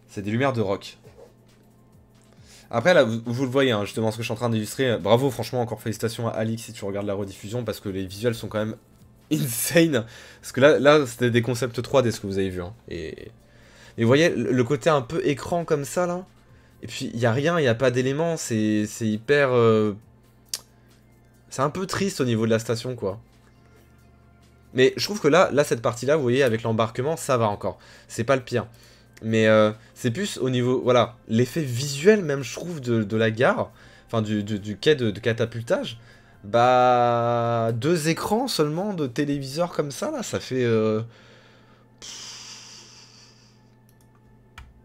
C'est des lumières de rock. Après, là, vous, le voyez, hein, justement, ce que je suis en train d'illustrer. Bravo, franchement, encore félicitations à Alix si tu regardes la rediffusion, parce que les visuels sont quand même <laughs> insane. Parce que là, là c'était des concepts 3D, ce que vous avez vu. Hein. Et... et vous voyez, le côté un peu écran comme ça, là. Et puis, il n'y a rien, il n'y a pas d'éléments, c'est hyper... Euh, c'est un peu triste au niveau de la station, quoi. Mais je trouve que là, là cette partie-là, vous voyez, avec l'embarquement, ça va encore. C'est pas le pire. Mais euh, c'est plus au niveau, voilà, l'effet visuel même, je trouve, de, la gare, enfin du, quai de, catapultage, bah, deux écrans seulement de téléviseurs comme ça, là, ça fait... Euh,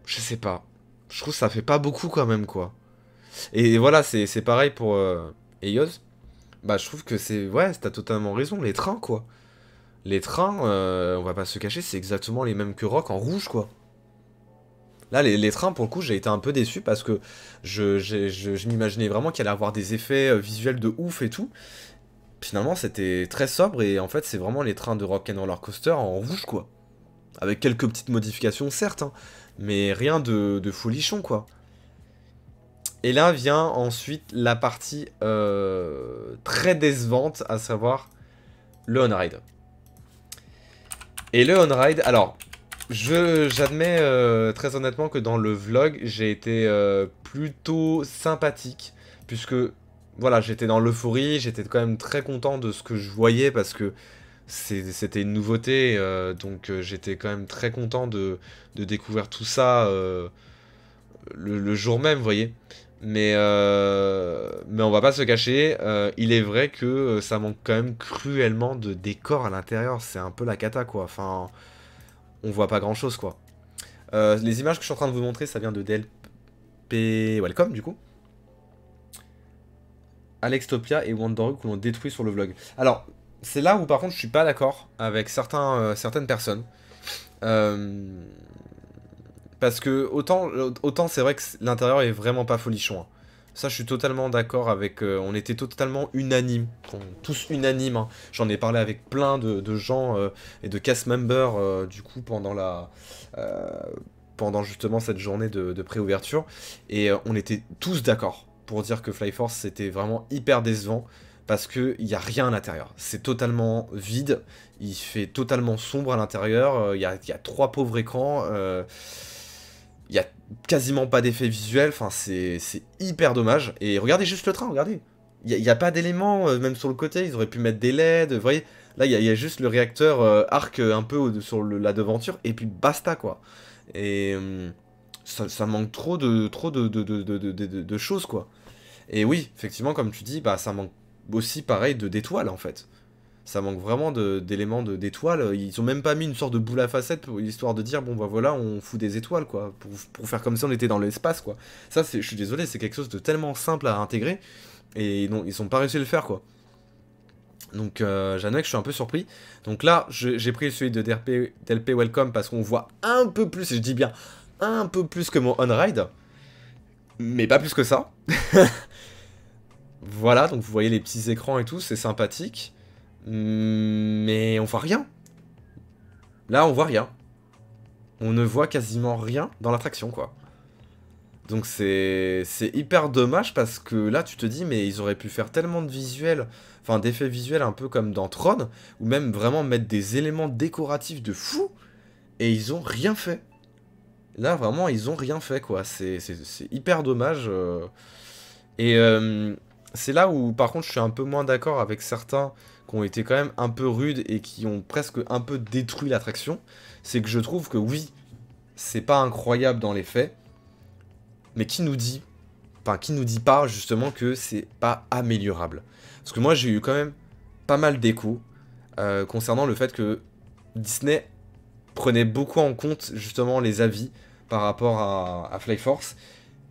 je sais pas. Je trouve que ça fait pas beaucoup quand même, quoi. Et, voilà, c'est pareil pour euh, Bah, je trouve que c'est... Ouais, t'as totalement raison, les trains, quoi. Les trains, euh, on va pas se cacher, c'est exactement les mêmes que Rock en rouge, quoi. Là, les, trains, pour le coup, j'ai été un peu déçu parce que je, m'imaginais vraiment qu'il allait avoir des effets euh, visuels de ouf et tout. Finalement, c'était très sobre et en fait, c'est vraiment les trains de Rock and Roller Coaster en rouge, quoi. Avec quelques petites modifications, certes, hein, mais rien de, folichon, quoi. Et là vient ensuite la partie euh, très décevante, à savoir le on-ride. Et le on-ride, alors, j'admets euh, très honnêtement que dans le vlog, j'ai été euh, plutôt sympathique, puisque, voilà, j'étais dans l'euphorie, j'étais quand même très content de ce que je voyais, parce que c'était une nouveauté, euh, donc j'étais quand même très content de, de découvrir tout ça le, le, jour même, vous voyez. Mais, euh, mais on va pas se cacher, euh, il est vrai que euh, ça manque quand même cruellement de décor à l'intérieur. C'est un peu la cata, quoi. Enfin, on voit pas grand chose, quoi. Euh, les images que je suis en train de vous montrer, ça vient de DLP Welcome, du coup. Alextopia et Wanderu que l'on détruit sur le vlog. Alors, c'est là où par contre je suis pas d'accord avec certains, certaines personnes. Euh parce que autant, autant c'est vrai que l'intérieur est vraiment pas folichon. Hein. Ça, je suis totalement d'accord avec. Euh, on était totalement unanime, tous unanimes. Hein. J'en ai parlé avec plein de, gens euh, et de cast members euh, du coup pendant la. pendant justement cette journée de, pré-ouverture Et on était tous d'accord pour dire que Fly Force c'était vraiment hyper décevant parce qu'il n'y a rien à l'intérieur. C'est totalement vide, il fait totalement sombre à l'intérieur, il y, y, a trois pauvres écrans. Il n'y a quasiment pas d'effet visuel, enfin c'est hyper dommage. Et regardez juste le train, regardez. Il n'y a, pas d'éléments, euh, même sur le côté, ils auraient pu mettre des LED, vous voyez. Là, il y, a juste le réacteur euh, arc euh, un peu sur la devanture, et puis basta, quoi. Et hum, ça, manque trop de, trop de, de, choses, quoi. Et oui, effectivement, comme tu dis, bah, ça manque aussi, pareil, d'étoiles, en fait ça manque vraiment d'éléments d'étoiles. Ils ont même pas mis une sorte de boule à facettes pour, histoire de dire bon bah voilà on fout des étoiles quoi pour, faire comme si on était dans l'espace quoi. Ça je suis désolé c'est quelque chose de tellement simple à intégrer et non ils sont pas réussi à le faire quoi. Donc euh, que je suis un peu surpris. Donc là j'ai pris celui de DLP, DLP Welcome parce qu'on voit un peu plus et je dis bien un peu plus que mon on ride mais pas plus que ça. <laughs> voilà donc vous voyez les petits écrans et tout c'est sympathique. Mais on voit rien. Là, on voit rien. On ne voit quasiment rien dans l'attraction, quoi. Donc c'est hyper dommage parce que là tu te dis mais ils auraient pu faire tellement de visuels, enfin d'effets visuels un peu comme dans Tron, ou même vraiment mettre des éléments décoratifs de fou, et ils ont rien fait. Là vraiment ils ont rien fait quoi, c'est hyper dommage. Euh. Et euh, c'est là où par contre je suis un peu moins d'accord avec certains qui ont été quand même un peu rudes et qui ont presque un peu détruit l'attraction, c'est que je trouve que oui, c'est pas incroyable dans les faits, mais qui nous dit, enfin qui nous dit pas justement que c'est pas améliorable. Parce que moi j'ai eu quand même pas mal d'échos euh, concernant le fait que Disney prenait beaucoup en compte justement les avis par rapport à, à Fly Force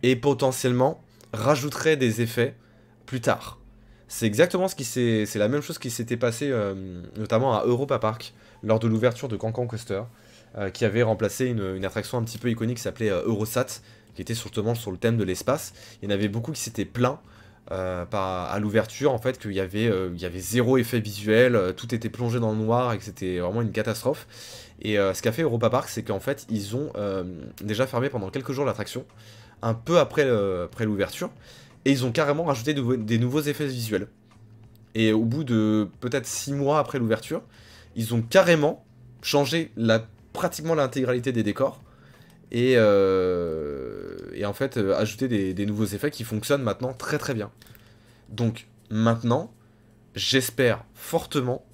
et potentiellement rajouterait des effets plus tard. C'est exactement ce qui s'est. C'est la même chose qui s'était passé euh, notamment à Europa Park lors de l'ouverture de Cancan Coaster, euh, qui avait remplacé une, attraction un petit peu iconique qui s'appelait euh, Eurosat, qui était justement sur le thème de l'espace. Il y en avait beaucoup qui s'étaient plaints à l'ouverture, en fait, qu'il y, avait, y avait zéro effet visuel, tout était plongé dans le noir et que c'était vraiment une catastrophe. Et ce qu'a fait Europa Park, c'est qu'en fait, ils ont déjà fermé pendant quelques jours l'attraction, un peu après, après l'ouverture. Et ils ont carrément rajouté des nouveaux effets visuels. Et au bout de peut-être 6 mois après l'ouverture, ils ont carrément changé la, pratiquement l'intégralité des décors. Et, euh, en fait, euh, ajouté des, nouveaux effets qui fonctionnent maintenant très très bien. Donc maintenant, j'espère fortement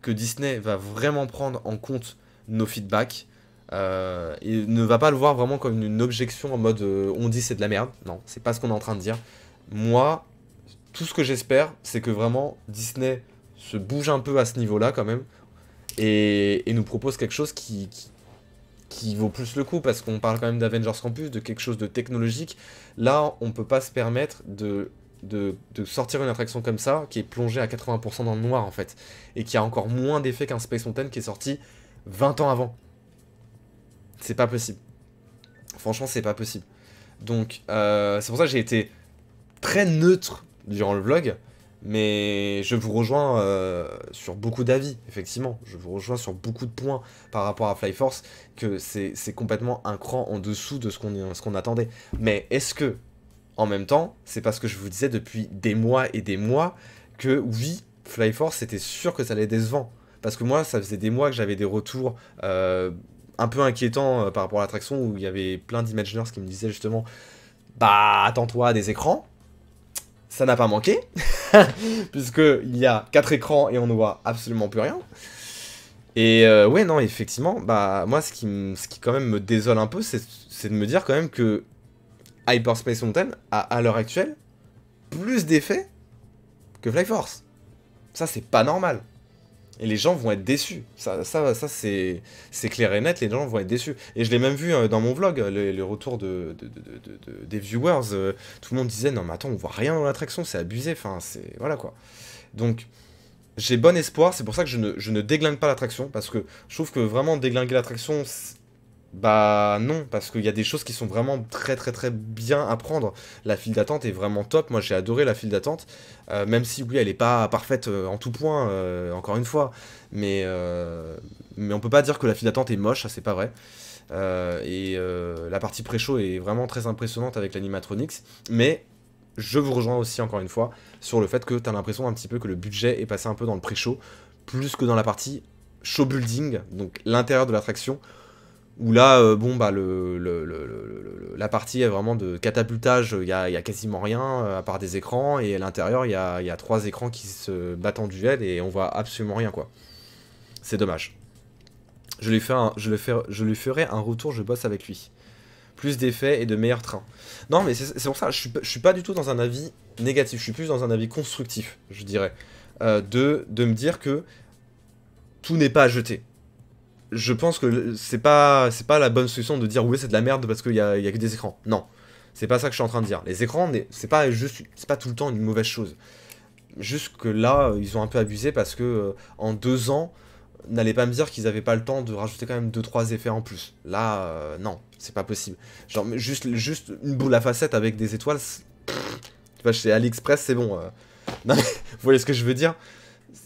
que Disney va vraiment prendre en compte nos feedbacks. Euh, et ne va pas le voir vraiment comme une objection en mode on dit c'est de la merde. Non, c'est pas ce qu'on est en train de dire moi, tout ce que j'espère, c'est que vraiment Disney se bouge un peu à ce niveau-là quand même et, nous propose quelque chose qui, vaut plus le coup parce qu'on parle quand même d'Avengers Campus, de quelque chose de technologique. Là, on peut pas se permettre de, sortir une attraction comme ça qui est plongée à 80% dans le noir en fait et qui a encore moins d'effet qu'un Space Mountain qui est sorti 20 ans avant. C'est pas possible. Franchement, c'est pas possible. Donc, euh, c'est pour ça que j'ai été très neutre durant le vlog, mais je vous rejoins euh, sur beaucoup d'avis, effectivement. Je vous rejoins sur beaucoup de points par rapport à Fly Force, que c'est complètement un cran en dessous de ce qu'on attendait. Mais est-ce que, en même temps, c'est parce que je vous disais depuis des mois et des mois que oui, Fly Force, c'était sûr que ça allait décevant. Parce que moi, ça faisait des mois que j'avais des retours euh, un peu inquiétants euh, par rapport à l'attraction, où il y avait plein d'imagineurs qui me disaient justement « Bah, attends-toi des écrans » ça n'a pas manqué, <laughs> puisqu'il y a quatre écrans et on ne voit absolument plus rien. Et euh, ouais, non, effectivement, bah moi, ce qui, ce qui quand même me désole un peu, c'est de me dire quand même que Space Mountain a à l'heure actuelle plus d'effets que Flight Force. Ça, c'est pas normal. Et les gens vont être déçus. Ça, ça, ça c'est, c'est clair et net, les gens vont être déçus. Et je l'ai même vu euh, dans mon vlog, le, retour de, des viewers. Euh, tout le monde disait Non, mais attends, on voit rien dans l'attraction, c'est abusé. Enfin, c'est. Voilà quoi. Donc, j'ai bon espoir. C'est pour ça que je ne, je ne déglingue pas l'attraction. Parce que je trouve que vraiment déglinguer l'attraction, bah non, parce qu'il y a des choses qui sont vraiment très très très bien à prendre. La file d'attente est vraiment top, moi j'ai adoré la file d'attente, euh, même si oui elle est pas parfaite euh, en tout point, euh, encore une fois, mais, mais on peut pas dire que la file d'attente est moche, ça c'est pas vrai. et la partie pré-show est vraiment très impressionnante avec l'animatronics, mais je vous rejoins aussi encore une fois sur le fait que tu as l'impression un petit peu que le budget est passé un peu dans le pré-show, plus que dans la partie show building, donc l'intérieur de l'attraction, où là, euh, bon, bah, le, la partie est vraiment de catapultage, il y a, quasiment rien, euh, à part des écrans, et à l'intérieur, il y a, trois écrans qui se battent en duel, et on voit absolument rien, quoi. C'est dommage. Je lui, fais je, lui ferai un retour, je bosse avec lui. Plus d'effets et de meilleurs trains. Non, mais c'est pour ça, je suis, suis pas du tout dans un avis négatif, je suis plus dans un avis constructif, je dirais. Euh, de, de me dire que tout n'est pas à jeter je pense que c'est pas, c'est pas la bonne solution de dire oui c'est de la merde parce qu'il y a, que des écrans. Non, c'est pas ça que je suis en train de dire. Les écrans, c'est pas juste, c'est pas tout le temps une mauvaise chose. Juste que là, ils ont un peu abusé parce que euh, en deux ans, n'allez pas me dire qu'ils avaient pas le temps de rajouter quand même deux trois effets en plus. Là, euh, non, c'est pas possible. Genre juste, juste une boule à facettes avec des étoiles. vois, chez AliExpress, c'est bon. Euh. <laughs> vous voyez ce que je veux dire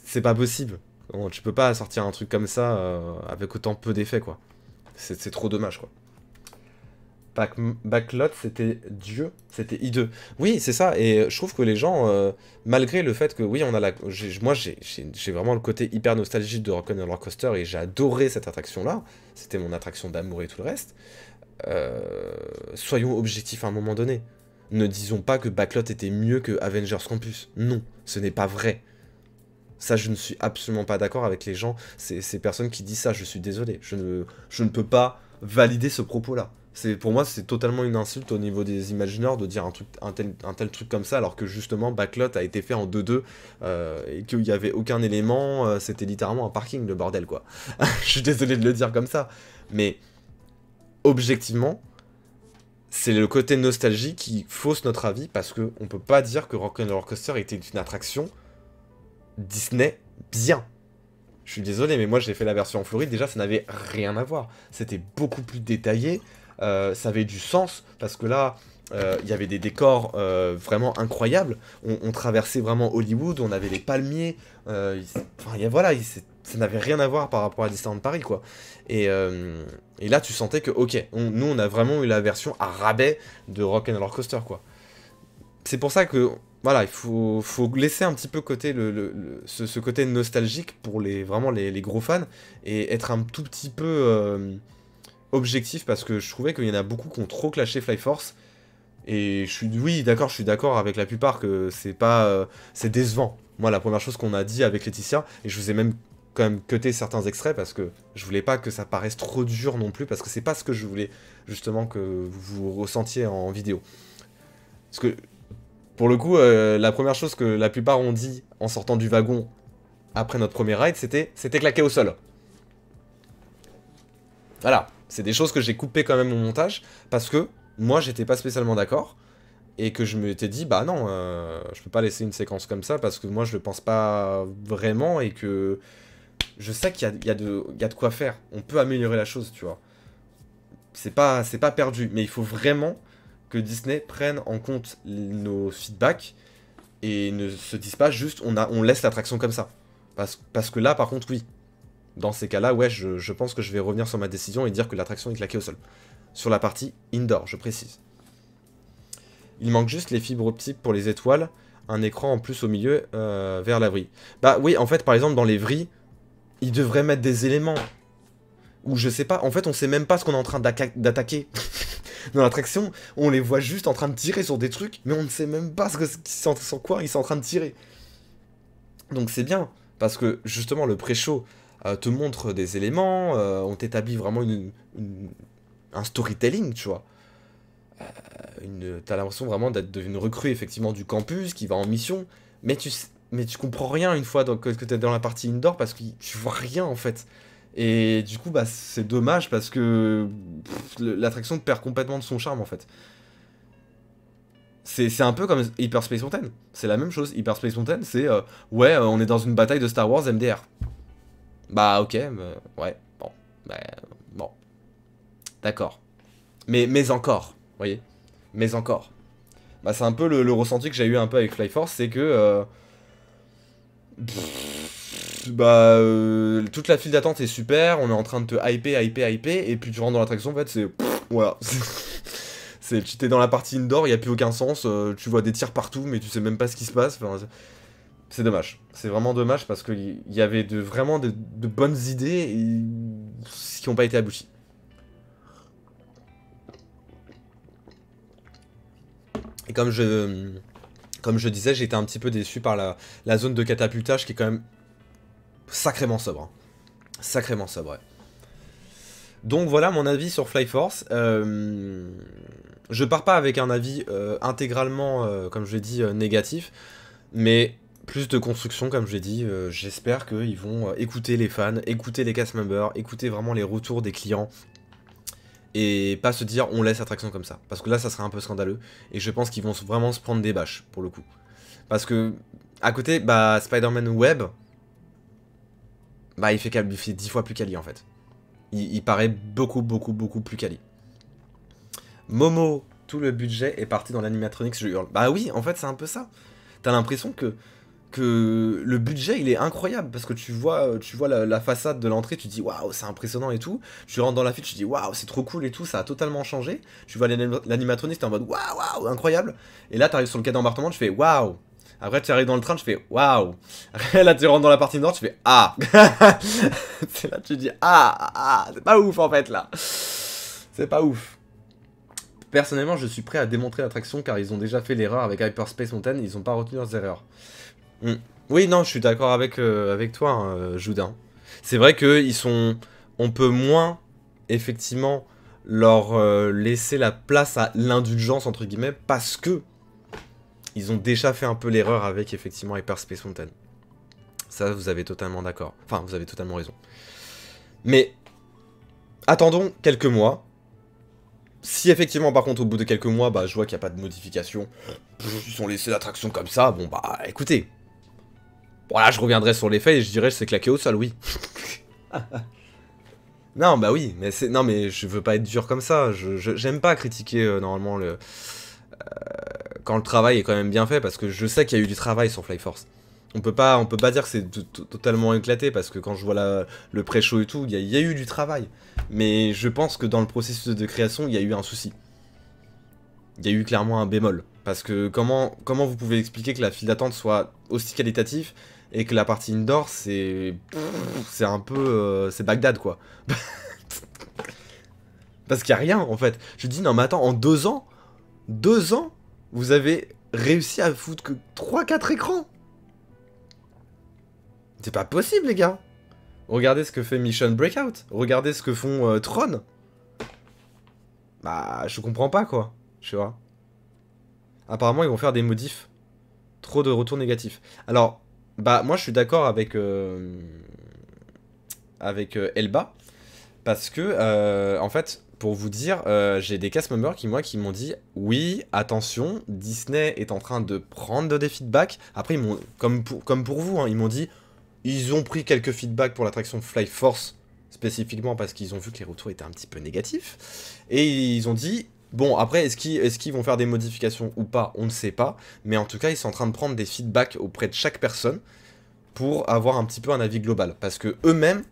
C'est pas possible. Bon, tu peux pas sortir un truc comme ça euh, avec autant peu d'effets, quoi. C'est trop dommage, quoi. Back Backlot, c'était Dieu, c'était hideux. Oui, c'est ça, et je trouve que les gens, euh, malgré le fait que, oui, on a la... Moi, j'ai vraiment le côté hyper nostalgique de Rock'n'Roller Roller Coaster, et j'ai adoré cette attraction-là. C'était mon attraction d'amour et tout le reste. Euh, soyons objectifs à un moment donné. Ne disons pas que Backlot était mieux que Avengers Campus. Non, ce n'est pas vrai. Ça, je ne suis absolument pas d'accord avec les gens, ces, personnes qui disent ça. Je suis désolé. Je ne, peux pas valider ce propos-là. Pour moi, c'est totalement une insulte au niveau des imagineurs de dire un, tel, truc comme ça, alors que justement, Backlot a été fait en 2-2 euh, et qu'il n'y avait aucun élément. Euh, c'était littéralement un parking, le bordel, quoi. <laughs> je suis désolé de le dire comme ça. Mais objectivement, c'est le côté nostalgie qui fausse notre avis parce qu'on ne peut pas dire que Rock'n'Roller Coaster était une attraction Disney bien. Je suis désolé, mais moi j'ai fait la version en Floride, déjà ça n'avait rien à voir. C'était beaucoup plus détaillé, euh, ça avait du sens, parce que là, euh, il y avait des décors euh, vraiment incroyables. On, traversait vraiment Hollywood, on avait les palmiers. enfin, voilà, ça n'avait rien à voir par rapport à Disneyland Paris, quoi. Et, là, tu sentais que, ok, on, nous, on a vraiment eu la version à rabais de Rock and Roller Coaster, quoi. C'est pour ça que voilà, il faut, laisser un petit peu côté le, ce, côté nostalgique pour les, vraiment les, gros fans et être un tout petit peu euh, objectif parce que je trouvais qu'il y en a beaucoup qui ont trop clashé Fly Force. Et je suis, oui, d'accord, je suis d'accord avec la plupart que c'est pas, euh, c'est décevant. Moi, la première chose qu'on a dit avec Laetitia, et je vous ai même quand même cuté certains extraits parce que je voulais pas que ça paraisse trop dur non plus parce que c'est pas ce que je voulais justement que vous ressentiez en vidéo. Parce que pour le coup, euh, la première chose que la plupart ont dit en sortant du wagon après notre premier ride, c'était c'était claqué au sol. Voilà, c'est des choses que j'ai coupées quand même au montage parce que moi j'étais pas spécialement d'accord et que je m'étais dit bah non, euh, je peux pas laisser une séquence comme ça parce que moi je le pense pas vraiment et que je sais qu'il y, a de quoi faire. On peut améliorer la chose, tu vois. C'est pas, pas perdu, mais il faut vraiment que Disney prenne en compte nos feedbacks et ne se dise pas juste on, a, on laisse l'attraction comme ça. Parce, parce que là, par contre, oui. Dans ces cas-là, ouais, je, pense que je vais revenir sur ma décision et dire que l'attraction est claquée au sol. Sur la partie indoor, je précise. Il manque juste les fibres optiques pour les étoiles, un écran en plus au milieu euh, vers la Bah oui, en fait, par exemple, dans les vrilles, ils devraient mettre des éléments. Ou je sais pas, en fait, on sait même pas ce qu'on est en train d'attaquer. <laughs> dans l'attraction, on les voit juste en train de tirer sur des trucs, mais on ne sait même pas sur quoi ils sont en train de tirer. Donc c'est bien, parce que justement le pré-show euh, te montre des éléments, euh, on t'établit vraiment un storytelling, tu vois. Euh, t'as l'impression vraiment d'être une recrue effectivement du campus qui va en mission, mais tu, mais tu comprends rien une fois que, que t'es dans la partie indoor parce que tu vois rien en fait. Et du coup, bah, c'est dommage parce que l'attraction perd complètement de son charme en fait. C'est un peu comme Hyperspace Mountain. C'est la même chose. Hyperspace Mountain, c'est euh, ouais, euh, on est dans une bataille de Star Wars MDR. Bah ok, ouais, bon, bah, bon, d'accord. Mais mais encore, voyez, mais encore. Bah c'est un peu le, ressenti que j'ai eu un peu avec Fly Force, c'est que euh, Pfff bah, euh, toute la file d'attente est super, on est en train de te hyper, hyper, hyper, et puis tu rentres dans l'attraction, en fait, c'est. Voilà. <laughs> c'est, tu t'es dans la partie indoor, il n'y a plus aucun sens, euh, tu vois des tirs partout, mais tu sais même pas ce qui se passe. c'est dommage. C'est vraiment dommage parce qu'il y avait de, vraiment de, bonnes idées et... qui n'ont pas été abouties. Et comme je, comme je disais, j'étais un petit peu déçu par la zone de catapultage qui est quand même Sacrément sobre. Hein. Sacrément sobre. Donc voilà mon avis sur Fly Force. Euh, je pars pas avec un avis euh, intégralement, euh, comme je l'ai dit, négatif, mais plus de construction, comme je l'ai dit. J'espère qu'ils vont écouter les fans, écouter les cast members, écouter vraiment les retours des clients. Et pas se dire on laisse attraction comme ça. Parce que là ça serait un peu scandaleux. Et je pense qu'ils vont vraiment se prendre des bâches pour le coup. Parce que à côté, bah Spider-Man Web, bah, il fait, 10 fois plus quali en fait. Il, paraît beaucoup, beaucoup, beaucoup plus quali. Momo, tout le budget est parti dans l'animatronique, je hurle. Bah oui, en fait, c'est un peu ça. T'as l'impression que, que le budget, il est incroyable, parce que tu vois, tu vois la, façade de l'entrée, tu dis, waouh, c'est impressionnant et tout. Tu rentres dans la file, tu dis, waouh, c'est trop cool et tout, ça a totalement changé. Tu vois l'animatronique, t'es en mode, waouh, waouh, incroyable. Et là, t'arrives sur le cadre d'embarquement, tu fais, waouh, après, tu arrives dans le train, tu fais waouh. Là, tu rentres dans la partie nord, tu fais ah. <laughs> c'est là, tu dis ah, ah, ah. C'est pas ouf en fait là. C'est pas ouf. Personnellement, je suis prêt à démontrer l'attraction car ils ont déjà fait l'erreur avec Hyperspace Mountain, ils n'ont pas retenu leurs erreurs. Hmm. Oui, non, je suis d'accord avec, euh, avec toi, hein, euh, Joudin. C'est vrai que ils sont. On peut moins, effectivement, leur euh, laisser la place à l'indulgence, entre guillemets, parce que ils ont déjà fait un peu l'erreur avec effectivement Hyper Space Mountain. Ça, vous avez totalement d'accord. Enfin, vous avez totalement raison. Mais attendons quelques mois. Si effectivement, par contre, au bout de quelques mois, bah, je vois qu'il n'y a pas de modification, ils ont laissé l'attraction comme ça, bon bah, écoutez. Voilà, là, je reviendrai sur les faits et je dirais c'est claquer au sol, oui. <laughs> non, bah oui, mais c'est non mais je veux pas être dur comme ça. Je j'aime pas critiquer euh, normalement le. Euh, quand le travail est quand même bien fait, parce que je sais qu'il y a eu du travail sur Fly Force. On peut pas, on peut pas dire que c'est totalement éclaté, parce que quand je vois le pré-show et tout, il y, a eu du travail. Mais je pense que dans le processus de création, il y a eu un souci. Il y a eu clairement un bémol. Parce que comment, comment vous pouvez expliquer que la file d'attente soit aussi qualitative et que la partie indoor, c'est. C'est un peu. Euh, c'est Bagdad, quoi. <laughs> Parce qu'il n'y a rien en fait. Je dis non mais attends, en deux ans, deux ans, vous avez réussi à foutre que 3-4 écrans C'est pas possible, les gars Regardez ce que fait Mission Breakout. Regardez ce que font euh, Tron. Bah, je comprends pas, quoi. Je pas. Apparemment, ils vont faire des modifs. Trop de retours négatifs. Alors, bah, moi, je suis d'accord avec... Euh, avec euh, Elba. Parce que, en fait, pour vous dire, euh, j'ai des cast members qui, moi, qui m'ont dit oui, attention, Disney est en train de prendre des feedbacks. Après, ils comme, pour, comme pour vous, hein, ils m'ont dit ils ont pris quelques feedbacks pour l'attraction Fly Force, spécifiquement parce qu'ils ont vu que les retours étaient un petit peu négatifs. Et ils ont dit Bon, après, est-ce qu'ils vont faire des modifications ou pas On ne sait pas. Mais en tout cas, ils sont en train de prendre des feedbacks auprès de chaque personne pour avoir un petit peu un avis global. Parce que eux-mêmes,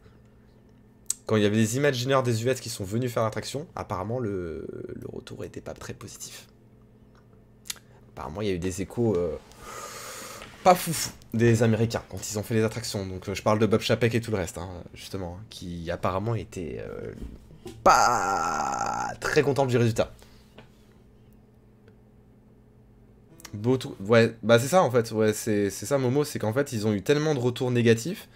quand il y avait des Imagineurs des US qui sont venus faire l'attraction, apparemment le, retour n'était pas très positif. Apparemment, il y a eu des échos euh, pas foufou des Américains quand ils ont fait les attractions. Donc, euh, je parle de Bob Chapek et tout le reste, hein, justement, hein, qui apparemment était euh, pas très content du résultat. tout. Ouais, bah c'est ça en fait, ouais, c'est ça Momo, c'est qu'en fait ils ont eu tellement de retours négatifs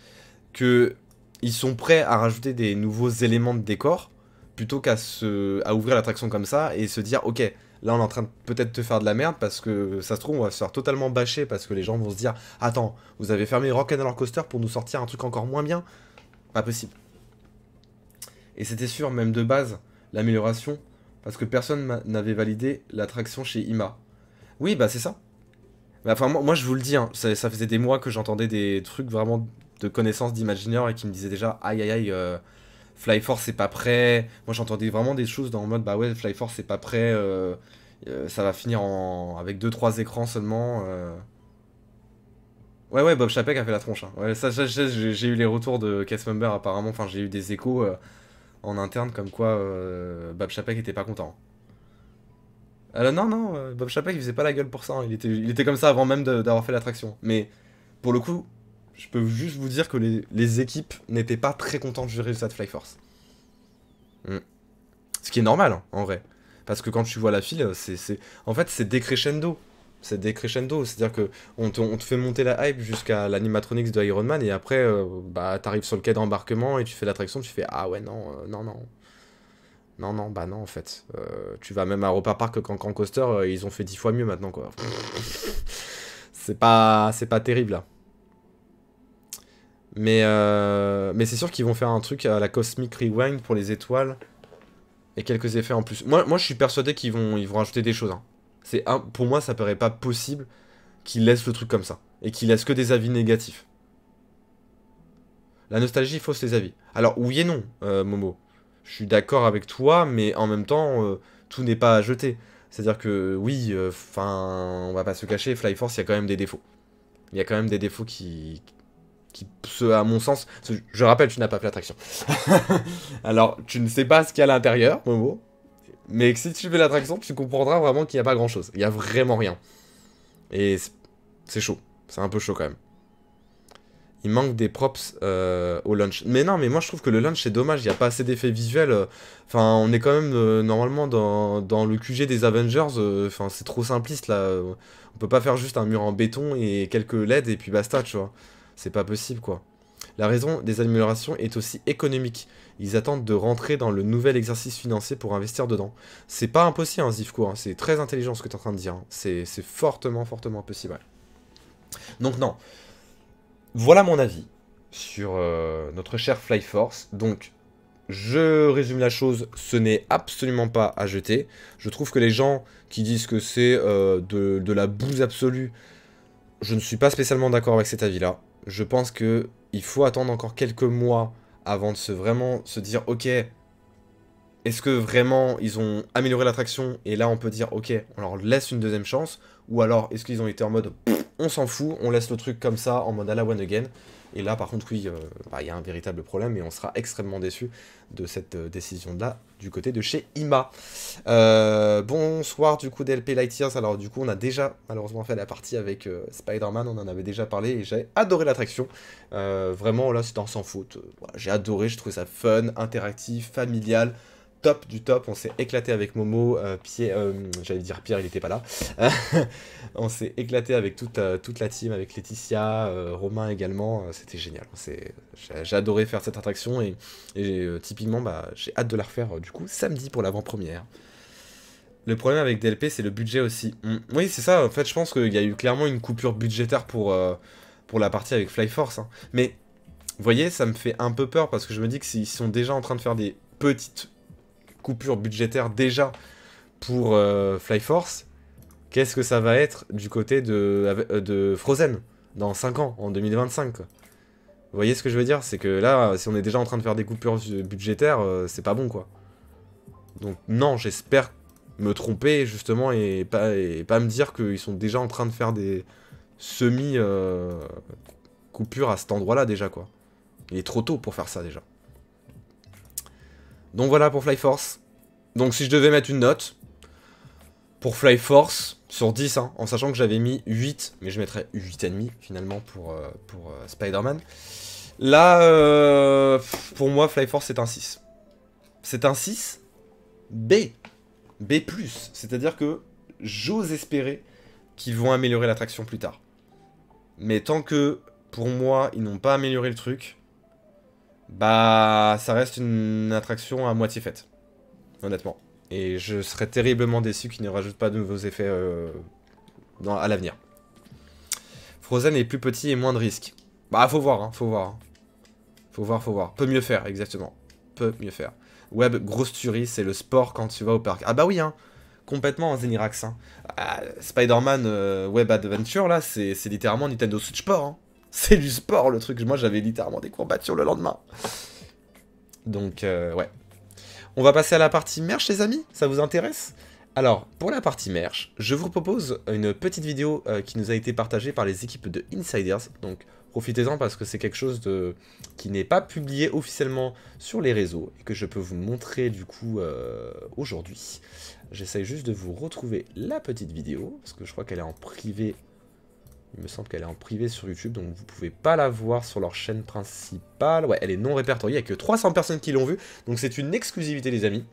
que ils sont prêts à rajouter des nouveaux éléments de décor plutôt qu'à à ouvrir l'attraction comme ça et se dire ok là on est en train de peut-être te faire de la merde parce que ça se trouve on va se faire totalement bâcher parce que les gens vont se dire attends vous avez fermé Roller Coaster pour nous sortir un truc encore moins bien pas possible et c'était sûr même de base l'amélioration parce que personne n'avait validé l'attraction chez Ima oui bah c'est ça bah, enfin moi, moi, je vous le dis hein, ça, ça faisait des mois que j'entendais des trucs vraiment de connaissances d'Imagineur et qui me disaient déjà aïe aïe aïe euh, Fly Force c'est pas prêt. Moi j'entendais vraiment des choses dans le mode bah ouais Fly Force c'est pas prêt, euh, euh, ça va finir en avec 2-3 écrans seulement. Ouais ouais Bob Chapek a fait la tronche. Hein. Ouais, ça, j'ai eu les retours de Cast apparemment, enfin j'ai eu des échos en interne comme quoi Bob Chapek était pas content. Alors hein. non, non, Bob Chapek il faisait pas la gueule pour ça, hein. il, était, il était comme ça avant même d'avoir fait l'attraction. Mais pour le coup, je peux juste vous dire que les, équipes n'étaient pas très contentes du résultat de Fly Force. Mm. Ce qui est normal, hein, en vrai. Parce que quand tu vois la file, c'est, en fait, c'est décrescendo. C'est décrescendo, c'est-à-dire que on te, fait monter la hype jusqu'à l'animatronics de Iron Man et après, euh, bah, t'arrives sur le quai d'embarquement et tu fais l'attraction, tu fais ah ouais non, euh, non non, non non, bah non en fait. Euh, tu vas même à Europa Park quand Grand Coaster, ils ont fait dix fois mieux maintenant quoi. <laughs> c'est pas, c'est pas terrible là. Mais, euh, mais c'est sûr qu'ils vont faire un truc à la Cosmic Rewind pour les étoiles. Et quelques effets en plus. Moi, moi je suis persuadé qu'ils vont, ils vont rajouter des choses. Hein. Pour moi, ça paraît pas possible qu'ils laissent le truc comme ça. Et qu'ils laissent que des avis négatifs. La nostalgie fausse les avis. Alors, oui et non, euh, Momo. Je suis d'accord avec toi, mais en même temps, euh, tout n'est pas à jeter. C'est-à-dire que, oui, enfin, on va pas se cacher, Fly Force, il y a quand même des défauts. Il y a quand même des défauts qui, qui, à mon sens, je rappelle, tu n'as pas fait l'attraction. <laughs> Alors, tu ne sais pas ce qu'il y a à l'intérieur, mais si tu fais l'attraction, tu comprendras vraiment qu'il n'y a pas grand-chose. Il n'y a vraiment rien. Et c'est chaud. C'est un peu chaud quand même. Il manque des props euh, au lunch. Mais non, mais moi je trouve que le lunch c'est dommage, il n'y a pas assez d'effets visuels. Enfin, on est quand même euh, normalement dans, dans, le QG des Avengers. Euh, enfin, c'est trop simpliste là. On peut pas faire juste un mur en béton et quelques LED et puis basta, tu vois. C'est pas possible, quoi. La raison des améliorations est aussi économique. Ils attendent de rentrer dans le nouvel exercice financier pour investir dedans. C'est pas impossible, hein, Zivko. Hein. C'est très intelligent ce que tu es en train de dire. Hein. C'est fortement, fortement possible. Donc, non. Voilà mon avis sur euh, notre cher Flyforce. Donc, je résume la chose, ce n'est absolument pas à jeter. Je trouve que les gens qui disent que c'est euh, de, de la bouse absolue, je ne suis pas spécialement d'accord avec cet avis-là je pense que il faut attendre encore quelques mois avant de se vraiment se dire ok est-ce que vraiment ils ont amélioré l'attraction et là on peut dire ok on leur laisse une deuxième chance ou alors est-ce qu'ils ont été en mode on s'en fout on laisse le truc comme ça en mode à la one again et là, par contre, oui, euh, bah, il y a un véritable problème et on sera extrêmement déçu de cette euh, décision-là du côté de chez IMA. Euh, bonsoir, du coup, DLP Lightyears. Alors, du coup, on a déjà malheureusement fait la partie avec Spider-Man, on en avait déjà parlé et j'ai adoré l'attraction. vraiment, là, c'est en sans faute. j'ai adoré, Je trouvé ça fun, interactif, familial top du top. On s'est éclaté avec Momo. Euh, euh J'allais dire Pierre, il n'était pas là. <laughs> on s'est éclaté avec toute, euh, toute la team, avec Laetitia, euh, Romain également. C'était génial. J'ai adoré faire cette attraction et, typiquement, bah, j'ai hâte de la refaire du coup samedi pour l'avant-première. Le problème avec DLP, c'est le budget aussi. Mm. Oui, c'est ça. En fait, je pense qu'il y a eu clairement une coupure budgétaire pour, pour la partie avec Flyforce. Force, hein. Mais vous voyez, ça me fait un peu peur parce que je me dis que s'ils sont déjà en train de faire des petites coupures budgétaires déjà pour euh, Fly Flyforce, qu'est-ce que ça va être du côté de, euh, de Frozen dans 5 ans, en 2025 quoi. Vous voyez ce que je veux dire C'est que là, si on est déjà en train de faire des coupures budgétaires, euh, c'est pas bon quoi. Donc non, j'espère me tromper justement et pas, et pas me dire qu'ils sont déjà en train de faire des semi-coupures à cet endroit-là déjà quoi. Il est trop tôt pour faire ça déjà. Donc voilà pour Fly Force. Donc si je devais mettre une note pour Fly Force sur 10, hein, en sachant que j'avais mis 8, mais je mettrais 8,5 finalement pour, euh, pour euh, Spider-Man. Là, euh, pour moi, Fly Force c'est un 6. C'est un 6 B. B+, c'est-à-dire que j'ose espérer qu'ils vont améliorer l'attraction plus tard. Mais tant que, pour moi, ils n'ont pas amélioré le truc, bah ça reste une attraction à moitié faite, honnêtement. Et je serais terriblement déçu qu'il ne rajoute pas de nouveaux effets euh, à l'avenir. Frozen est plus petit et moins de risques. Bah faut voir, hein, faut voir. Hein. Faut voir, faut voir. Peut mieux faire, exactement. Peut mieux faire. Web, grosse tuerie, c'est le sport quand tu vas au parc. Ah bah oui, hein complètement en hein, Zenirax. Hein. Ah, Spider-Man euh, Web Adventure, là, c'est littéralement Nintendo Switch Sport. C'est du sport le truc. Moi j'avais littéralement des courbatures le lendemain. Donc euh, ouais. On va passer à la partie merch les amis, ça vous intéresse alors, pour la partie merch, je vous propose une petite vidéo euh, qui nous a été partagée par les équipes de Insiders. Donc, profitez-en parce que c'est quelque chose de... qui n'est pas publié officiellement sur les réseaux et que je peux vous montrer du coup euh, aujourd'hui. J'essaye juste de vous retrouver la petite vidéo parce que je crois qu'elle est en privé il me semble qu'elle est en privé sur YouTube, donc vous pouvez pas la voir sur leur chaîne principale. Ouais, elle est non répertoriée, il n'y a que 300 personnes qui l'ont vue, donc c'est une exclusivité les amis.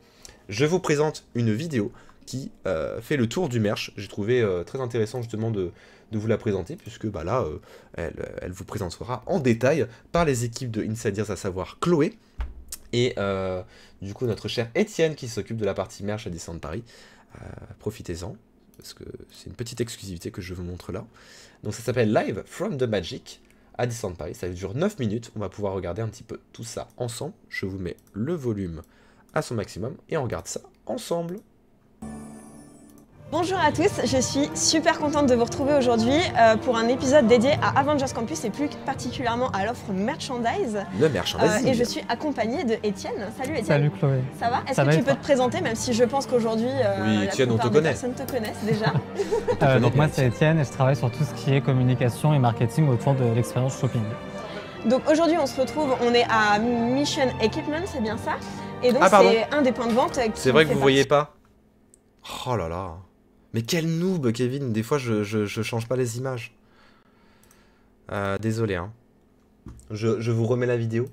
Je vous présente une vidéo qui euh, fait le tour du merch. J'ai trouvé euh, très intéressant justement de, de, vous la présenter, puisque bah, là, euh, elle, vous présentera en détail par les équipes de Insiders, à savoir Chloé, et du coup notre cher Étienne qui s'occupe de la partie merch à de Paris. Profitez-en, parce que c'est une petite exclusivité que je vous montre là. Donc ça s'appelle Live from the Magic à Disneyland Paris. Ça dure 9 minutes. On va pouvoir regarder un petit peu tout ça ensemble. Je vous mets le volume à son maximum et on regarde ça ensemble. Bonjour à tous, je suis super contente de vous retrouver aujourd'hui euh, pour un épisode dédié à Avengers Campus et plus particulièrement à l'offre merchandise. Le merchandise. Euh, et je suis accompagnée de Étienne. Salut Étienne. Salut Chloé. Ça va Est-ce que tu peux te présenter même si je pense qu'aujourd'hui euh, oui, Étienne, on te connaît. personnes te connaissent déjà <laughs> Donc moi c'est Étienne et je travaille sur tout ce qui est communication et marketing autour de l'expérience shopping. Donc aujourd'hui on se retrouve, on est à Mission Equipment, c'est bien ça Et donc ah, c'est un des points de vente. C'est vrai que vous ne voyez pas Oh là là mais quel noob, Kevin Des fois, je, change pas les images. Euh, désolé, hein. Je, je vous remets la vidéo.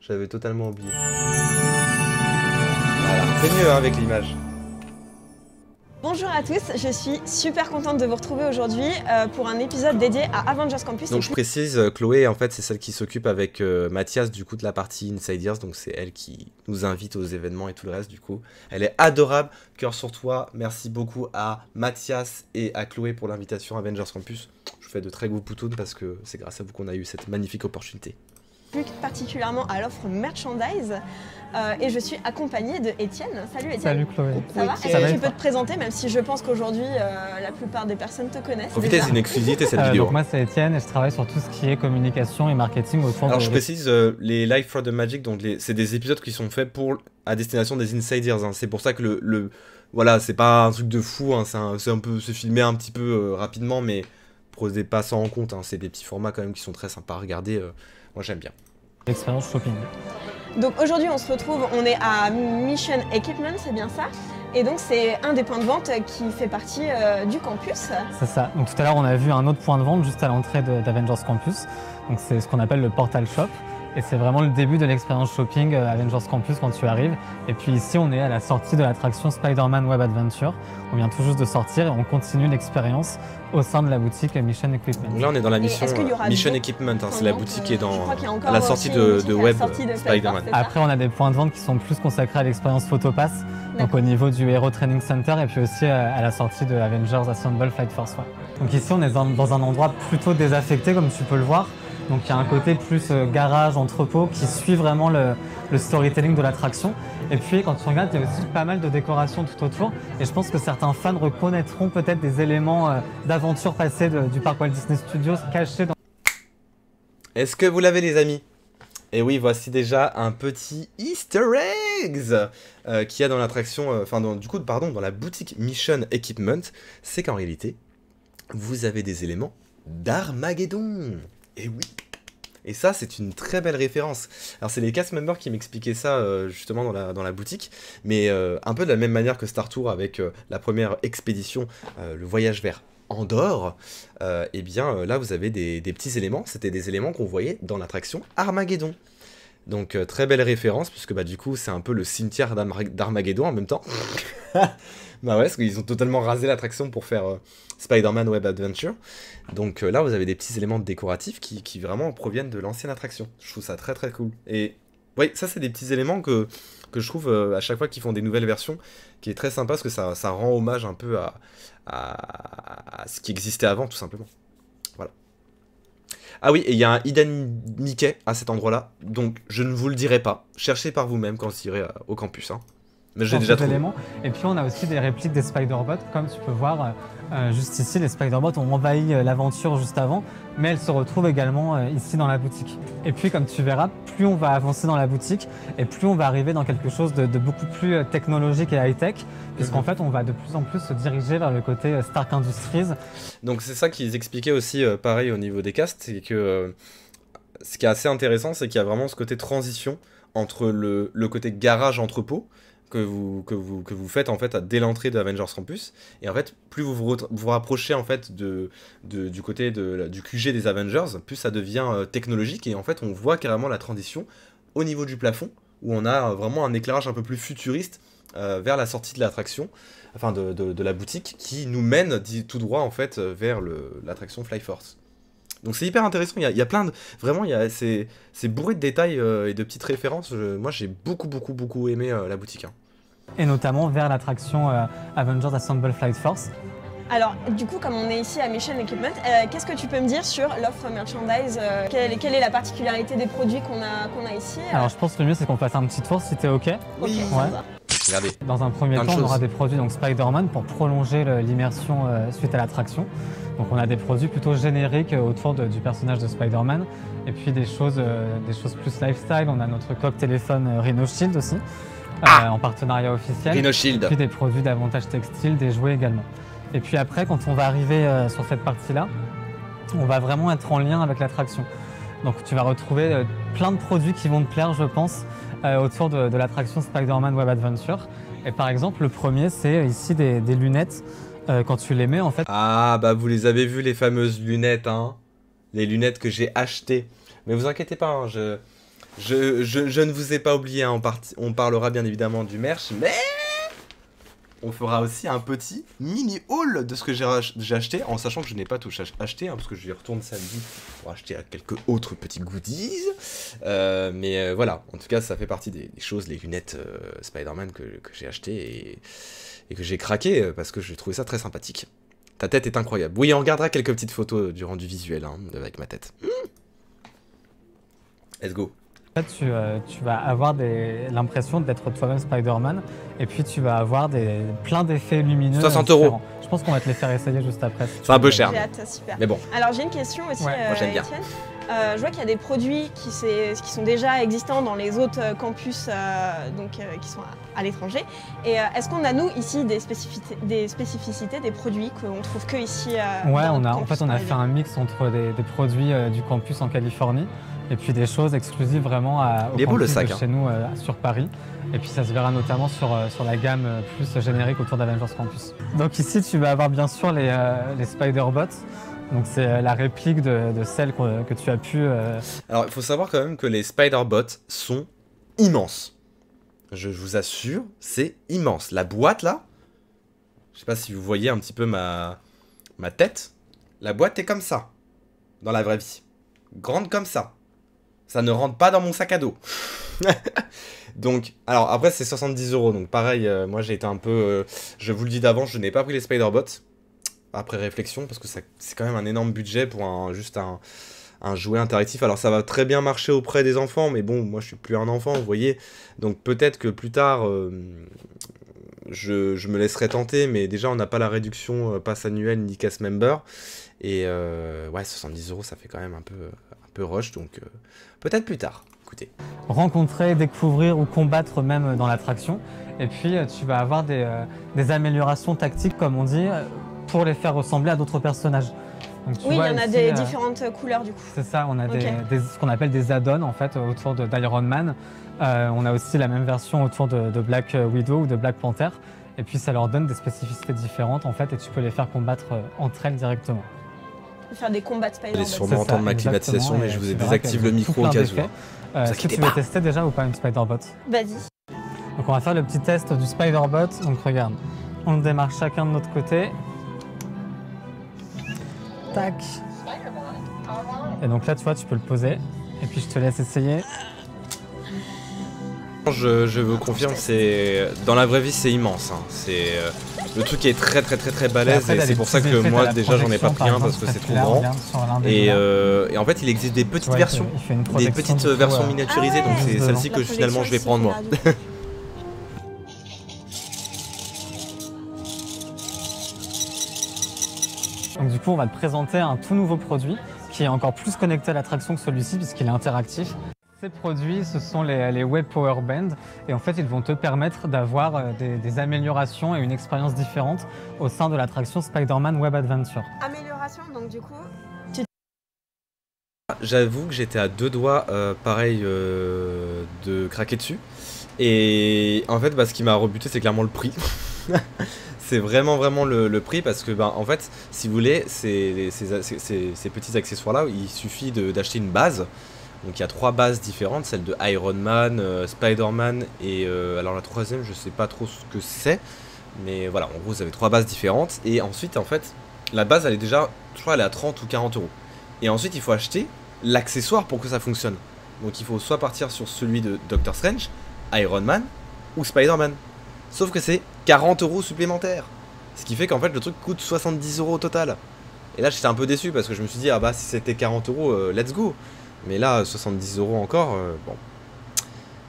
J'avais totalement oublié. Voilà, c'est mieux hein, avec l'image. Bonjour à tous, je suis super contente de vous retrouver aujourd'hui euh, pour un épisode dédié à Avengers Campus. Donc je précise, euh, Chloé en fait c'est celle qui s'occupe avec euh, Mathias du coup de la partie Insiders, donc c'est elle qui nous invite aux événements et tout le reste du coup. Elle est adorable, cœur sur toi, merci beaucoup à Mathias et à Chloé pour l'invitation à Avengers Campus. Je vous fais de très gros poutounes parce que c'est grâce à vous qu'on a eu cette magnifique opportunité plus particulièrement à l'offre merchandise. Euh, et je suis accompagnée de Étienne. Salut Étienne. Salut Chloé. Ça va Est-ce que tu peux te présenter, même si je pense qu'aujourd'hui euh, la plupart des personnes te connaissent Profitez d'une exclusivité cette euh, vidéo. donc moi c'est Étienne et je travaille sur tout ce qui est communication et marketing au fond. Alors je précise, les Life for the Magic, donc c'est des épisodes qui sont faits pour à destination des insiders. Hein. C'est pour ça que le, voilà, c'est pas un truc de fou. Hein. C'est un... peu se filmer un petit peu rapidement, mais prenez pas ça en compte. Hein. C'est des petits formats quand même qui sont très sympas à regarder. Moi j'aime bien. L'expérience shopping. Donc aujourd'hui on se retrouve, on est à Mission Equipment, c'est bien ça et donc c'est un des points de vente qui fait partie euh, du campus. C'est ça. Donc tout à l'heure on a vu un autre point de vente juste à l'entrée d'Avengers Campus. Donc c'est ce qu'on appelle le Portal Shop. Et c'est vraiment le début de l'expérience shopping euh, Avengers Campus quand tu arrives. Et puis ici, on est à la sortie de l'attraction Spider-Man Web Adventure. On vient tout juste de sortir et on continue l'expérience au sein de la boutique Mission Equipment. là, on est dans la mission euh, Mission Equipment. Hein, c'est la boutique euh, qui est dans à la sortie de, web Spider-Man. Après, on a des points de vente qui sont plus consacrés à l'expérience Photopass, donc au niveau du Hero Training Center et puis aussi euh, à la sortie de Avengers Assemble Flight Force One. Donc ici, on est dans un endroit plutôt désaffecté, comme tu peux le voir. Donc il y a un côté plus euh, garage, entrepôt qui suit vraiment le, storytelling de l'attraction. Et puis quand tu regardes, il y a aussi pas mal de décorations tout autour. Et je pense que certains fans reconnaîtront peut-être des éléments euh, d'aventure passée du parc Walt Disney Studios cachés dans... Est-ce que vous l'avez les amis et oui, voici déjà un petit Easter eggs qui euh, qu'il y a dans l'attraction, enfin du coup, pardon, dans la boutique Mission Equipment, c'est qu'en réalité, vous avez des éléments d'Armageddon. Et eh oui et ça, c'est une très belle référence. Alors, c'est les cast members qui m'expliquaient ça euh, justement dans la, dans la, boutique, mais euh, un peu de la même manière que Star Tour avec euh, la première expédition, le voyage vers Andorre. et eh bien, là, vous avez des, des petits éléments. C'était des éléments qu'on voyait dans l'attraction Armageddon. Donc, très belle référence, puisque bah, du coup, c'est un peu le cimetière d'Armageddon en même temps. <laughs> Bah ouais, parce qu'ils ont totalement rasé l'attraction pour faire euh, Spider-Man Web Adventure. Donc euh, là, vous avez des petits éléments décoratifs qui, vraiment proviennent de l'ancienne attraction. Je trouve ça très très cool. Et oui, ça, c'est des petits éléments que, que je trouve euh, à chaque fois qu'ils font des nouvelles versions, qui est très sympa parce que ça, ça rend hommage un peu à, à, ce qui existait avant, tout simplement. Voilà. Ah oui, et il y a un Hidden Mickey à cet endroit-là, donc je ne vous le dirai pas. Cherchez par vous-même quand vous irez au campus. Hein. J'ai déjà Et puis on a aussi des répliques des Spider-Bots, comme tu peux voir euh, euh, juste ici, les Spider-Bots ont envahi euh, l'aventure juste avant, mais elles se retrouvent également ici dans la boutique. Et puis comme tu verras, plus on va avancer dans la boutique et plus on va arriver dans quelque chose de, beaucoup plus technologique et high-tech, puisqu'en mhm. fait on va de plus en plus se diriger vers le côté Stark Industries. Donc c'est ça qu'ils expliquaient aussi pareil au niveau des castes, c'est que ce qui est assez intéressant, c'est qu'il y a vraiment ce côté transition entre le, le côté garage-entrepôt, que vous, vous, que vous faites en fait dès l'entrée de Avengers Campus. Et en fait, plus vous vous, rapprochez en fait de, du côté de, du QG des Avengers, plus ça devient euh, technologique. Et en fait, on voit carrément la transition au niveau du plafond, où on a euh, vraiment un éclairage un peu plus futuriste euh, vers la sortie de l'attraction, enfin de, la boutique, qui nous mène tout droit en fait vers l'attraction Fly Force. Donc c'est hyper intéressant, il y, a, il y a, plein de... Vraiment, c'est bourré de détails euh, et de petites références. moi j'ai beaucoup, beaucoup, beaucoup aimé euh, la boutique. Hein. Et notamment vers l'attraction euh, Avengers Assemble Flight Force. Alors, du coup, comme on est ici à Mission Equipment, qu'est-ce que tu peux me dire sur l'offre merchandise quelle, quelle, est la particularité des produits qu'on a, a ici Alors, je pense que le mieux, c'est qu'on fasse un petit tour si t'es OK. Oui, Regardez. Dans un premier temps, on aura des produits donc Spider-Man pour prolonger l'immersion euh, suite à l'attraction. Donc on a des produits plutôt génériques euh, autour de, du personnage de Spider-Man et puis des choses, euh, des choses plus lifestyle. On a notre coque téléphone Rhino Shield aussi ah en partenariat officiel. Rhino Shield. Et puis des produits davantage textiles, des jouets également. Et puis après, quand on va arriver sur cette partie-là, on va vraiment être en lien avec l'attraction. Donc tu vas retrouver plein de produits qui vont te plaire, je pense. Euh, autour de, l'attraction Spider-Man Web Adventure. Et par exemple, le premier, c'est ici des, lunettes. Euh, quand tu les mets, en fait. Ah, bah vous les avez vues, les fameuses lunettes, hein. Les lunettes que j'ai achetées. Mais vous inquiétez pas, hein, je, je, je, ne vous ai pas oublié. en hein. on parlera bien évidemment du merch, mais on fera aussi un petit mini haul de ce que j'ai acheté, en sachant que je n'ai pas tout acheté, hein, parce que je retourne samedi pour acheter quelques autres petits goodies. Euh, mais euh, voilà, en tout cas, ça fait partie des, choses, les lunettes euh, Spider-Man que, j'ai achetées et, que j'ai craqué, parce que j'ai trouvé ça très sympathique. Ta tête est incroyable. Oui, on regardera quelques petites photos du rendu visuel hein, avec ma tête. Hmm. Let's go. Euh, tu, vas avoir l'impression d'être toi-même Spider-Man, et puis tu vas avoir des, plein d'effets lumineux. 60 euh, euros. Je pense qu'on va te les faire essayer juste après. c'est un peu cher. Hâte, super. Mais bon. Alors j'ai une question aussi, Etienne. Euh, je vois qu'il y a des produits qui, sont déjà existants dans les autres campus donc, qui sont à, l'étranger. Et est-ce qu'on a, nous, ici, des, spécificités des, spécificités, des produits qu'on trouve que ici Ouais, on a, en fait, on a fait un mix entre des, des produits du campus en Californie. Et puis des choses exclusives vraiment à, au de hein. chez nous euh, sur Paris. Et puis ça se verra notamment sur, euh, sur la gamme euh, plus générique autour d'Avengers Campus. Donc ici tu vas avoir bien sûr les, les Spider-Bots. Donc c'est la réplique de, celle que, tu as pu... Alors il faut savoir quand même que les Spider-Bots sont immenses. Je vous assure, c'est immense. La boîte là, je sais pas si vous voyez un petit peu ma, ma tête, la boîte est comme ça, dans la vraie vie. Grande comme ça ça ne rentre pas dans mon sac à dos. <laughs> donc, alors après, c'est 70 euros. Donc, pareil, euh, moi j'ai été un peu. Euh, je vous le dis d'avance, je n'ai pas pris les Spider-Bots. Après réflexion, parce que c'est quand même un énorme budget pour un, juste un, jouet interactif. Alors, ça va très bien marcher auprès des enfants, mais bon, moi je suis plus un enfant, vous voyez. Donc, peut-être que plus tard. Euh, je, je, me laisserai tenter, mais déjà on n'a pas la réduction passe annuelle ni casse member. Et ouais, 70 euros, ça fait quand même un peu, roche rush, donc euh, peut-être plus tard. Écoutez. Rencontrer, découvrir ou combattre même dans l'attraction. Et puis euh, tu vas avoir euh, des, améliorations tactiques, comme on dit, pour les faire ressembler à d'autres personnages. oui, il y en a des différentes couleurs du coup. C'est ça, on a ce qu'on appelle des add-ons en fait autour d'Iron Man. on a aussi la même version autour de, de, Black Widow ou de Black Panther. Et puis ça leur donne des spécificités différentes en fait et tu peux les faire combattre entre elles directement faire des combats de Spider-Man. Vous allez sûrement entendre ma climatisation, mais je vous désactive le micro au cas où. Est-ce hein. euh, que tu veux tester déjà ou pas une Spider-Bot Vas-y. Donc on va faire le petit test du Spider-Bot. Donc regarde, on démarre chacun de notre côté. Tac. Et donc là, tu vois, tu peux le poser. Et puis je te laisse essayer. Je, vous confirme, c'est dans la vraie vie, c'est immense. Hein. C'est euh, le truc est très très très très balèze et, c'est pour ça que moi déjà j'en ai pas pris un parce que c'est trop grand. Euh, et, en fait, il existe des petites versions, des petites euh, versions miniaturisées, donc ah c'est celle-ci que finalement je vais prendre moi. <laughs> donc du coup, on va te présenter un tout nouveau produit qui est encore plus connecté à l'attraction que celui-ci puisqu'il est interactif. Ces produits, ce sont les, Web Power Band et en fait, ils vont te permettre d'avoir euh, des, améliorations et une expérience différente au sein de l'attraction Spider-Man Web Adventure. Amélioration, donc du coup, J'avoue que j'étais à deux doigts, euh, pareil, euh, de craquer dessus. Et en fait, bah, ce qui m'a rebuté, c'est clairement le prix. <laughs> c'est vraiment vraiment le, prix parce que ben, en fait si vous voulez ces, ces petits accessoires là il suffit d'acheter une base donc il y a trois bases différentes, celle de Iron Man, euh, Spider-Man et euh, alors la troisième je sais pas trop ce que c'est, mais voilà, en gros vous avez trois bases différentes et ensuite en fait la base elle est déjà, je crois elle est à 30 ou 40 euros. Et ensuite il faut acheter l'accessoire pour que ça fonctionne. Donc il faut soit partir sur celui de Doctor Strange, Iron Man ou Spider-Man. Sauf que c'est 40 euros supplémentaires. Ce qui fait qu'en fait le truc coûte 70 euros au total. Et là j'étais un peu déçu parce que je me suis dit ah bah si c'était 40 euros, euh, let's go. Mais là, 70 euros encore, euh, bon.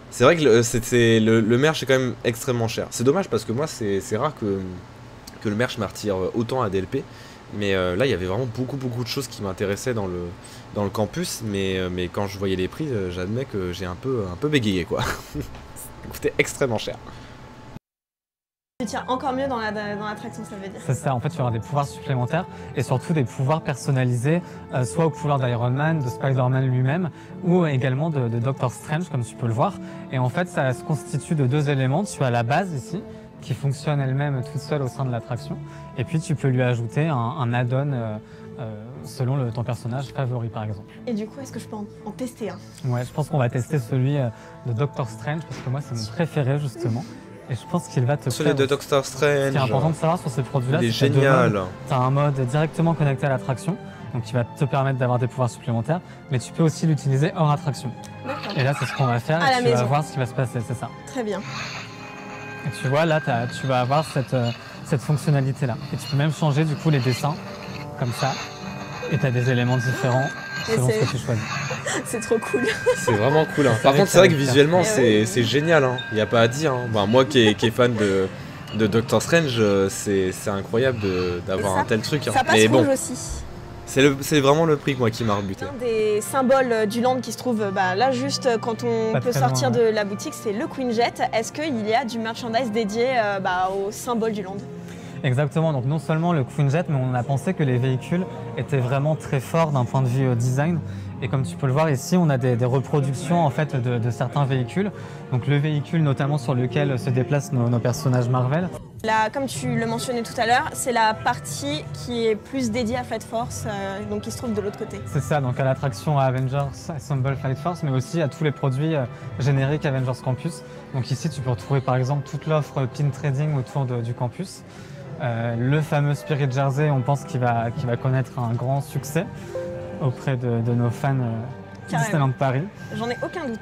C'est vrai que le, merch est quand même extrêmement cher. C'est dommage parce que moi, c'est rare que, le merch m'attire autant à DLP. Mais euh, là, il y avait vraiment beaucoup, beaucoup de choses qui m'intéressaient dans le, campus. Euh, mais, quand je voyais les prix, j'admets que j'ai un peu, un peu bégayé, quoi. <laughs> Ça coûtait extrêmement cher. Tu tiens encore mieux dans l'attraction, la, dans ça veut dire. C'est ça, en fait, tu auras des pouvoirs supplémentaires et surtout des pouvoirs personnalisés, euh, soit au pouvoir d'Iron Man, de Spider-Man lui-même, ou également de, de, Doctor Strange, comme tu peux le voir. Et en fait, ça se constitue de deux éléments. Tu as la base ici, qui fonctionne elle-même toute seule au sein de l'attraction, et puis tu peux lui ajouter un, un add-on. Euh, euh, selon le, ton personnage favori par exemple. Et du coup, est-ce que je peux en, tester un Ouais, je pense qu'on va tester celui de Doctor Strange parce que moi c'est mon préféré justement. Et je pense qu'il va te Celui de Strange. important de savoir sur ces produits-là, c'est génial. Tu as un mode directement connecté à l'attraction, donc qui va te permettre d'avoir des pouvoirs supplémentaires, mais tu peux aussi l'utiliser hors attraction. Et là, c'est ce qu'on va faire, et tu vas voir ce qui va se passer, c'est ça. Très bien. Et tu vois, là, tu vas avoir cette, euh, cette fonctionnalité-là. Et tu peux même changer, du coup, les dessins, comme ça, et tu as des éléments différents. <laughs> C'est trop cool. C'est vraiment cool. Hein. Par contre, c'est vrai que visuellement, eh c'est génial. Hein. Il n'y a pas à dire. Hein. moi qui est, fan de, de Doctor Strange, euh, c'est incroyable d'avoir un tel truc. Ça passe bon. Rouge aussi. C'est vraiment le prix moi, qui m'a rebuté. Un des symboles euh, du land qui se trouve bah, là juste euh, quand on peut sortir de la boutique, c'est le Queen Jet. Est-ce qu'il y a du merchandise dédié bah, au symbole du land Exactement, donc non seulement le Quinjet, mais on a pensé que les véhicules étaient vraiment très forts d'un point de vue euh, design. Et comme tu peux le voir ici, on a des, reproductions en fait de, certains véhicules. Donc le véhicule notamment sur lequel euh, se déplacent nos, personnages Marvel. Là, comme tu le mentionnais tout à l'heure, c'est la partie qui est plus dédiée à Flight Force, euh, donc qui se trouve de l'autre côté. C'est ça, donc à l'attraction Avengers Assemble Flight Force, mais aussi à tous les produits génériques Avengers Campus. Donc ici, tu peux retrouver par exemple toute l'offre pin trading autour du campus. Euh, le fameux Spirit Jersey, on pense qu'il va, connaître un grand succès auprès de, nos fans euh, Disneyland Paris. J'en ai aucun doute.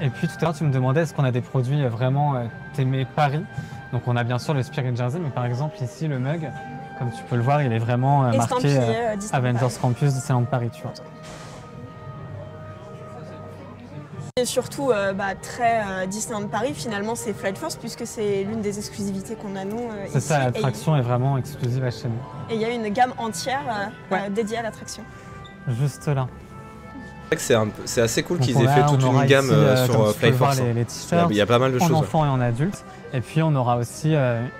Et puis tout à l'heure, tu me demandais est-ce qu'on a des produits euh, vraiment euh, Paris. Donc on a bien sûr le Spirit Jersey, mais par exemple ici, le mug, comme tu peux le voir, il est vraiment marqué Avengers Campus Disneyland Paris, tu vois. Et surtout euh, bah, très euh, de Paris, finalement, c'est Flight Force, puisque c'est l'une des exclusivités qu'on a, nous. Euh, c'est ça, l'attraction est vraiment exclusive à chez nous. Et il y a une gamme entière dédiée à l'attraction. Juste là. C'est assez cool qu'ils aient fait toute une gamme sur Flight Force. Hein. il y a pas mal de choses. En enfant et en adulte. Et puis on aura aussi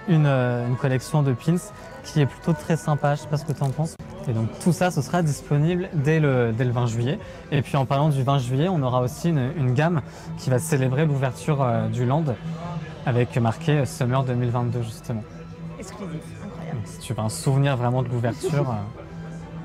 une collection de pins qui est plutôt très sympa, je sais pas ce que tu en penses. Et donc tout ça, ce sera disponible dès le, 20 juillet. Et puis en parlant du 20 juillet, on aura aussi une, gamme qui va célébrer l'ouverture euh, du Land avec marqué euh, Summer 2022 justement. Exclusif, incroyable. Donc, si tu veux un souvenir vraiment de l'ouverture, euh,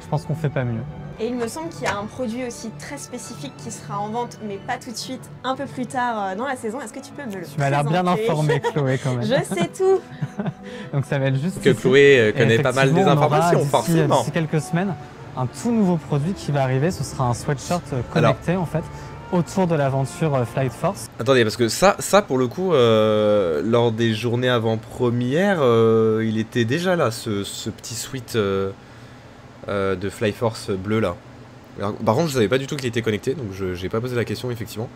je pense qu'on fait pas mieux. Et il me semble qu'il y a un produit aussi très spécifique qui sera en vente, mais pas tout de suite, un peu plus tard euh, dans la saison. Est-ce que tu peux me le Tu m'as l'air bien informé, <laughs> Chloé, quand même. Je sais tout. <laughs> Donc ça va être juste que Chloé euh, connaît pas mal des informations, euh, forcément. D'ici quelques semaines, un tout nouveau produit qui va arriver. Ce sera un sweatshirt connecté, en fait autour de l'aventure Flight Force. Attendez, parce que ça, ça pour le coup, lors des journées avant-première, il était déjà là, ce, petit suite. Euh, de Fly Force bleu là. par contre, je savais pas du tout qu'il était connecté, donc je n'ai pas posé la question effectivement.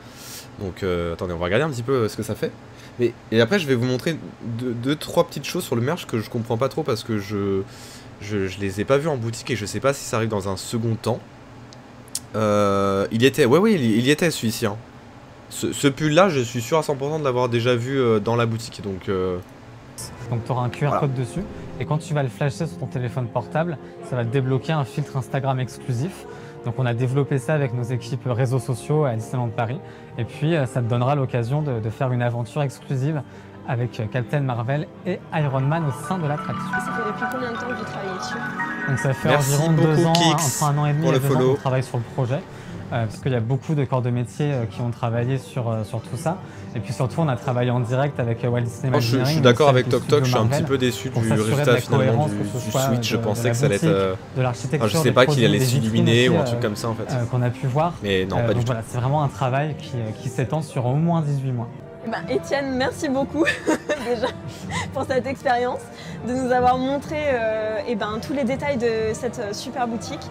Donc euh, attendez, on va regarder un petit peu euh, ce que ça fait. et après, je vais vous montrer deux, trois petites choses sur le merch que je comprends pas trop parce que je, je, les ai pas vus en boutique et je sais pas si ça arrive dans un second temps. il y était, ouais, oui, il, y était celui-ci. Hein. Ce, pull là, je suis sûr à 100% de l'avoir déjà vu dans la boutique donc. Donc tu auras un QR code dessus. Et quand tu vas le flasher sur ton téléphone portable, ça va débloquer un filtre Instagram exclusif. Donc on a développé ça avec nos équipes réseaux sociaux à Disneyland Paris. Et puis euh, ça te donnera l'occasion de, faire une aventure exclusive avec euh, Captain Marvel et Iron Man au sein de l'attraction. Ça fait depuis combien de temps que tu travailles dessus Donc ça fait environ deux ans, hein, entre un an et demi, et deux ans travaille sur le projet. Euh, parce qu'il y a beaucoup de corps de métier euh, qui ont travaillé sur, euh, sur tout ça. Et puis surtout, on a travaillé en direct avec Walt Disney Imagineering. Oh, je, suis d'accord avec Tok Tok, je suis un petit peu déçu du résultat finalement du, Switch. je pensais que ça allait être. de l'architecture. Ah, je sais pas qu'il allait s'illuminer ou un truc comme ça en fait. Qu'on a pu voir. Mais non, pas du tout. c'est vraiment un travail qui, qui s'étend sur au moins 18 mois. Etienne, eh ben, merci beaucoup. <laughs> <laughs> déjà pour cette expérience, de nous avoir montré et euh, eh ben, tous les détails de cette euh, super boutique.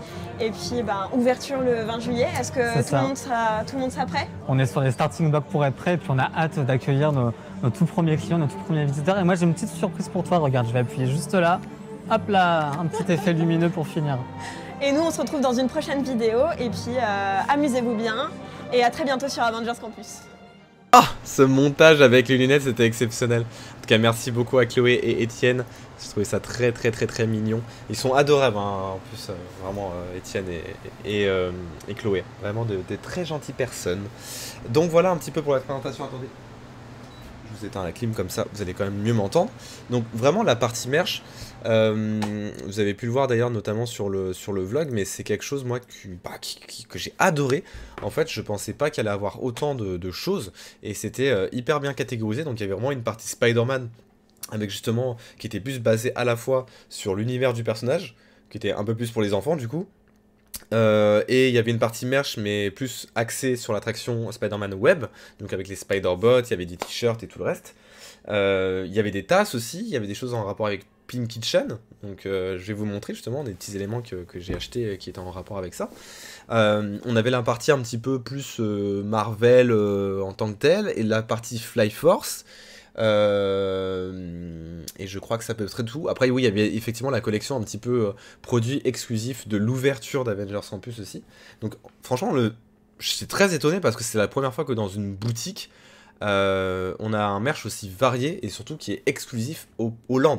Et puis, eh ben, ouverture le 20 juillet. Est-ce que tout, Le monde sera, prêt On est sur les starting blocks pour être prêt. Et puis, on a hâte d'accueillir nos, tout premiers clients, nos tout premiers visiteurs. Et moi, j'ai une petite surprise pour toi. Regarde, je vais appuyer juste là. Hop là, un petit effet <laughs> lumineux pour finir. Et nous, on se retrouve dans une prochaine vidéo. Et puis, euh, amusez-vous bien. Et à très bientôt sur Avengers Campus. Ah, ce montage avec les lunettes, c'était exceptionnel. En tout cas, merci beaucoup à Chloé et Étienne. J'ai trouvé ça très, très, très, très mignon. Ils sont adorables, hein. en plus, euh, vraiment, euh, Étienne euh, et, Chloé. Vraiment des très gentilles personnes. Donc voilà un petit peu pour la présentation. Attendez je vous éteins la clim comme ça, vous allez quand même mieux m'entendre. Donc vraiment la partie merch, euh, vous avez pu le voir d'ailleurs notamment sur le, sur le vlog, mais c'est quelque chose moi bah, que, j'ai adoré. En fait, je pensais pas qu'elle allait avoir autant de, choses et c'était euh, hyper bien catégorisé. Donc il y avait vraiment une partie Spider-Man avec justement qui était plus basée à la fois sur l'univers du personnage, qui était un peu plus pour les enfants du coup, euh, et il y avait une partie merch, mais plus axée sur l'attraction Spider-Man Web, donc avec les Spider-Bots, il y avait des t-shirts et tout le reste. Euh, il y avait des tasses aussi, il y avait des choses en rapport avec Pink Kitchen, donc euh, je vais vous montrer justement des petits éléments que, que j'ai achetés qui étaient en rapport avec ça. on avait la partie un petit peu plus Marvel en tant que telle, et la partie Fly Force, euh, et je crois que ça peut être tout. Après, oui, il y avait effectivement la collection un petit peu euh, produit exclusif de l'ouverture d'Avengers Campus aussi. Donc, franchement, le... je suis très étonné parce que c'est la première fois que dans une boutique, euh, on a un merch aussi varié et surtout qui est exclusif au, land.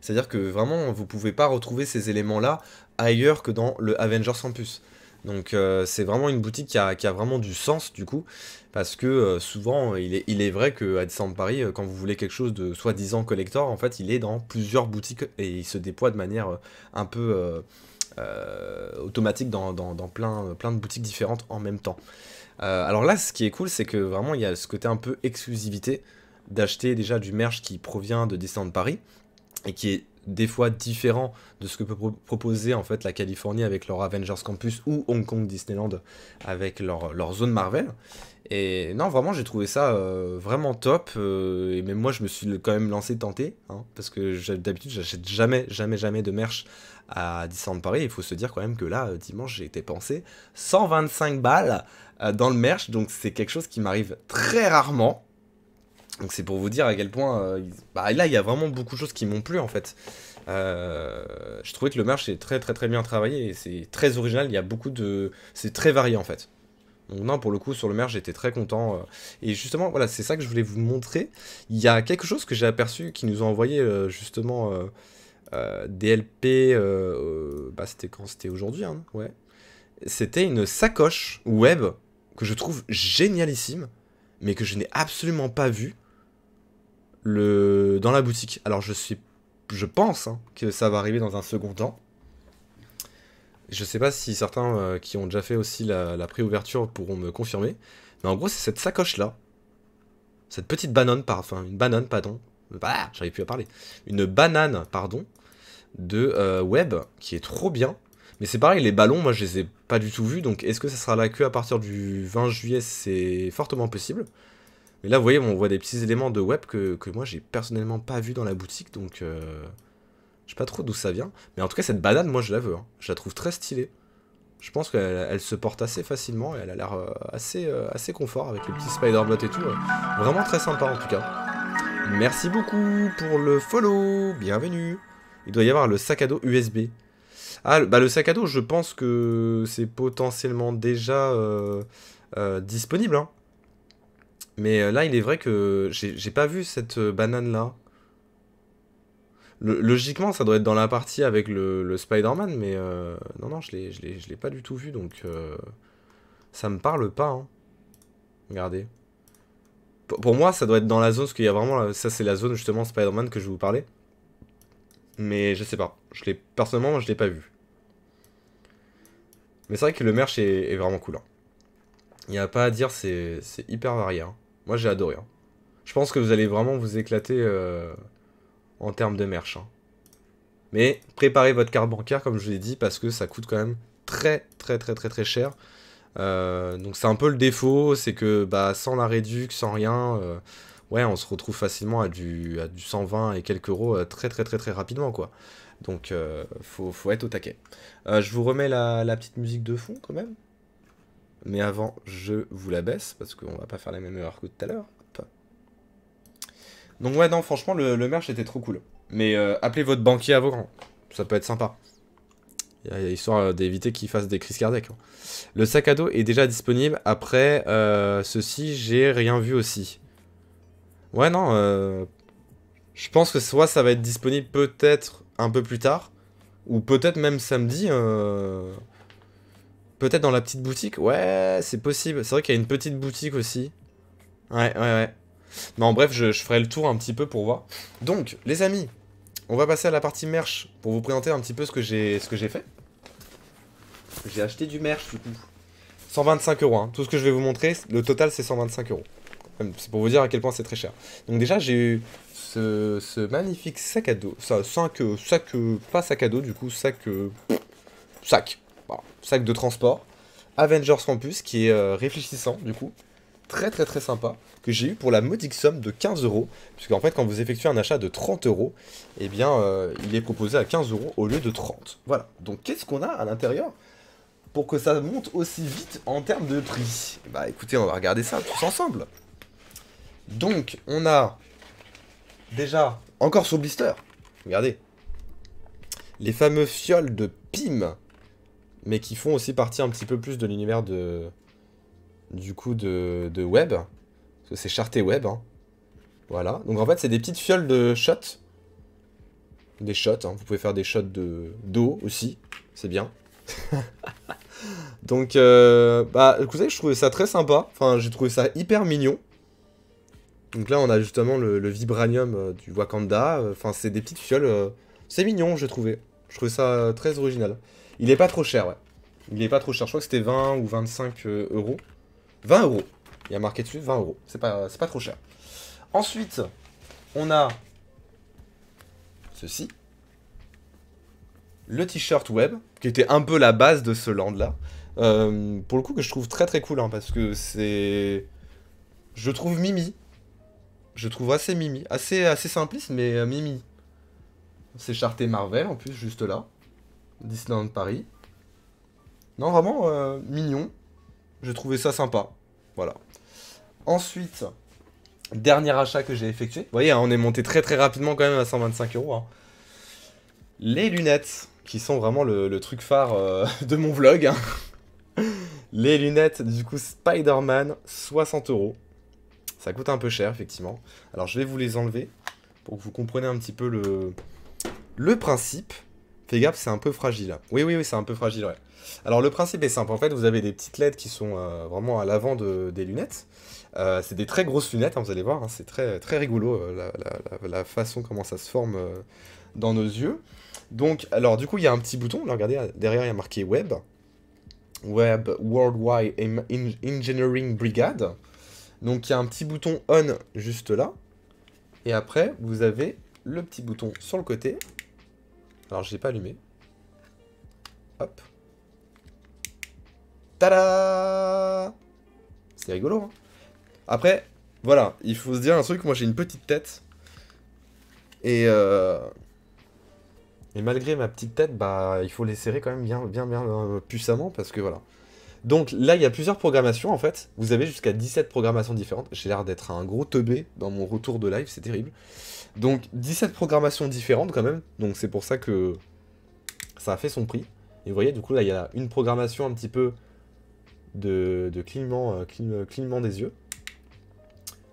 C'est-à-dire que vraiment, vous pouvez pas retrouver ces éléments-là ailleurs que dans le Avengers Campus. Donc euh, c'est vraiment une boutique qui a, vraiment du sens du coup, parce que euh, souvent il est, il est vrai qu'à descendre Paris, euh, quand vous voulez quelque chose de soi-disant collector, en fait il est dans plusieurs boutiques et il se déploie de manière un peu automatique dans, plein, de boutiques différentes en même temps. alors là ce qui est cool c'est que vraiment il y a ce côté un peu exclusivité d'acheter déjà du merch qui provient de descendre Paris et qui est des fois différent de ce que peut proposer en fait la Californie avec leur Avengers Campus ou Hong Kong Disneyland avec leur, zone Marvel. Et non, vraiment, j'ai trouvé ça euh, vraiment top. Euh, et même moi, je me suis quand même lancé tenter, hein, parce que d'habitude, j'achète jamais, jamais, jamais de merch à Disneyland Paris. Il faut se dire quand même que là, euh, dimanche, j'ai été pensé 125 balles dans le merch, donc c'est quelque chose qui m'arrive très rarement. Donc c'est pour vous dire à quel point... Euh, bah, là, il y a vraiment beaucoup de choses qui m'ont plu en fait. Euh, je trouvais que le merch est très très très bien travaillé et c'est très original, il y a beaucoup de... C'est très varié en fait. Donc non, pour le coup, sur le merch, j'étais très content. Euh. Et justement, voilà, c'est ça que je voulais vous montrer. Il y a quelque chose que j'ai aperçu qui nous a envoyé justement DLP, bah, c'était quand C'était aujourd'hui, hein, ouais. C'était une sacoche web que je trouve génialissime, mais que je n'ai absolument pas vue le, dans la boutique. Alors je suis, je pense hein, que ça va arriver dans un second temps. Je sais pas si certains euh, qui ont déjà fait aussi la, préouverture pré pourront me confirmer. Mais en gros, c'est cette sacoche-là. Cette petite banane, pardon, enfin, une banane, pardon. Bah, j'arrive plus à parler. Une banane, pardon, de euh, web, qui est trop bien. Mais c'est pareil, les ballons, moi, je les ai pas du tout vus. Donc, est-ce que ça sera la queue à partir du 20 juillet C'est fortement possible. Mais là, vous voyez, on voit des petits éléments de web que, que moi, j'ai personnellement pas vu dans la boutique, donc euh, je sais pas trop d'où ça vient. Mais en tout cas, cette banane, moi, je la veux. Hein. Je la trouve très stylée. Je pense qu'elle se porte assez facilement et elle a l'air euh, assez, euh, assez confort avec les petit spider et tout. Vraiment très sympa en tout cas. Merci beaucoup pour le follow, bienvenue. Il doit y avoir le sac à dos USB. Ah, bah le sac à dos, je pense que c'est potentiellement déjà euh, disponible. Hein. Mais euh, là, il est vrai que j'ai pas vu cette euh, banane-là. Logiquement, ça doit être dans la partie avec le, Spider-Man, mais euh, non, non, je l'ai pas du tout vu, donc ça me parle pas. Hein. Regardez. pour moi, ça doit être dans la zone, parce qu'il y a vraiment... Ça, c'est la zone, justement, Spider-Man que je vais vous parler. Mais je sais pas. Je personnellement, je l'ai pas vu. Mais c'est vrai que le merch est, vraiment cool. Hein. Il n'y a pas à dire, c'est hyper varié. Hein. Moi, j'ai adoré. Hein. Je pense que vous allez vraiment vous éclater euh, en termes de merch. Hein. Mais préparez votre carte bancaire, comme je l'ai dit, parce que ça coûte quand même très, très, très, très, très cher. Euh, donc c'est un peu le défaut, c'est que bah, sans la réduction, sans rien, euh, ouais, on se retrouve facilement à du, à du 120 et quelques euros très, très, très, très rapidement, quoi. Donc, faut, faut, être au taquet. je vous remets la petite musique de fond, quand même. Mais avant, je vous la baisse, parce qu'on va pas faire la même erreur que tout à l'heure. Donc ouais, non, franchement, le, merch était trop cool. Mais euh, appelez votre banquier grands. ça peut être sympa. Histoire euh, d'éviter qu'il fasse des crises cardiaques. Hein. Le sac à dos est déjà disponible. Après, euh, ceci, j'ai rien vu aussi. Ouais, non. je pense que soit ça va être disponible peut-être un peu plus tard, ou peut-être même samedi. Peut-être dans la petite boutique Ouais, c'est possible. C'est vrai qu'il y a une petite boutique aussi. Ouais, ouais, ouais. Mais en bref, je, ferai le tour un petit peu pour voir. Donc, les amis, on va passer à la partie merch pour vous présenter un petit peu ce que j'ai fait. J'ai acheté du merch du coup. 125 euros. Hein. Tout ce que je vais vous montrer, le total c'est 125 euros. C'est pour vous dire à quel point c'est très cher. Donc déjà j'ai eu ce, magnifique sac à dos. Ça, sac, euh, sac, euh, pas sac à dos du coup, sac, euh, sac. Voilà, bah, sac de transport. Avengers Campus, qui est euh, réfléchissant, du coup. Très, très, très sympa. Que j'ai eu pour la modique somme de 15 euros. en fait, quand vous effectuez un achat de 30 euros, eh bien, euh, il est proposé à 15 euros au lieu de 30. Voilà. Donc, qu'est-ce qu'on a à l'intérieur pour que ça monte aussi vite en termes de prix eh Bah, écoutez, on va regarder ça tous ensemble. Donc, on a déjà, encore sur blister, regardez, les fameux fioles de Pim mais qui font aussi partie un petit peu plus de l'univers de du coup de, de web. Parce que c'est charté web. Hein. Voilà. Donc en fait, c'est des petites fioles de shots. Des shots. Hein. Vous pouvez faire des shots de d'eau aussi. C'est bien. <laughs> Donc, euh, bah, écoutez je trouvais ça très sympa. Enfin, j'ai trouvé ça hyper mignon. Donc là, on a justement le, vibranium euh, du Wakanda. Enfin, c'est des petites fioles. Euh, c'est mignon, j'ai trouvé. Je trouvais ça très original. Il est pas trop cher, ouais. Il est pas trop cher. Je crois que c'était 20 ou 25 euh, euros. 20 euros. Il y a marqué dessus 20 euros. C'est pas, pas trop cher. Ensuite, on a ceci. Le t-shirt web, qui était un peu la base de ce land-là. Euh, pour le coup, que je trouve très très cool, hein, parce que c'est... Je trouve Mimi. Je trouve assez Mimi. Assez, assez simpliste, mais euh, Mimi. C'est charté Marvel, en plus, juste là. Disneyland Paris. Non, vraiment euh, mignon. J'ai trouvé ça sympa. Voilà. Ensuite, dernier achat que j'ai effectué. Vous voyez, hein, on est monté très très rapidement quand même à 125 euros. Hein. Les lunettes, qui sont vraiment le, truc phare euh, <laughs> de mon vlog. Hein. Les lunettes, du coup, Spider-Man, 60 euros. Ça coûte un peu cher, effectivement. Alors, je vais vous les enlever pour que vous compreniez un petit peu le, le principe. Fais gaffe, c'est un peu fragile. Oui, oui, oui, c'est un peu fragile, ouais. Alors le principe est simple, en fait vous avez des petites LED qui sont euh, vraiment à l'avant des lunettes. Euh, c'est des très grosses lunettes, hein, vous allez voir, hein. c'est très, très rigolo euh, la, façon comment ça se forme dans nos yeux. Donc alors du coup il y a un petit bouton, regardez derrière il y a marqué Web, Web Worldwide Engineering Brigade. Donc il y a un petit bouton On juste là, et après vous avez le petit bouton sur le côté alors, je l'ai pas allumé. Hop. Tada C'est rigolo, hein Après, voilà, il faut se dire un truc, moi j'ai une petite tête. Et, euh... et malgré ma petite tête, bah, il faut les serrer quand même bien, bien, bien euh, puissamment, parce que voilà. Donc là, il y a plusieurs programmations, en fait. Vous avez jusqu'à 17 programmations différentes. J'ai l'air d'être un gros teubé dans mon retour de live, c'est terrible. Donc 17 programmations différentes quand même. Donc c'est pour ça que ça a fait son prix. Et vous voyez, du coup, là, il y a une programmation un petit peu de, euh, euh, clignement, des yeux.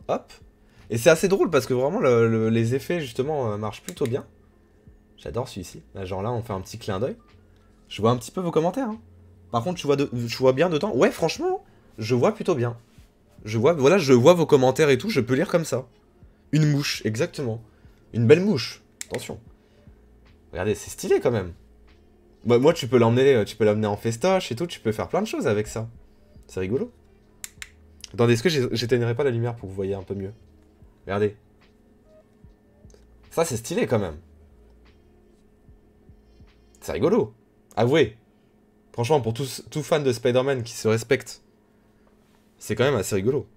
Hop. Et c'est assez drôle parce que vraiment, les effets, justement, euh, marchent plutôt bien. J'adore celui-ci. genre là, on fait un petit clin d'œil. Je vois un petit peu vos commentaires. Hein. Par contre, tu vois, je vois bien de temps. Ouais, franchement, je vois plutôt bien. Je vois, voilà, je vois vos commentaires et tout, je peux lire comme ça. Une mouche, exactement. Une belle mouche. Attention. Regardez, c'est stylé quand même. Bah, moi, tu peux l'emmener, euh, tu peux l'emmener en festoche et tout. Tu peux faire plein de choses avec ça. C'est rigolo. Attendez, est-ce que j'éteignerai pas la lumière pour que vous voyez un peu mieux Regardez. Ça, c'est stylé quand même. C'est rigolo. Avouez. Franchement, pour tout, tout fan de Spider-Man qui se respecte, c'est quand même assez rigolo.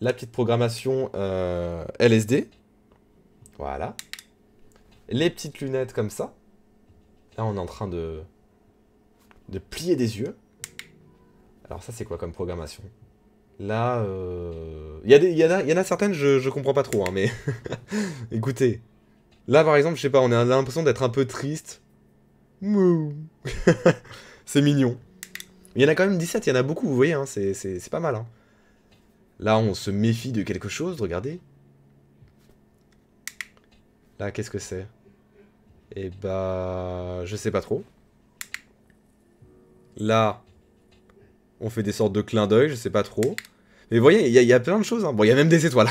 La petite programmation euh, LSD, voilà. Les petites lunettes comme ça. Là, on est en train de, de plier des yeux. Alors ça, c'est quoi comme programmation Là, il euh, y, y, en a, y a certaines, je, je comprends pas trop, hein, mais <laughs> écoutez. Là, par exemple, je sais pas, on a l'impression d'être un peu triste. <laughs> C'est mignon. Il y en a quand même 17, il y en a beaucoup, vous voyez, hein, c'est pas mal. Hein. Là, on se méfie de quelque chose, regardez. Ah qu'est-ce que c'est Eh bah... Je sais pas trop. Là, on fait des sortes de clins d'œil, je sais pas trop. Mais vous voyez, il y, a plein de choses. Hein. Bon, il y a même des étoiles.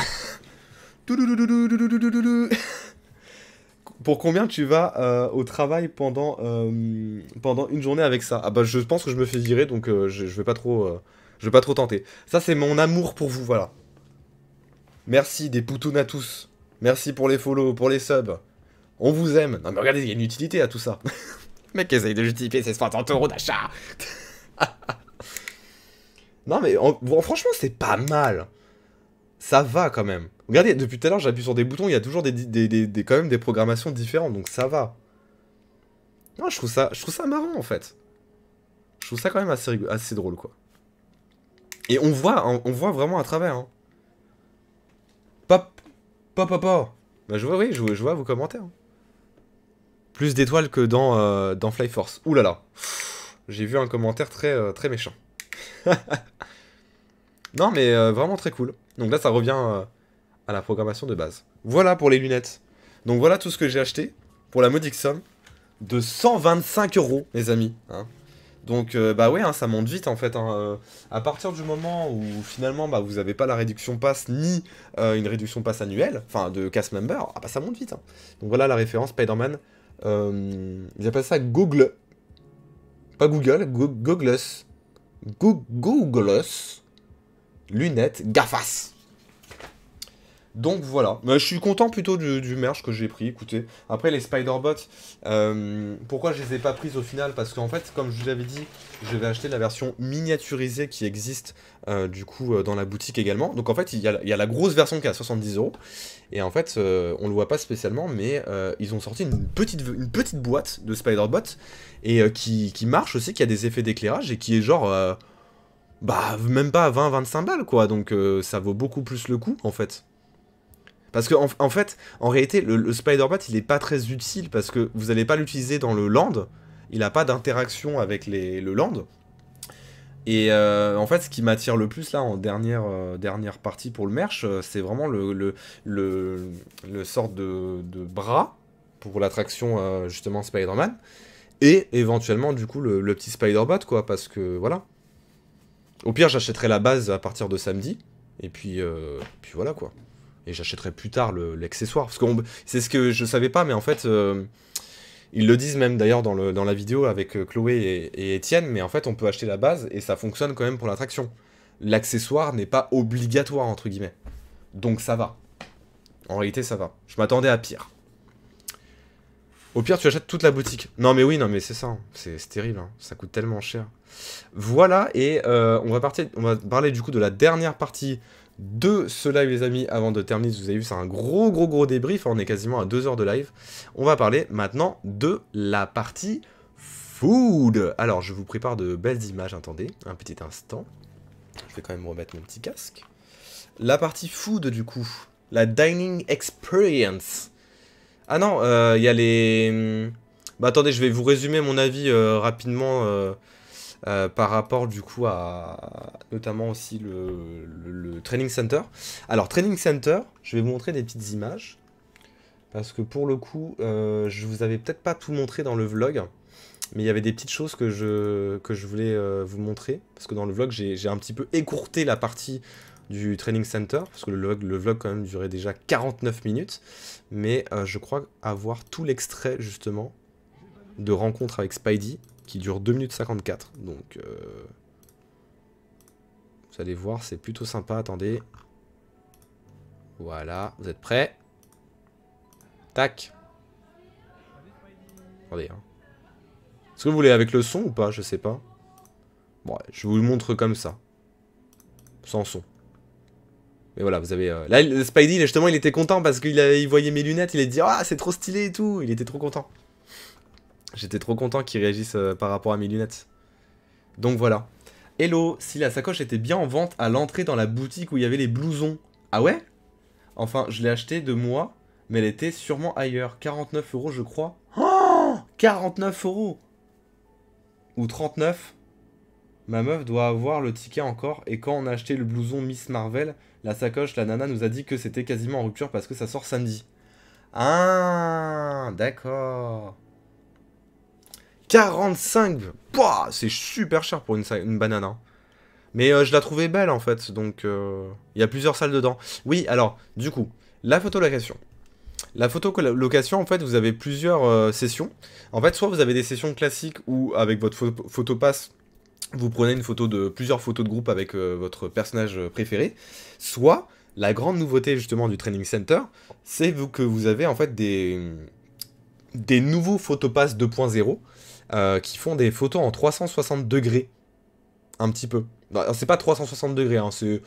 Pour combien tu vas euh, au travail pendant, euh, pendant une journée avec ça Ah bah je pense que je me fais virer, donc euh, je, je, vais pas trop, je vais pas trop tenter. Ça c'est mon amour pour vous, voilà. Merci des poutons à tous. Merci pour les follow, pour les subs. On vous aime. Non mais regardez, il y a une utilité à tout ça. <laughs> mec essaye de justifier ses 60 euros d'achat. <laughs> non mais franchement c'est pas mal. Ça va quand même. Regardez, depuis tout à l'heure j'appuie sur des boutons, il y a toujours des, quand même des programmations différentes, donc ça va. Non, je trouve ça, je trouve ça marrant en fait. Je trouve ça quand même assez, assez drôle quoi. Et on voit, on, voit vraiment à travers. Hein pas, pas. Bah je vois, oui, je, vois vos commentaires. Plus d'étoiles que dans, euh, dans Fly Force. Ouh là là J'ai vu un commentaire très, euh, très méchant. <laughs> non mais euh, vraiment très cool. Donc là ça revient à la programmation de base. Voilà pour les lunettes. Donc voilà tout ce que j'ai acheté pour la modique somme de 125 euros, mes amis. Hein. Donc euh, bah ouais, hein, ça monte vite en fait. Hein, euh, à partir du moment où finalement bah, vous n'avez pas la réduction passe ni euh, une réduction passe annuelle, enfin de cast member, ah, bah ça monte vite. Hein. Donc voilà la référence Spider-Man. ils appellent ça Google. Pas Google, Google Googles. Googles. Lunettes, GAFAS. Donc voilà, bah, je suis content plutôt du, du merch que j'ai pris, écoutez. Après les Spider-Bots, euh, pourquoi je les ai pas prises au final Parce qu'en fait, comme je vous l'avais dit, je vais acheter la version miniaturisée qui existe euh, du coup euh, dans la boutique également. Donc en fait, il y, a la grosse version qui est à 70 euros. Et en fait, on le voit pas spécialement, mais ils ont sorti une petite, petite boîte de spider et qui, marche aussi, qui a des effets d'éclairage et qui est genre... bah, même pas 20-25 balles quoi, donc ça vaut beaucoup plus le coup en fait. Parce qu'en en, fait, en réalité, le, Spider-Bat, il n'est pas très utile parce que vous n'allez pas l'utiliser dans le land. Il n'a pas d'interaction avec le land. Et euh, en fait, ce qui m'attire le plus là en dernière, euh, dernière partie pour le merch, euh, c'est vraiment le, sort de, bras pour l'attraction justement Spider-Man. Et éventuellement, du coup, le, petit Spider-Bot, quoi, parce que voilà. Au pire, j'achèterai la base à partir de samedi. Et puis, puis voilà, quoi et j'achèterai plus tard l'accessoire. Parce c'est ce que je savais pas, mais en fait, euh, ils le disent même d'ailleurs dans, la vidéo avec euh, Chloé et, et, Etienne, mais en fait, on peut acheter la base et ça fonctionne quand même pour l'attraction. L'accessoire n'est pas obligatoire, entre guillemets. Donc ça va. En réalité, ça va. Je m'attendais à pire. Au pire, tu achètes toute la boutique. Non, mais oui, non, mais c'est ça. Hein. C'est terrible. Hein. Ça coûte tellement cher. Voilà, et euh, on, va partir, on va parler du coup de la dernière partie de ce live, les amis, avant de terminer. Vous avez vu, c'est un gros, gros, gros débrief. Hein, on est quasiment à deux heures de live. On va parler maintenant de la partie food. Alors, je vous prépare de belles images. Attendez, un petit instant. Je vais quand même remettre mon petit casque. La partie food, du coup. La dining experience. Ah non, euh, il y a les... Hum, bah attendez, je vais vous résumer mon avis euh, rapidement... Euh, euh, par rapport du coup à notamment aussi le, Training Center. Alors Training Center, je vais vous montrer des petites images, parce que pour le coup, euh, je vous avais peut-être pas tout montré dans le vlog, mais il y avait des petites choses que je, que je voulais euh, vous montrer, parce que dans le vlog, j'ai un petit peu écourté la partie du Training Center, parce que le vlog, le vlog quand même durait déjà 49 minutes, mais je crois avoir tout l'extrait justement de rencontre avec Spidey qui dure 2 minutes 54. Donc, euh, vous allez voir, c'est plutôt sympa. Attendez. Voilà, vous êtes prêts Tac. Attendez. Hein. Est-ce que vous voulez avec le son ou pas Je sais pas. Bon, je vous le montre comme ça. Sans son. Mais voilà, vous avez... Euh... Là, le Spidey, justement, il était content parce qu'il voyait mes lunettes. Il est dit « Ah, c'est trop stylé et tout !» Il était trop content. J'étais trop content qu'ils réagissent euh, par rapport à mes lunettes. Donc voilà. Hello, si la sacoche était bien en vente à l'entrée dans la boutique où il y avait les blousons. Ah ouais Enfin, je l'ai acheté de moi, mais elle était sûrement ailleurs. 49 euros, je crois. Oh 49 euros Ou 39 Ma meuf doit avoir le ticket encore, et quand on a acheté le blouson Miss Marvel, la sacoche, la nana nous a dit que c'était quasiment en rupture parce que ça sort samedi. Ah, d'accord. 45 C'est super cher pour une, une banane. Hein. Mais euh, je la trouvais belle en fait, donc euh, il y a plusieurs salles dedans. Oui, alors, du coup, la photolocation. La location en fait, vous avez plusieurs euh, sessions. En fait, soit vous avez des sessions classiques où, avec votre photo photopass, vous prenez une photo de plusieurs photos de groupe avec votre personnage préféré. Soit, la grande nouveauté justement du Training Center, c'est que vous avez en fait des, des nouveaux photopass 2.0 euh, qui font des photos en 360 degrés. Un petit peu. Bah, c'est pas 360 degrés, hein, c'est.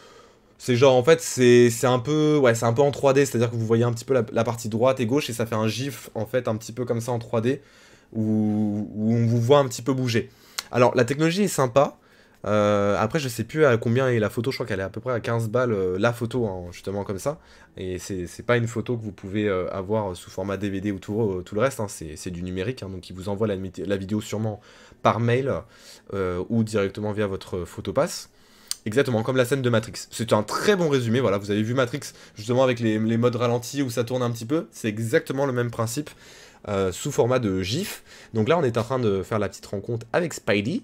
C'est genre en fait c'est un peu ouais c'est un peu en 3D c'est à dire que vous voyez un petit peu la, partie droite et gauche et ça fait un gif en fait un petit peu comme ça en 3D où, où on vous voit un petit peu bouger. Alors la technologie est sympa euh, après, je sais plus à combien est la photo, je crois qu'elle est à peu près à 15 balles, euh, la photo, hein, justement comme ça. Et c'est pas une photo que vous pouvez euh, avoir sous format DVD ou tout, le reste, hein. c'est du numérique, hein, donc il vous envoie la, la vidéo sûrement par mail ou directement via votre photopass. Exactement, comme la scène de Matrix. C'est un très bon résumé, voilà, vous avez vu Matrix justement avec les, les modes ralentis où ça tourne un petit peu, c'est exactement le même principe. Euh, sous format de GIF. Donc là, on est en train de faire la petite rencontre avec Spidey.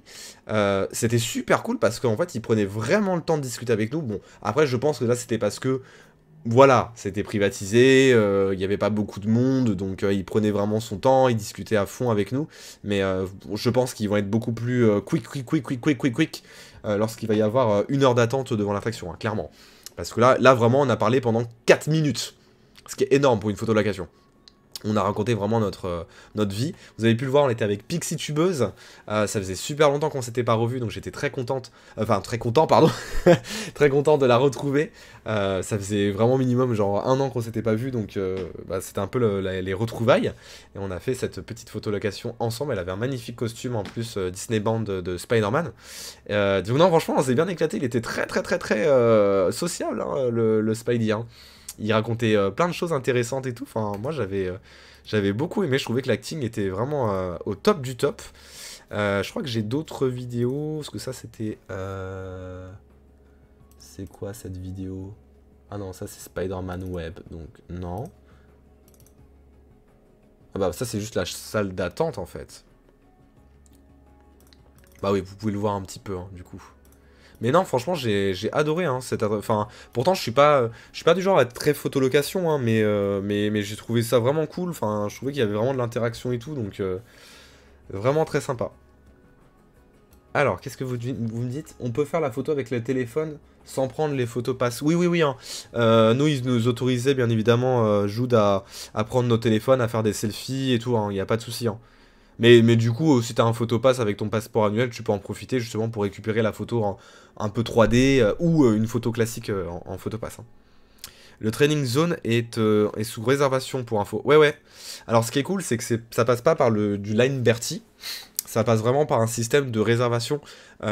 Euh, c'était super cool parce qu'en fait, il prenait vraiment le temps de discuter avec nous. Bon, après, je pense que là, c'était parce que voilà, c'était privatisé, euh, il n'y avait pas beaucoup de monde, donc il prenait vraiment son temps, il discutait à fond avec nous, mais je pense qu'ils vont être beaucoup plus quick, quick, quick, quick, quick, quick, quick, lorsqu'il va y avoir une heure d'attente devant l'infraction, faction, hein, clairement. Parce que là, là, vraiment, on a parlé pendant 4 minutes, ce qui est énorme pour une photo de location. On a raconté vraiment notre, euh, notre vie. Vous avez pu le voir, on était avec Pixie Tubeuse. Euh, ça faisait super longtemps qu'on s'était pas revu, donc j'étais très contente. Enfin, très content, pardon. <laughs> très content de la retrouver. Euh, ça faisait vraiment minimum, genre un an qu'on s'était pas vu, donc bah, c'était un peu les retrouvailles. Et on a fait cette petite photolocation ensemble. Elle avait un magnifique costume en plus Disney Band de, Spider-Man. donc, non, franchement, on s'est bien éclaté. Il était très, très, très, très sociable, hein, le, Spidey. Hein il racontait euh, plein de choses intéressantes et tout. Enfin, moi, j'avais, euh, beaucoup aimé. Je trouvais que l'acting était vraiment euh, au top du top. je crois que j'ai d'autres vidéos. Parce que ça, c'était. C'est quoi cette vidéo Ah non, ça, c'est Spider-Man Web. Donc, non. Ah bah, ça, c'est juste la salle d'attente en fait. Bah oui, vous pouvez le voir un petit peu, hein, du coup. Mais non, franchement, j'ai adoré. Hein, cette... enfin, pourtant, je suis pas, je suis pas du genre à être très photolocation, hein, mais, euh, mais, mais j'ai trouvé ça vraiment cool. Enfin, je trouvais qu'il y avait vraiment de l'interaction et tout, donc euh, vraiment très sympa. Alors, qu'est-ce que vous, vous, me dites On peut faire la photo avec le téléphone sans prendre les photos passées Oui, oui, oui. Hein. Euh, nous, ils nous autorisaient, bien évidemment, Jude, à, à, prendre nos téléphones, à faire des selfies et tout. Hein, il n'y a pas de souci. Mais, du coup, euh, si tu as un photopass avec ton passeport annuel, tu peux en profiter justement pour récupérer la photo un peu 3D euh, ou euh, une photo classique en, photopass. Hein. Le training zone est, sous réservation pour info. Ouais, ouais. Alors, ce qui est cool, c'est que ça passe pas par le, du line Bertie. Ça passe vraiment par un système de réservation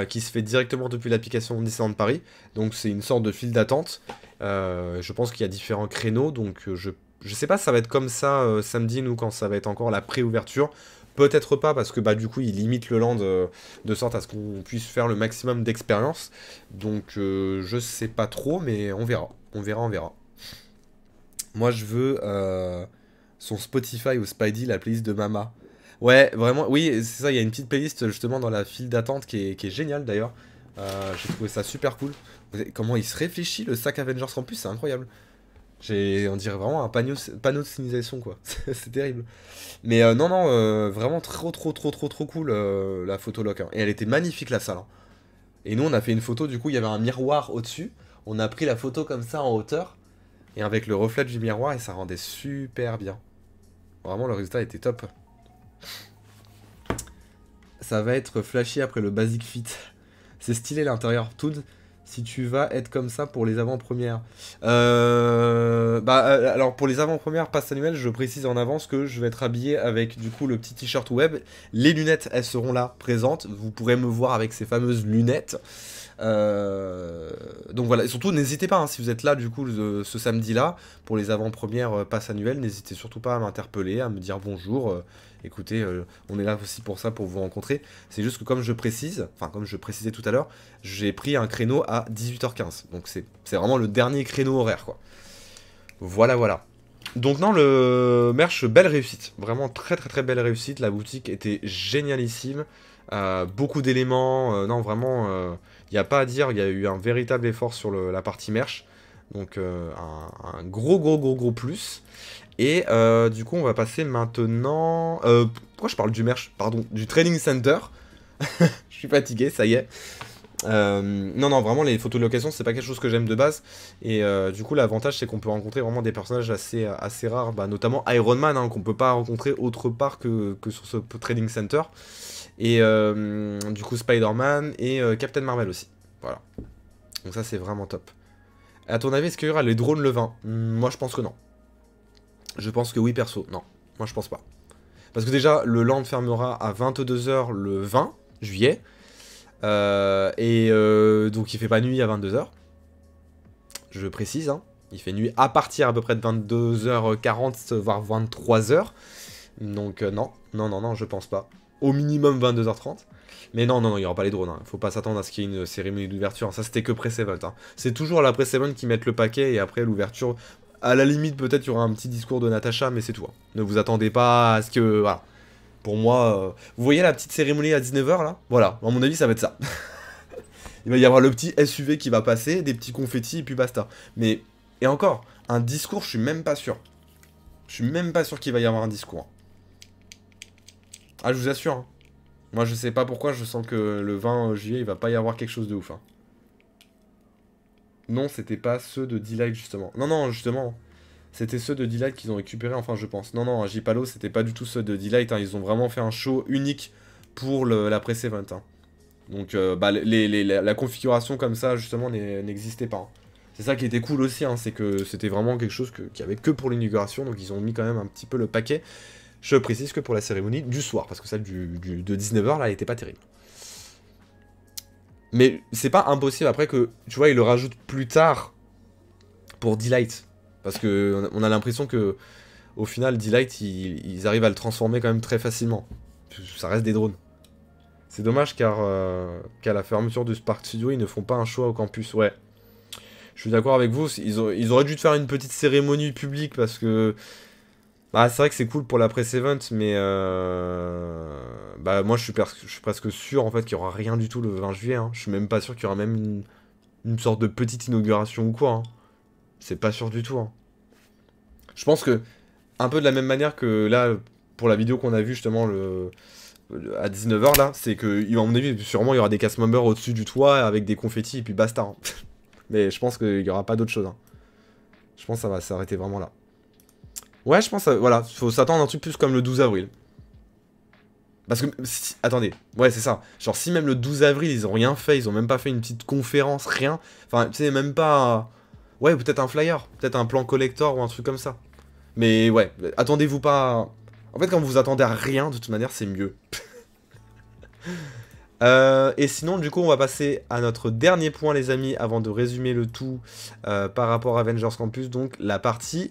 qui se fait directement depuis l'application Disneyland Paris. Donc, c'est une sorte de file d'attente. je pense qu'il y a différents créneaux. Donc, je, je sais pas si ça va être comme ça samedi, nous, quand ça va être encore la pré-ouverture. Peut-être pas, parce que bah, du coup, il limite le land euh, de sorte à ce qu'on puisse faire le maximum d'expérience. Donc, euh, je sais pas trop, mais on verra. On verra, on verra. Moi, je veux euh, son Spotify ou Spidey, la playlist de Mama. Ouais, vraiment, oui, c'est ça, il y a une petite playlist justement dans la file d'attente qui est, géniale d'ailleurs. J'ai trouvé ça super cool. Comment il se réfléchit, le sac Avengers en plus, c'est incroyable. J'ai, on dirait vraiment un panneau, de signalisation, quoi. <laughs> c'est terrible. Mais euh, non, non, euh, vraiment trop, trop, trop, trop, trop cool euh, la photo Hein. Et elle était magnifique, la salle. Hein. Et nous, on a fait une photo, du coup, il y avait un miroir au-dessus. On a pris la photo comme ça en hauteur. Et avec le reflet du miroir, et ça rendait super bien. Vraiment, le résultat était top. Ça va être flashy après le Basic Fit. C'est stylé l'intérieur. Tout, si tu vas être comme ça pour les avant-premières euh, Bah euh, alors pour les avant-premières passe annuelles, je précise en avance que je vais être habillé avec du coup le petit t-shirt web. Les lunettes, elles seront là présentes. Vous pourrez me voir avec ces fameuses lunettes. Euh, donc voilà, et surtout n'hésitez pas, hein, si vous êtes là du coup ce samedi-là, pour les avant-premières passe annuelles, n'hésitez surtout pas à m'interpeller, à me dire bonjour, écoutez, euh, on est là aussi pour ça, pour vous rencontrer. C'est juste que comme je précise, enfin comme je précisais tout à l'heure, j'ai pris un créneau à 18h15. Donc c'est vraiment le dernier créneau horaire, quoi. Voilà, voilà. Donc non, le merch, belle réussite. Vraiment très très très belle réussite. La boutique était génialissime. Euh, beaucoup d'éléments. Euh, non, vraiment, il n'y a pas à dire. Il y a eu un véritable effort sur la partie merch. Donc un, un, gros gros gros gros plus. Et euh, du coup, on va passer maintenant... Euh, pourquoi je parle du merch Pardon, du Trading center. <laughs> je suis fatigué, ça y est. Euh, non, non, vraiment, les photos de location, c'est pas quelque chose que j'aime de base. Et du coup, l'avantage, c'est qu'on peut rencontrer vraiment des personnages assez, assez rares, bah, notamment Iron Man, hein, qu'on peut pas rencontrer autre part que, sur ce trading center. Et du coup, Spider-Man et Captain Marvel aussi. Voilà. Donc, ça, c'est vraiment top. À ton avis, est-ce qu'il y aura les drones le hmm, Moi, je pense que non. Je pense que oui, perso. Non, moi je pense pas. Parce que déjà, le land fermera à 22h le 20 juillet. Euh, et euh, donc il fait pas nuit à 22h. Je précise, hein. Il fait nuit à partir à peu près de 22h40, voire 23h. Donc euh, non, non, non, non, je pense pas. Au minimum 22h30. Mais non, non, non, il y aura pas les drones. Hein. Faut pas s'attendre à ce qu'il y ait une cérémonie d'ouverture. Ça, c'était que pré-Sevolt. Hein. C'est toujours la pré qui met le paquet et après l'ouverture. À la limite, peut-être il y aura un petit discours de Natacha, mais c'est tout. Hein. Ne vous attendez pas à ce que. Voilà. Pour moi, euh, vous voyez la petite cérémonie à 19h là Voilà, à mon avis, ça va être ça. <laughs> il va y avoir le petit SUV qui va passer, des petits confettis et puis basta. Mais, et encore, un discours, je suis même pas sûr. Je suis même pas sûr qu'il va y avoir un discours. Hein. Ah, je vous assure. Hein. Moi, je sais pas pourquoi, je sens que le 20 juillet, il va pas y avoir quelque chose de ouf. Non, c'était pas ceux de d justement. Non, non, justement. C'était ceux de delight qu'ils ont récupéré, enfin je pense. Non, non, j c'était pas du tout ceux de delight. Hein. Ils ont vraiment fait un show unique pour la presse event. Hein. Donc euh, bah, la configuration comme ça, justement, n'existait pas. Hein. C'est ça qui était cool aussi, c'est que c'était vraiment quelque chose qu'il y avait que pour l'inauguration. Donc ils ont mis quand même un petit peu le paquet. Je précise que pour la cérémonie du soir, parce que celle du, de 19h, là, elle était pas terrible. Mais c'est pas impossible après que, tu vois, ils le rajoutent plus tard pour Delight. Parce que on a l'impression que, au final, Delight, ils, ils, arrivent à le transformer quand même très facilement. Ça reste des drones. C'est dommage car euh, qu'à la fermeture de Spark Studio, ils ne font pas un choix au campus. Ouais. Je suis d'accord avec vous, ils, ils auraient dû te faire une petite cérémonie publique parce que bah c'est vrai que c'est cool pour la press event mais euh... bah, moi je suis, presque sûr en fait qu'il y aura rien du tout le 20 juillet. Hein. Je suis même pas sûr qu'il y aura même une, sorte de petite inauguration ou quoi. Hein. C'est pas sûr du tout. Hein. Je pense que, un peu de la même manière que là, pour la vidéo qu'on a vue justement le, à 19h là, c'est que, à mon avis, sûrement il y aura des cast members au-dessus du toit avec des confettis et puis basta. <laughs> mais je pense qu'il n'y aura pas d'autre chose. Je pense que ça va s'arrêter vraiment là. Ouais, je pense, à, euh, voilà, faut s'attendre à un truc plus comme le 12 avril. Parce que, attendez, ouais, c'est ça. Genre, si même le 12 avril, ils ont rien fait, ils ont même pas fait une petite conférence, rien. Enfin, tu sais, même pas. Ouais, peut-être un flyer, peut-être un plan collector ou un truc comme ça. Mais ouais, attendez-vous pas. En fait, quand vous vous attendez à rien, de toute manière, c'est mieux. <laughs> Euh, et sinon, du coup, on va passer à notre dernier point, les amis, avant de résumer le tout euh, par rapport à Avengers Campus, donc la partie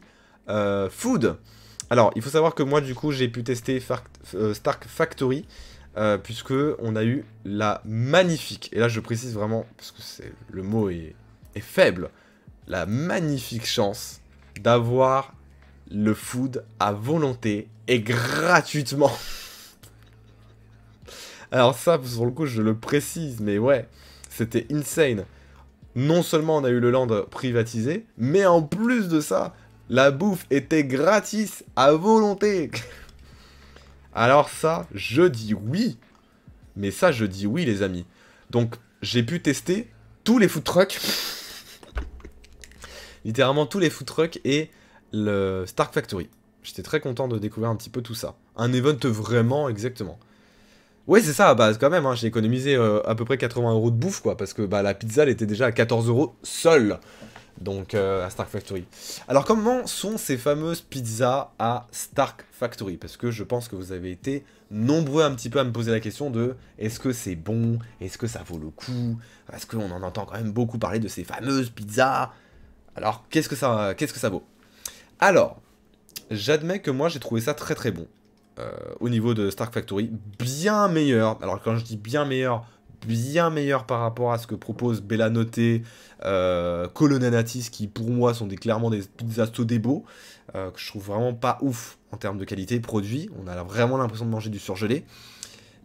euh, food. Alors, il faut savoir que moi, du coup, j'ai pu tester euh, Stark Factory, Puisqu'on euh, puisque on a eu la magnifique, et là je précise vraiment, parce que le mot est, est, faible, la magnifique chance d'avoir le food à volonté et gratuitement. <laughs> Alors ça, pour le coup, je le précise, mais ouais, c'était insane. Non seulement on a eu le land privatisé, mais en plus de ça, la bouffe était gratis à volonté. Alors ça, je dis oui. Mais ça, je dis oui, les amis. Donc, j'ai pu tester tous les food trucks. <laughs> Littéralement tous les food trucks et le Stark Factory. J'étais très content de découvrir un petit peu tout ça. Un event vraiment, exactement. Ouais, c'est ça, à base, quand même, hein. j'ai économisé euh, à peu près 80 euros de bouffe, quoi, parce que bah, la pizza, elle était déjà à 14 euros seule donc euh, à Stark Factory. Alors comment sont ces fameuses pizzas à Stark Factory Parce que je pense que vous avez été nombreux un petit peu à me poser la question de est-ce que c'est bon Est-ce que ça vaut le coup Est-ce Parce qu'on en entend quand même beaucoup parler de ces fameuses pizzas. Alors qu'est-ce que ça, qu'est-ce que ça vaut Alors, j'admets que moi j'ai trouvé ça très très bon. Euh, au niveau de Stark Factory, bien meilleur. Alors quand je dis bien meilleur, bien meilleur par rapport à ce que propose Bella Noté, euh, Colonna Natis, qui pour moi sont clairement des pizzas des euh, que je trouve vraiment pas ouf en termes de qualité produit. On a vraiment l'impression de manger du surgelé.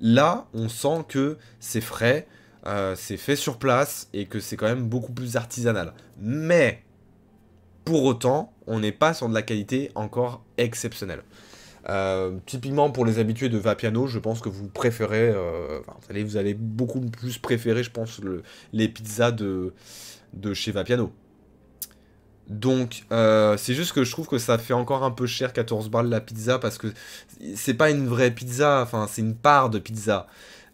Là, on sent que c'est frais, euh, c'est fait sur place et que c'est quand même beaucoup plus artisanal. Mais, pour autant, on n'est pas sur de la qualité encore exceptionnelle. Euh, typiquement pour les habitués de Vapiano, je pense que vous préférez, euh, vous, allez, vous, allez, beaucoup plus préférer, je pense, les pizzas de, de chez Vapiano. Donc, euh, c'est juste que je trouve que ça fait encore un peu cher 14 balles la pizza parce que c'est pas une vraie pizza, enfin, c'est une part de pizza.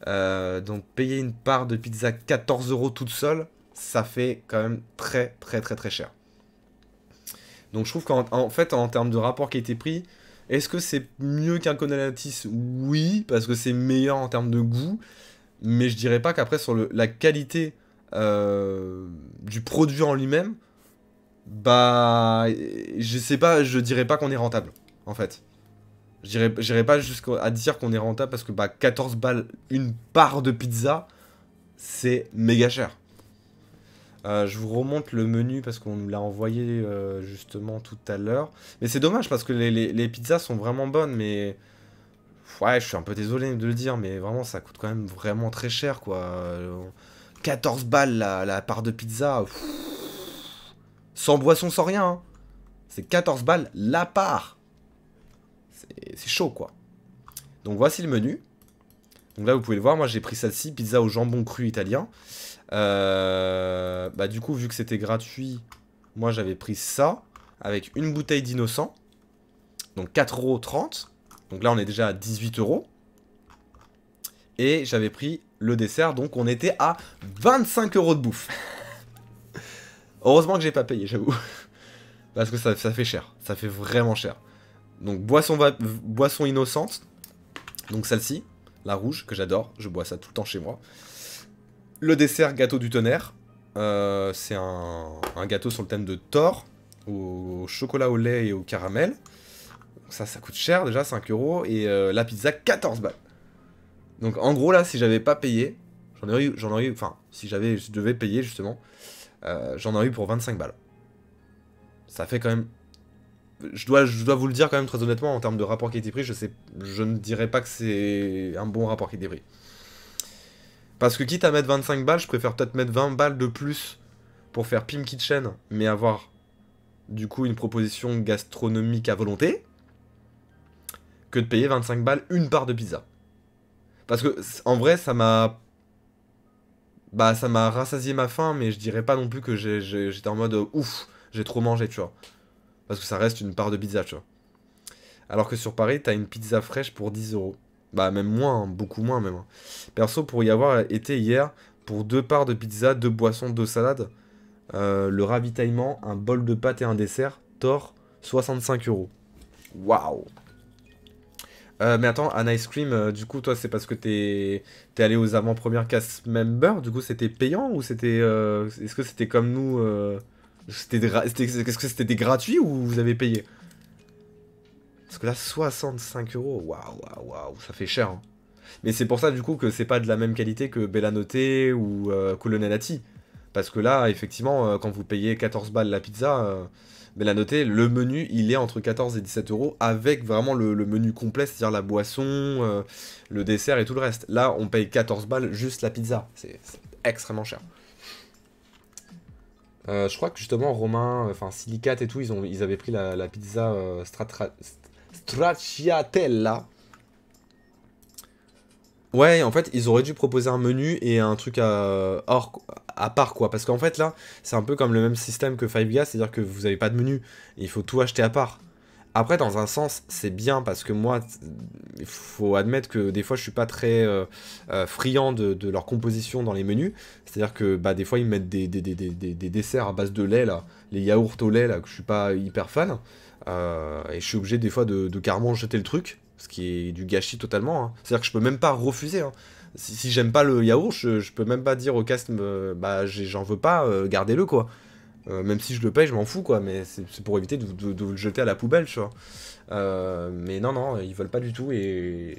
donc, payer une part de pizza 14 euros toute seule, ça fait quand même très, très, très, très cher. Donc, je trouve qu'en fait, en termes de rapport qui a été pris, est-ce que c'est mieux qu'un Conalatis Oui, parce que c'est meilleur en termes de goût, mais je dirais pas qu'après sur le, la qualité euh, du produit en lui-même, bah, je sais pas, je dirais pas qu'on est rentable, en fait. J'irai pas jusqu'à dire qu'on est rentable parce que bah, 14 balles une part de pizza, c'est méga cher. Euh, je vous remonte le menu parce qu'on nous l'a envoyé euh, justement tout à l'heure. Mais c'est dommage parce que les, pizzas sont vraiment bonnes, mais... Ouais, je suis un peu désolé de le dire, mais vraiment, ça coûte quand même vraiment très cher, quoi. 14 euh, balles la, part de pizza. sans boisson, sans rien. Hein. C'est 14 balles la part. C'est chaud, quoi. Donc voici le menu. Donc là, vous pouvez le voir, moi j'ai pris celle-ci, pizza au jambon cru italien. Euh, bah du coup, vu que c'était gratuit, moi j'avais pris ça avec une bouteille d'innocent. Donc 4,30€. Donc là, on est déjà à 18€, Et j'avais pris le dessert, donc on était à 25 euros de bouffe. <laughs> Heureusement que j'ai pas payé, j'avoue. Parce que ça, fait cher. Ça fait vraiment cher. Donc boisson, boisson innocente. Donc celle-ci, la rouge, que j'adore. Je bois ça tout le temps chez moi. Le dessert gâteau du tonnerre. Euh, c'est un, gâteau sur le thème de Thor, au, chocolat au lait et au caramel. ça, ça coûte cher déjà, 5 euros. Et euh, la pizza, 14 balles. Donc en gros, là, si j'avais pas payé, j'en aurais eu, j'en aurais eu, enfin, si j'avais, je devais payer justement, euh, j'en aurais eu pour 25 balles. Ça fait quand même. Je dois, je dois vous le dire quand même très honnêtement, en termes de rapport qualité-prix, je, sais, je ne dirais pas que c'est un bon rapport qualité-prix. Parce que quitte à mettre 25 balles, je préfère peut-être mettre 20 balles de plus pour faire Pim Kitchen, mais avoir du coup une proposition gastronomique à volonté, que de payer 25 balles une part de pizza. Parce que en vrai, ça m'a. Bah, ça m'a rassasié ma faim, mais je dirais pas non plus que j'étais en mode euh, ouf, j'ai trop mangé, tu vois. Parce que ça reste une part de pizza, tu vois. Alors que sur Paris, t'as une pizza fraîche pour 10 euros. Bah même moins, hein, beaucoup moins même. Hein. Perso, pour y avoir été hier, pour deux parts de pizza, deux boissons, deux salades, euh, le ravitaillement, un bol de pâtes et un dessert, tort, 65 euros. Waouh euh, mais attends, un ice cream, euh, du coup, toi, c'est parce que t'es es allé aux avant-premières cast member du coup, c'était payant ou c'était. Est-ce que c'était comme nous C'était Est-ce que c'était gratuit ou vous avez payé parce que là, 65 euros, waouh, waouh, waouh, ça fait cher. Hein. Mais c'est pour ça, du coup, que c'est pas de la même qualité que Bella ou euh, Parce que là, effectivement, euh, quand vous payez 14 balles la pizza, euh, Bella le menu, il est entre 14 et 17 euros avec vraiment le, menu complet, c'est-à-dire la boisson, euh, le dessert et tout le reste. Là, on paye 14 balles juste la pizza. C'est extrêmement cher. je crois que justement Romain, enfin Silicate et tout, ils, ont, ils avaient pris la, pizza Stracciatella. Ouais, en fait, ils auraient dû proposer un menu et un truc à, hors, à part, quoi. Parce qu'en fait, là, c'est un peu comme le même système que Five c'est-à-dire que vous n'avez pas de menu. il faut tout acheter à part. Après, dans un sens, c'est bien, parce que moi, il faut admettre que des fois, je suis pas très euh, euh, friand de, leur composition dans les menus. C'est-à-dire que, bah, des fois, ils mettent des, des, des, desserts à base de lait, là. Les yaourts au lait, là, que je suis pas hyper fan. Euh, et je suis obligé des fois de, carrément jeter le truc, ce qui est du gâchis totalement. Hein. C'est-à-dire que je peux même pas refuser. Hein. Si, j'aime pas le yaourt, je, peux même pas dire au cast, bah j'en veux pas, euh, gardez-le quoi. Euh, même si je le paye, je m'en fous quoi, mais c'est pour éviter de, le jeter à la poubelle, tu vois. mais non, non, ils veulent pas du tout et.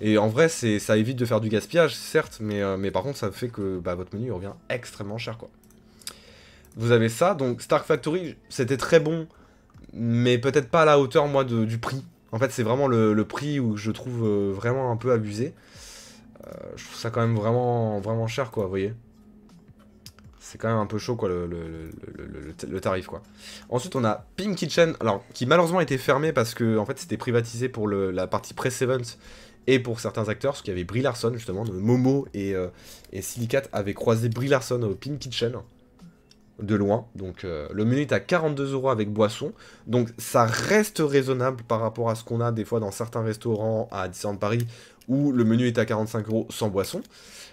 Et en vrai, ça évite de faire du gaspillage, certes, mais, mais par contre, ça fait que bah, votre menu revient extrêmement cher quoi. Vous avez ça, donc Stark Factory, c'était très bon mais peut-être pas à la hauteur, moi, du prix. En fait, c'est vraiment le, prix où je trouve euh, vraiment un peu abusé. Euh, je trouve ça quand même vraiment, vraiment cher, quoi, vous voyez. C'est quand même un peu chaud, quoi, le, tarif, quoi. Ensuite, on a Pink Kitchen, alors, qui malheureusement était fermé parce que, en fait, c'était privatisé pour la partie Press Event et pour certains acteurs, parce qu'il y avait Brie Larson, justement, Momo et, euh, et Silicate avaient croisé Brie au Pink Kitchen de loin. Donc euh, le menu est à 42 euros avec boisson. Donc ça reste raisonnable par rapport à ce qu'on a des fois dans certains restaurants à Disneyland Paris où le menu est à 45 euros sans boisson.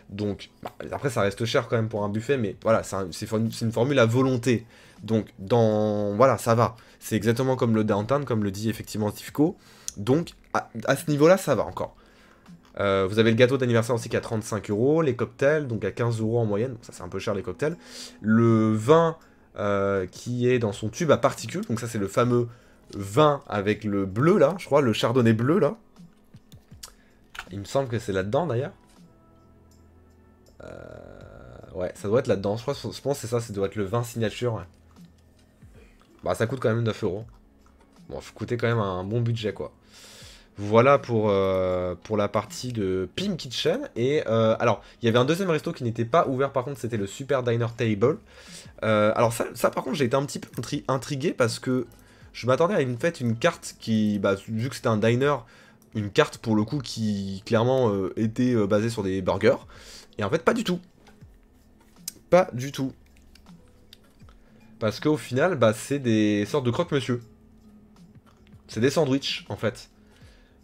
Donc bah, après ça reste cher quand même pour un buffet, mais voilà, c'est une formule à volonté. Donc dans voilà, ça va. C'est exactement comme le downtown, comme le dit effectivement Tifco, Donc à ce niveau-là, ça va encore. Euh, vous avez le gâteau d'anniversaire aussi qui est à 35 euros, les cocktails donc à 15 euros en moyenne, donc ça c'est un peu cher les cocktails. Le vin euh, qui est dans son tube à particules, donc ça c'est le fameux vin avec le bleu là, je crois, le chardonnay bleu là. Il me semble que c'est là-dedans d'ailleurs. Euh, ouais, ça doit être là-dedans, je, je pense c'est ça, ça doit être le vin signature. Bah ça coûte quand même 9 euros. Bon, faut coûter quand même un bon budget quoi. Voilà pour, euh, pour la partie de Pim Kitchen. Et euh, alors, il y avait un deuxième resto qui n'était pas ouvert par contre, c'était le Super Diner Table. Euh, alors ça, par contre, j'ai été un petit peu intrigué parce que je m'attendais à une une carte qui, bah, vu que c'était un diner, une carte pour le coup qui clairement était basée sur des burgers. Et en fait, pas du tout. Pas du tout. Parce qu'au final, bah, c'est des sortes de croque-monsieur. C'est des sandwichs en fait.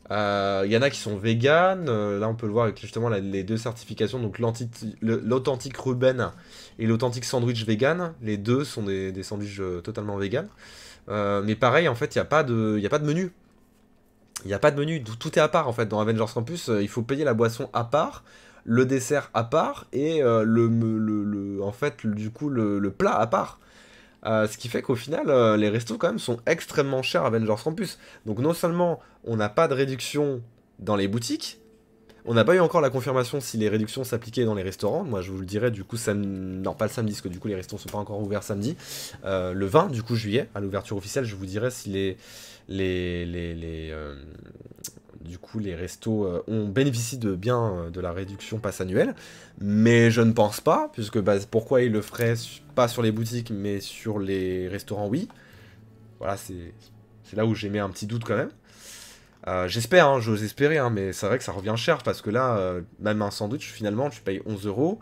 Il euh, y en a qui sont vegan, euh, là on peut le voir avec justement les deux certifications, donc l'authentique Ruben et l'authentique sandwich vegan, les deux sont des, sandwiches euh, totalement vegan. mais pareil, en fait, il n'y a, pas de, a pas de menu. Il n'y a pas de menu, tout est à part en fait. Dans Avengers Campus, il faut payer la boisson à part, le dessert à part et le, en fait, du coup, le plat à part. Euh, ce qui fait qu'au final, euh, les restos quand même sont extrêmement chers à Avengers Campus. Donc non seulement on n'a pas de réduction dans les boutiques, on n'a pas eu encore la confirmation si les réductions s'appliquaient dans les restaurants. Moi, je vous le dirais du coup, samedi, non pas le samedi, parce que du coup les restos sont pas encore ouverts samedi. Euh, le 20 du coup juillet, à l'ouverture officielle, je vous dirai si les les, les, du coup, les restos euh, ont bénéficié de bien euh, de la réduction passe annuelle, mais je ne pense pas, puisque bah, pourquoi ils le feraient pas sur les boutiques, mais sur les restaurants, oui. Voilà, c'est là où j'ai mis un petit doute quand même. Euh, j'espère, hein, j'ose espérer, hein, mais c'est vrai que ça revient cher parce que là, même un sandwich, finalement, tu payes 11 euros,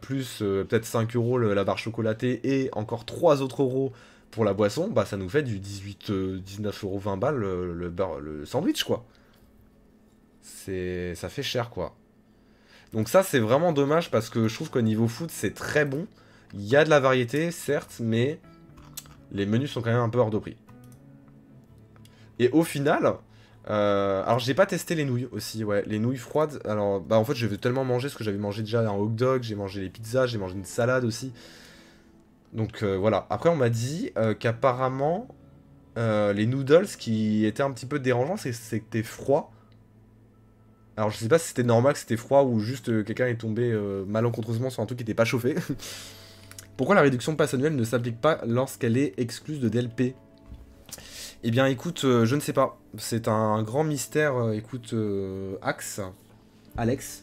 plus peut-être 5 euros la barre chocolatée et encore 3 autres euros pour la boisson, bah ça nous fait du 18, 19 euros 20 balles le sandwich quoi c'est ça fait cher quoi. Donc ça c'est vraiment dommage parce que je trouve qu'au niveau food c'est très bon. Il y a de la variété certes mais les menus sont quand même un peu hors de prix. Et au final, euh, alors j'ai pas testé les nouilles aussi, ouais, les nouilles froides. Alors bah en fait j'ai tellement mangé ce que j'avais mangé déjà un hot dog, j'ai mangé les pizzas, j'ai mangé une salade aussi. Donc euh, voilà. Après on m'a dit euh, qu'apparemment les noodles ce qui était un petit peu dérangeant c'est c'était froid alors je sais pas si c'était normal que c'était froid ou juste euh, quelqu'un est tombé euh, malencontreusement sur un truc qui n'était pas chauffé. <laughs> Pourquoi la réduction de passe annuelle ne s'applique pas lorsqu'elle est excluse de DLP Eh bien écoute, euh, je ne sais pas. C'est un grand mystère, écoute, Axe, Alex.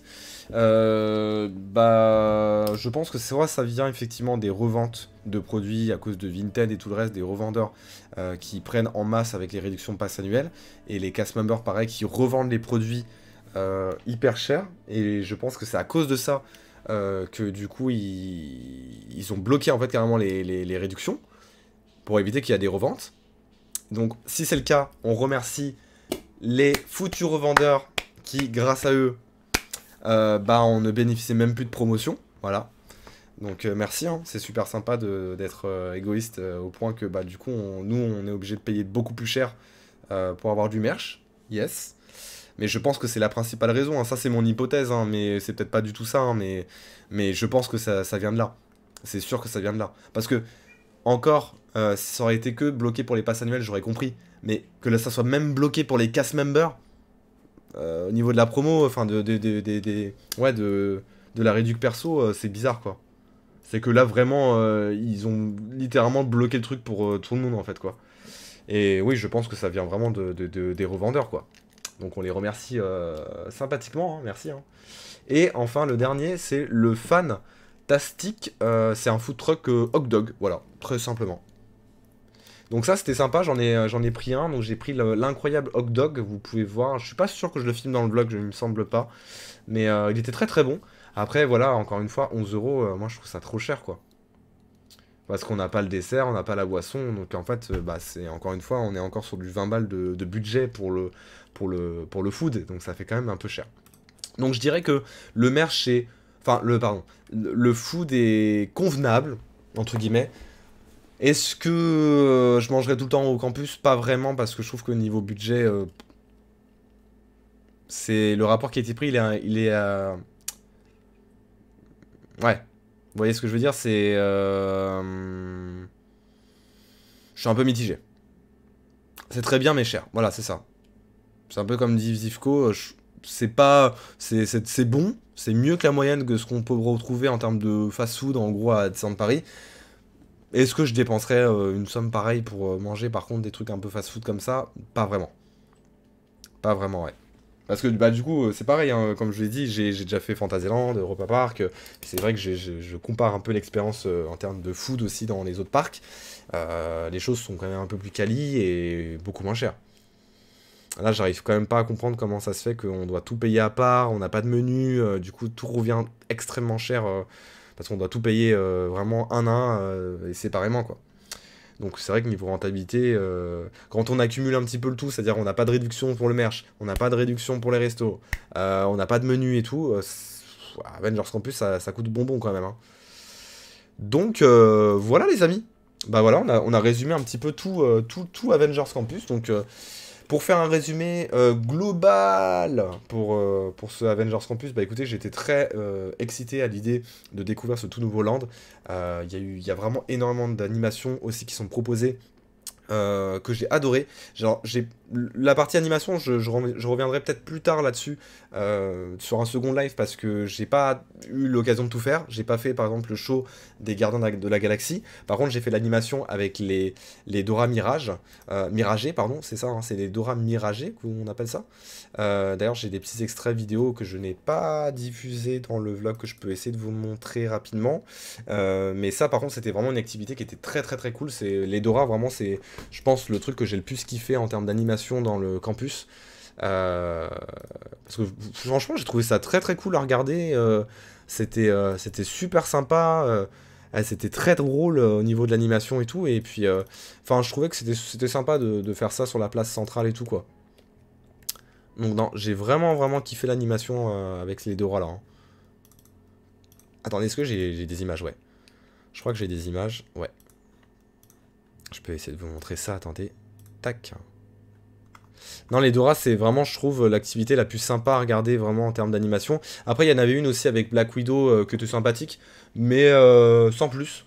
bah, je pense que c'est vrai, ça vient effectivement des reventes de produits à cause de Vinted et tout le reste, des revendeurs qui prennent en masse avec les réductions de passe annuelles, et les cast members, pareil, qui revendent les produits euh, hyper cher. Et je pense que c'est à cause de ça euh, que du coup ils, ils, ont bloqué en fait carrément les, réductions pour éviter qu'il y ait des reventes. Donc si c'est le cas, on remercie les futurs revendeurs qui, grâce à eux, euh, bah, on ne bénéficiait même plus de promotion. Voilà. Donc merci, hein. c'est super sympa d'être égoïste au point que bah, du coup, nous, on est obligé de payer beaucoup plus cher pour avoir du merch. Yes mais je pense que c'est la principale raison. Hein. Ça, c'est mon hypothèse, hein, mais c'est peut-être pas du tout ça, hein, mais, mais je pense que ça, vient de là. C'est sûr que ça vient de là. Parce que, encore, euh, si ça aurait été que bloqué pour les passes annuelles, j'aurais compris. Mais que là, ça soit même bloqué pour les cast members, euh, au niveau de la promo, enfin, de, ouais, de, de la réduc perso, euh, c'est bizarre, quoi. C'est que là, vraiment, ils ont littéralement bloqué le truc pour tout le monde, en fait, quoi. Et oui, je pense que ça vient vraiment de, des revendeurs, quoi. Donc on les remercie euh, sympathiquement, hein, merci. Hein. Et enfin, le dernier, c'est le fan Tastic. Euh, c'est un food truck euh, hot dog, voilà, très simplement. Donc ça c'était sympa, j'en ai, ai pris un, donc j'ai pris l'incroyable hot Dog, vous pouvez voir, je suis pas sûr que je le filme dans le vlog, je ne me semble pas, mais il était très très bon. Après voilà, encore une fois, 11 euros, moi je trouve ça trop cher quoi parce qu'on n'a pas le dessert, on n'a pas la boisson, donc en fait, euh, bah, c'est encore une fois, on est encore sur du 20 balles de, budget pour le, pour, le, pour le food, donc ça fait quand même un peu cher. Donc je dirais que le merch est, enfin le pardon, le food est convenable entre guillemets. Est-ce que euh, je mangerai tout le temps au campus Pas vraiment parce que je trouve que niveau budget, euh, c'est le rapport qui a été pris, il est, il est ouais, vous voyez ce que je veux dire C'est. Euh, je suis un peu mitigé. C'est très bien, mais cher. Voilà, c'est ça. C'est un peu comme dit Zivko. Euh, c'est pas. C'est bon. C'est mieux que la moyenne que ce qu'on peut retrouver en termes de fast-food, en gros, à Disneyland Paris. Est-ce que je dépenserais euh, une somme pareille pour manger, par contre, des trucs un peu fast-food comme ça Pas vraiment. Pas vraiment, ouais. Parce que bah, du coup, euh, c'est pareil, hein, comme je l'ai dit, j'ai déjà fait Fantasyland, Europa Park. Euh, c'est vrai que je, compare un peu l'expérience euh, en termes de food aussi dans les autres parcs. les choses sont quand même un peu plus quali et beaucoup moins chères. Là, j'arrive quand même pas à comprendre comment ça se fait qu'on doit tout payer à part, on n'a pas de menu, du coup, tout revient extrêmement cher parce qu'on doit tout payer vraiment un à un et séparément, quoi. Donc c'est vrai que niveau rentabilité, euh, quand on accumule un petit peu le tout, c'est-à-dire on n'a pas de réduction pour le merch, on n'a pas de réduction pour les restos, euh, on n'a pas de menu et tout, euh, Avengers Campus ça, coûte bonbon quand même. Hein. Donc voilà les amis, bah voilà on a, on a résumé un petit peu tout, tout, tout Avengers Campus. Donc pour faire un résumé euh, global pour, euh, pour ce Avengers Campus, bah écoutez, j'étais très euh, excité à l'idée de découvrir ce tout nouveau land. Il y, a y a vraiment énormément d'animations aussi qui sont proposées que j'ai adoré. Genre, j'ai la partie animation, je, je, reviendrai peut-être plus tard là-dessus, euh, sur un second live, parce que j'ai pas eu l'occasion de tout faire. J'ai pas fait, par exemple, le show des Gardiens de la, Galaxie. Par contre, j'ai fait l'animation avec les, les Dora Mirage, euh, pardon, c'est ça, hein, c'est les Dora Mirage qu'on appelle ça. Euh, d'ailleurs, j'ai des petits extraits vidéo que je n'ai pas diffusés dans le vlog que je peux essayer de vous montrer rapidement. Euh, mais ça, par contre, c'était vraiment une activité qui était très très très cool. C'est les Dora, vraiment, c'est, je pense, le truc que j'ai le plus kiffé en termes d'animation dans le campus. Euh, parce que franchement, j'ai trouvé ça très très cool à regarder. Euh, c'était euh, c'était super sympa. c'était très drôle au niveau de l'animation et tout. Et puis, enfin, je trouvais que c'était sympa de, faire ça sur la place centrale et tout quoi. Donc non, j'ai vraiment vraiment kiffé l'animation avec les deux rois là. Hein. Attendez, est-ce que j'ai des images Ouais. Je crois que j'ai des images. Ouais. Je peux essayer de vous montrer ça. Attendez. Tac. Non, les Dora, c'est vraiment, je trouve, l'activité la plus sympa à regarder vraiment en termes d'animation. Après, il y en avait une aussi avec Black Widow euh, que tu sympathique, mais euh, sans plus.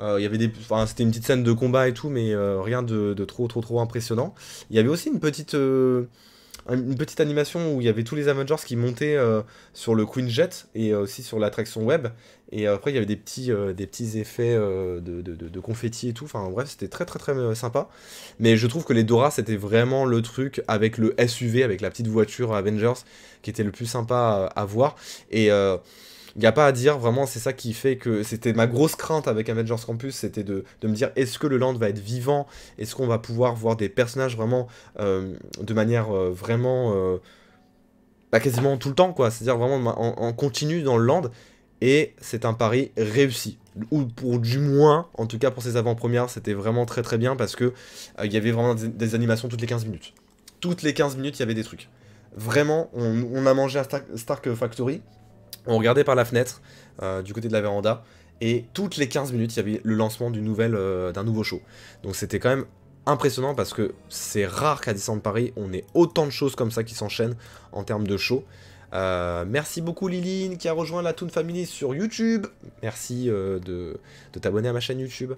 Euh, il y avait des, c'était une petite scène de combat et tout, mais rien de, trop, trop, trop impressionnant. Il y avait aussi une petite, une petite animation où il y avait tous les Avengers qui montaient sur le Queen Jet et aussi sur l'attraction web. Et après, il y avait des petits, euh, des petits effets euh, de, de, confetti et tout. Enfin, bref, c'était très, très, très euh, sympa. Mais je trouve que les Dora, c'était vraiment le truc avec le SUV, avec la petite voiture Avengers, qui était le plus sympa à, voir. Et il n'y a pas à dire, vraiment, c'est ça qui fait que c'était ma grosse crainte avec Avengers Campus, c'était de, me dire est-ce que le land va être vivant Est-ce qu'on va pouvoir voir des personnages vraiment de manière vraiment. Bah, quasiment tout le temps, quoi. C'est-à-dire vraiment en, en continu dans le land. Et c'est un pari réussi. Ou pour du moins, en tout cas pour ces avant-premières, c'était vraiment très très bien parce que euh, il y avait vraiment des, animations toutes les 15 minutes. Toutes les 15 minutes, il y avait des trucs. Vraiment, on, a mangé à Stark Factory, on regardait par la fenêtre euh, du côté de la véranda, et toutes les 15 minutes, il y avait le lancement d'une euh, d'un nouveau show. Donc c'était quand même impressionnant parce que c'est rare qu'à Disneyland Paris, on ait autant de choses comme ça qui s'enchaînent en termes de show. Euh, merci beaucoup Liline qui a rejoint la Toon Family sur YouTube. Merci euh, de, t'abonner à ma chaîne YouTube.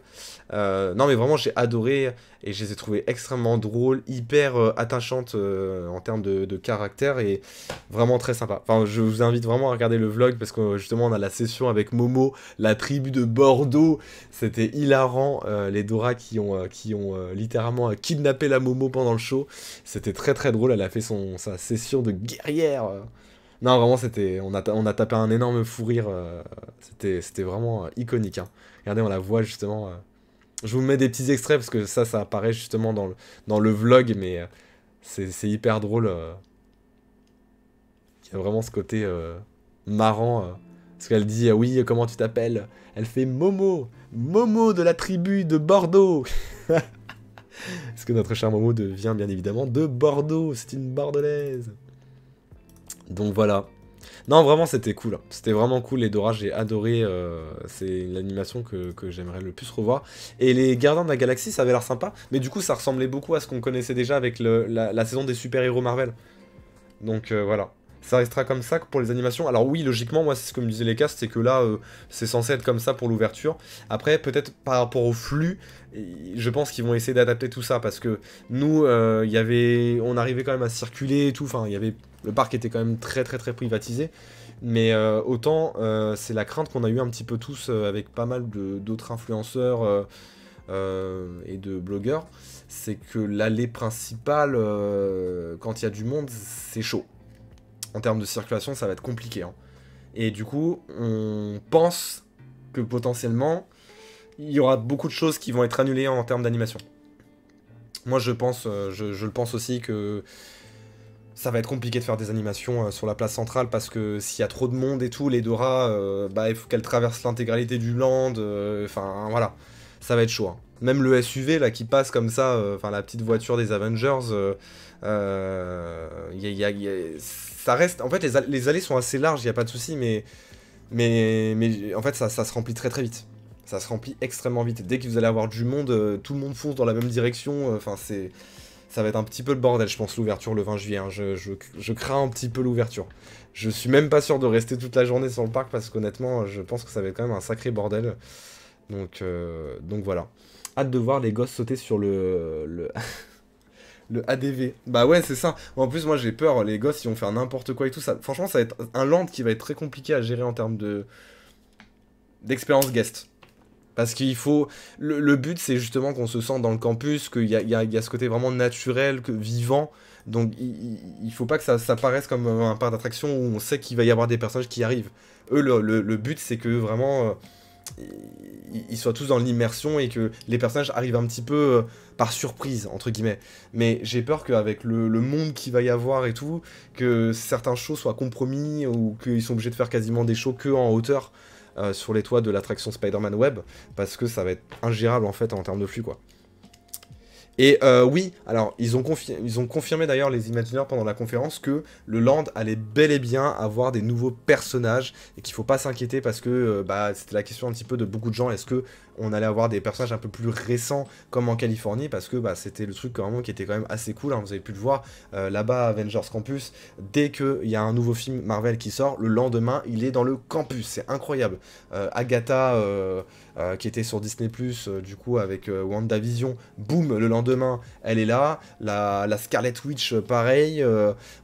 Euh, non mais vraiment j'ai adoré et je les ai trouvées extrêmement drôles, hyper attachantes en termes de, caractère et vraiment très sympa. Enfin je vous invite vraiment à regarder le vlog parce que justement on a la session avec Momo, la tribu de Bordeaux. C'était hilarant, les Dora qui ont, qui ont littéralement kidnappé la Momo pendant le show. C'était très très drôle, elle a fait son, sa session de guerrière. Non, vraiment, c'était, on a, tapé un énorme fou rire. Euh, c'était, vraiment euh, iconique. Hein. Regardez, on la voit justement. Euh. je vous mets des petits extraits parce que ça, ça apparaît justement dans le, dans le vlog, mais c'est, hyper drôle. Il y a vraiment ce côté marrant. parce qu'elle dit, oui, comment tu t'appelles Elle fait Momo, Momo de la tribu de Bordeaux. <laughs> parce que notre cher Momo vient bien évidemment de Bordeaux, c'est une bordelaise. Donc voilà. Non, vraiment, c'était cool. C'était vraiment cool. Les Dora, j'ai adoré. Euh, c'est l'animation que, j'aimerais le plus revoir. Et les Gardiens de la Galaxie, ça avait l'air sympa. Mais du coup, ça ressemblait beaucoup à ce qu'on connaissait déjà avec la, saison des super-héros Marvel. Donc euh, voilà ça restera comme ça pour les animations. Alors oui, logiquement, moi, c'est ce que me disaient les castes, c'est que là, euh, c'est censé être comme ça pour l'ouverture. Après, peut-être par rapport au flux, je pense qu'ils vont essayer d'adapter tout ça, parce que nous, euh, il y avait, on arrivait quand même à circuler et tout, enfin, il y avait, le parc était quand même très très très privatisé. Mais euh, autant, c'est la crainte qu'on a eu un petit peu tous avec pas mal d'autres influenceurs et de blogueurs, c'est que l'allée principale, quand il y a du monde, c'est chaud en termes de circulation, ça va être compliqué. Hein. Et du coup, on pense que potentiellement, il y aura beaucoup de choses qui vont être annulées en termes d'animation. Moi, je pense, euh, je, le pense aussi que ça va être compliqué de faire des animations euh, sur la place centrale parce que s'il y a trop de monde et tout, les Dora, euh, bah, il faut qu'elles traversent l'intégralité du land. Enfin, voilà, ça va être chaud. Hein. Même le SUV là qui passe comme ça, enfin la petite voiture des Avengers, il y a, ça reste. En fait, les, allées sont assez larges, il n'y a pas de souci, mais, mais, mais en fait, ça, se remplit très très vite. Ça se remplit extrêmement vite. Dès que vous allez avoir du monde, euh, tout le monde fonce dans la même direction. Euh, enfin, c'est ça va être un petit peu le bordel, je pense, l'ouverture le 20 juillet. Hein. Je, crains un petit peu l'ouverture. Je suis même pas sûr de rester toute la journée sur le parc parce qu'honnêtement, euh, je pense que ça va être quand même un sacré bordel. Donc, donc voilà. Hâte de voir les gosses sauter sur le, le <laughs> Le ADV. Bah ouais, c'est ça. En plus, moi j'ai peur, les gosses, ils vont faire n'importe quoi et tout ça. Franchement, ça va être un land qui va être très compliqué à gérer en termes de. d'expérience guest. Parce qu'il faut. Le, but, c'est justement qu'on se sente dans le campus, qu'il y a, y a, ce côté vraiment naturel, que, vivant. Donc il, faut pas que ça, ça, paraisse comme un parc d'attraction où on sait qu'il va y avoir des personnages qui arrivent. Eux, le, le, but, c'est que vraiment. Euh, ils soient tous dans l'immersion et que les personnages arrivent un petit peu euh, par surprise, entre guillemets. Mais j'ai peur qu'avec le, monde qu'il va y avoir et tout, que certains shows soient compromis ou qu'ils sont obligés de faire quasiment des shows que en hauteur euh, sur les toits de l'attraction Spider-Man Web, parce que ça va être ingérable en fait en termes de flux, quoi. Et euh, oui, alors ils ont, confirmé d'ailleurs les Imagineurs pendant la conférence que le land allait bel et bien avoir des nouveaux personnages et qu'il faut pas s'inquiéter parce que euh, bah, c'était la question un petit peu de beaucoup de gens, est-ce que on allait avoir des personnages un peu plus récents comme en Californie parce que bah, c'était le truc quand même, qui était quand même assez cool, hein. vous avez pu le voir euh, là-bas Avengers Campus, dès qu'il y a un nouveau film Marvel qui sort, le lendemain il est dans le campus, c'est incroyable. Agatha... Euh, qui était sur Disney Plus euh, du coup avec euh, WandaVision, boum, le lendemain, elle est là. La, Scarlet Witch, pareil.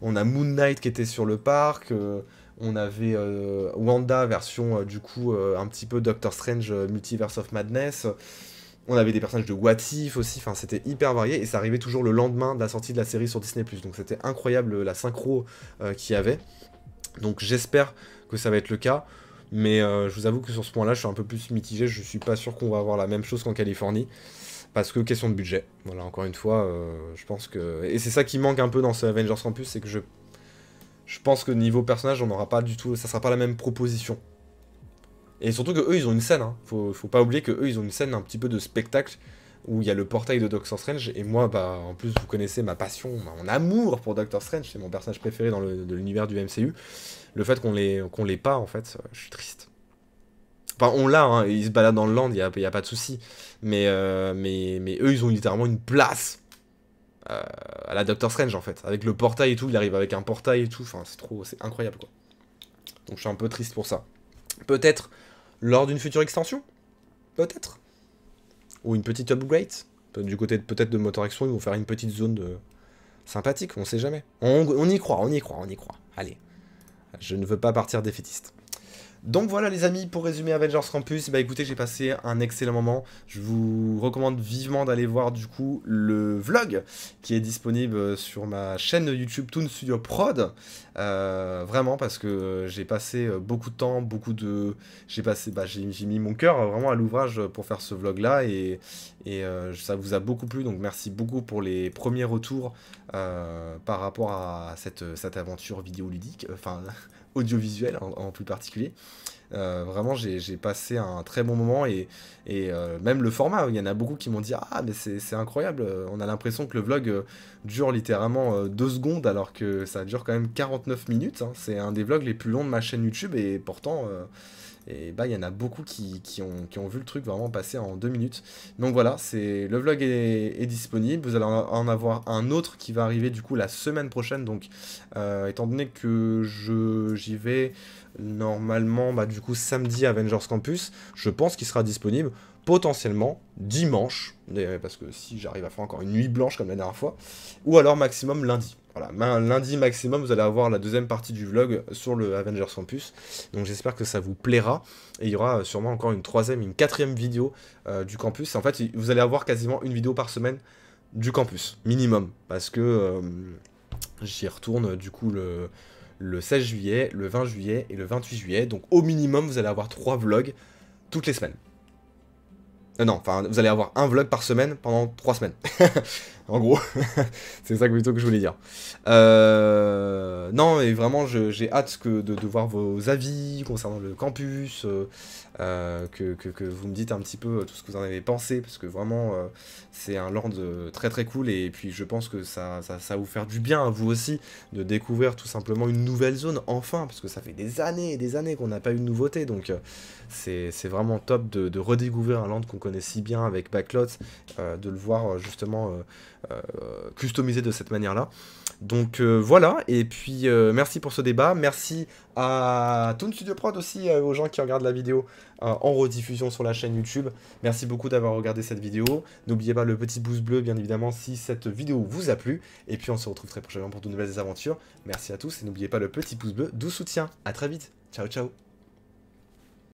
on a Moon Knight qui était sur le parc. on avait Wanda version du coup un petit peu Doctor Strange Multiverse of Madness. On avait des personnages de What aussi, enfin c'était hyper varié et ça arrivait toujours le lendemain de la sortie de la série sur Disney+. Donc c'était incroyable la synchro qu'il y avait. Donc j'espère que ça va être le cas. Mais euh, je vous avoue que sur ce point-là, je suis un peu plus mitigé. Je suis pas sûr qu'on va avoir la même chose qu'en Californie. Parce que question de budget. Voilà, encore une fois, euh, je pense que. Et c'est ça qui manque un peu dans ce Avengers en plus, c'est que je. Je pense que niveau personnage, on n'aura pas du tout. Ça sera pas la même proposition. Et surtout que eux, ils ont une scène. Hein. Faut, pas oublier que eux, ils ont une scène un petit peu de spectacle où il y a le portail de Doctor Strange. Et moi, bah, en plus, vous connaissez ma passion, mon amour pour Doctor Strange. C'est mon personnage préféré dans l'univers du MCU le fait qu'on les qu'on l'ait pas en fait, je suis triste. Enfin, on l'a, hein, ils se baladent dans le land, il n'y a, pas de souci. Euh, mais, mais, eux, ils ont littéralement une place euh, à la Doctor Strange, en fait. Avec le portail et tout, il arrive avec un portail et tout. Enfin, c'est trop, c'est incroyable, quoi. Donc, je suis un peu triste pour ça. Peut-être lors d'une future extension Peut-être. Ou une petite upgrade Du côté peut-être de Motor Action, ils vont faire une petite zone de... sympathique, on sait jamais. on y croit, on y croit, on y croit. Allez. Je ne veux pas partir défaitiste. Donc voilà les amis, pour résumer Avengers Campus, bah écoutez j'ai passé un excellent moment, je vous recommande vivement d'aller voir du coup le vlog qui est disponible sur ma chaîne YouTube Toon Studio Prod, euh, vraiment parce que j'ai passé beaucoup de temps, beaucoup de... j'ai passé, bah, j'ai mis mon cœur vraiment à l'ouvrage pour faire ce vlog là et, euh, ça vous a beaucoup plu donc merci beaucoup pour les premiers retours euh, par rapport à cette, cette aventure vidéoludique, enfin audiovisuel en, plus particulier. Euh, vraiment, j'ai passé un très bon moment et, euh, même le format, il y en a beaucoup qui m'ont dit Ah, mais c'est incroyable, on a l'impression que le vlog euh, dure littéralement deux secondes alors que ça dure quand même 49 minutes. Hein. C'est un des vlogs les plus longs de ma chaîne YouTube et pourtant, et bah, il y en a beaucoup qui, ont, qui, ont, vu le truc vraiment passer en deux minutes. Donc voilà, c'est le vlog est, disponible. Vous allez en avoir un autre qui va arriver du coup la semaine prochaine. Donc, euh, étant donné que j'y vais normalement, bah, du coup, samedi à Avengers Campus, je pense qu'il sera disponible potentiellement dimanche, parce que si j'arrive à faire encore une nuit blanche comme la dernière fois, ou alors maximum lundi. Voilà, lundi maximum, vous allez avoir la deuxième partie du vlog sur le Avengers Campus. Donc j'espère que ça vous plaira. Et il y aura sûrement encore une troisième, une quatrième vidéo euh, du campus. En fait, vous allez avoir quasiment une vidéo par semaine du campus, minimum. Parce que euh, j'y retourne du coup le, 16 juillet, le 20 juillet et le 28 juillet. Donc au minimum, vous allez avoir trois vlogs toutes les semaines. Euh, non, enfin, vous allez avoir un vlog par semaine pendant trois semaines. <laughs> en gros. <laughs> c'est ça plutôt que je voulais dire. Euh, non, mais vraiment, j'ai hâte de, voir vos avis concernant le campus, euh, euh, que, que, vous me dites un petit peu tout ce que vous en avez pensé, parce que vraiment, c'est un land très très cool, et puis je pense que ça, ça, va vous faire du bien à vous aussi de découvrir tout simplement une nouvelle zone, enfin, parce que ça fait des années et des années qu'on n'a pas eu de nouveauté, donc c'est vraiment top de, de redécouvrir un land qu'on connaît si bien avec Backlot, de le voir justement euh, customisé de cette manière-là. Donc euh, voilà, et puis euh, merci pour ce débat, merci à Toon Studio Prod aussi, aux gens qui regardent la vidéo en rediffusion sur la chaîne YouTube. Merci beaucoup d'avoir regardé cette vidéo. N'oubliez pas le petit pouce bleu, bien évidemment, si cette vidéo vous a plu. Et puis on se retrouve très prochainement pour de nouvelles aventures. Merci à tous et n'oubliez pas le petit pouce bleu, doux soutien. À très vite. Ciao, ciao.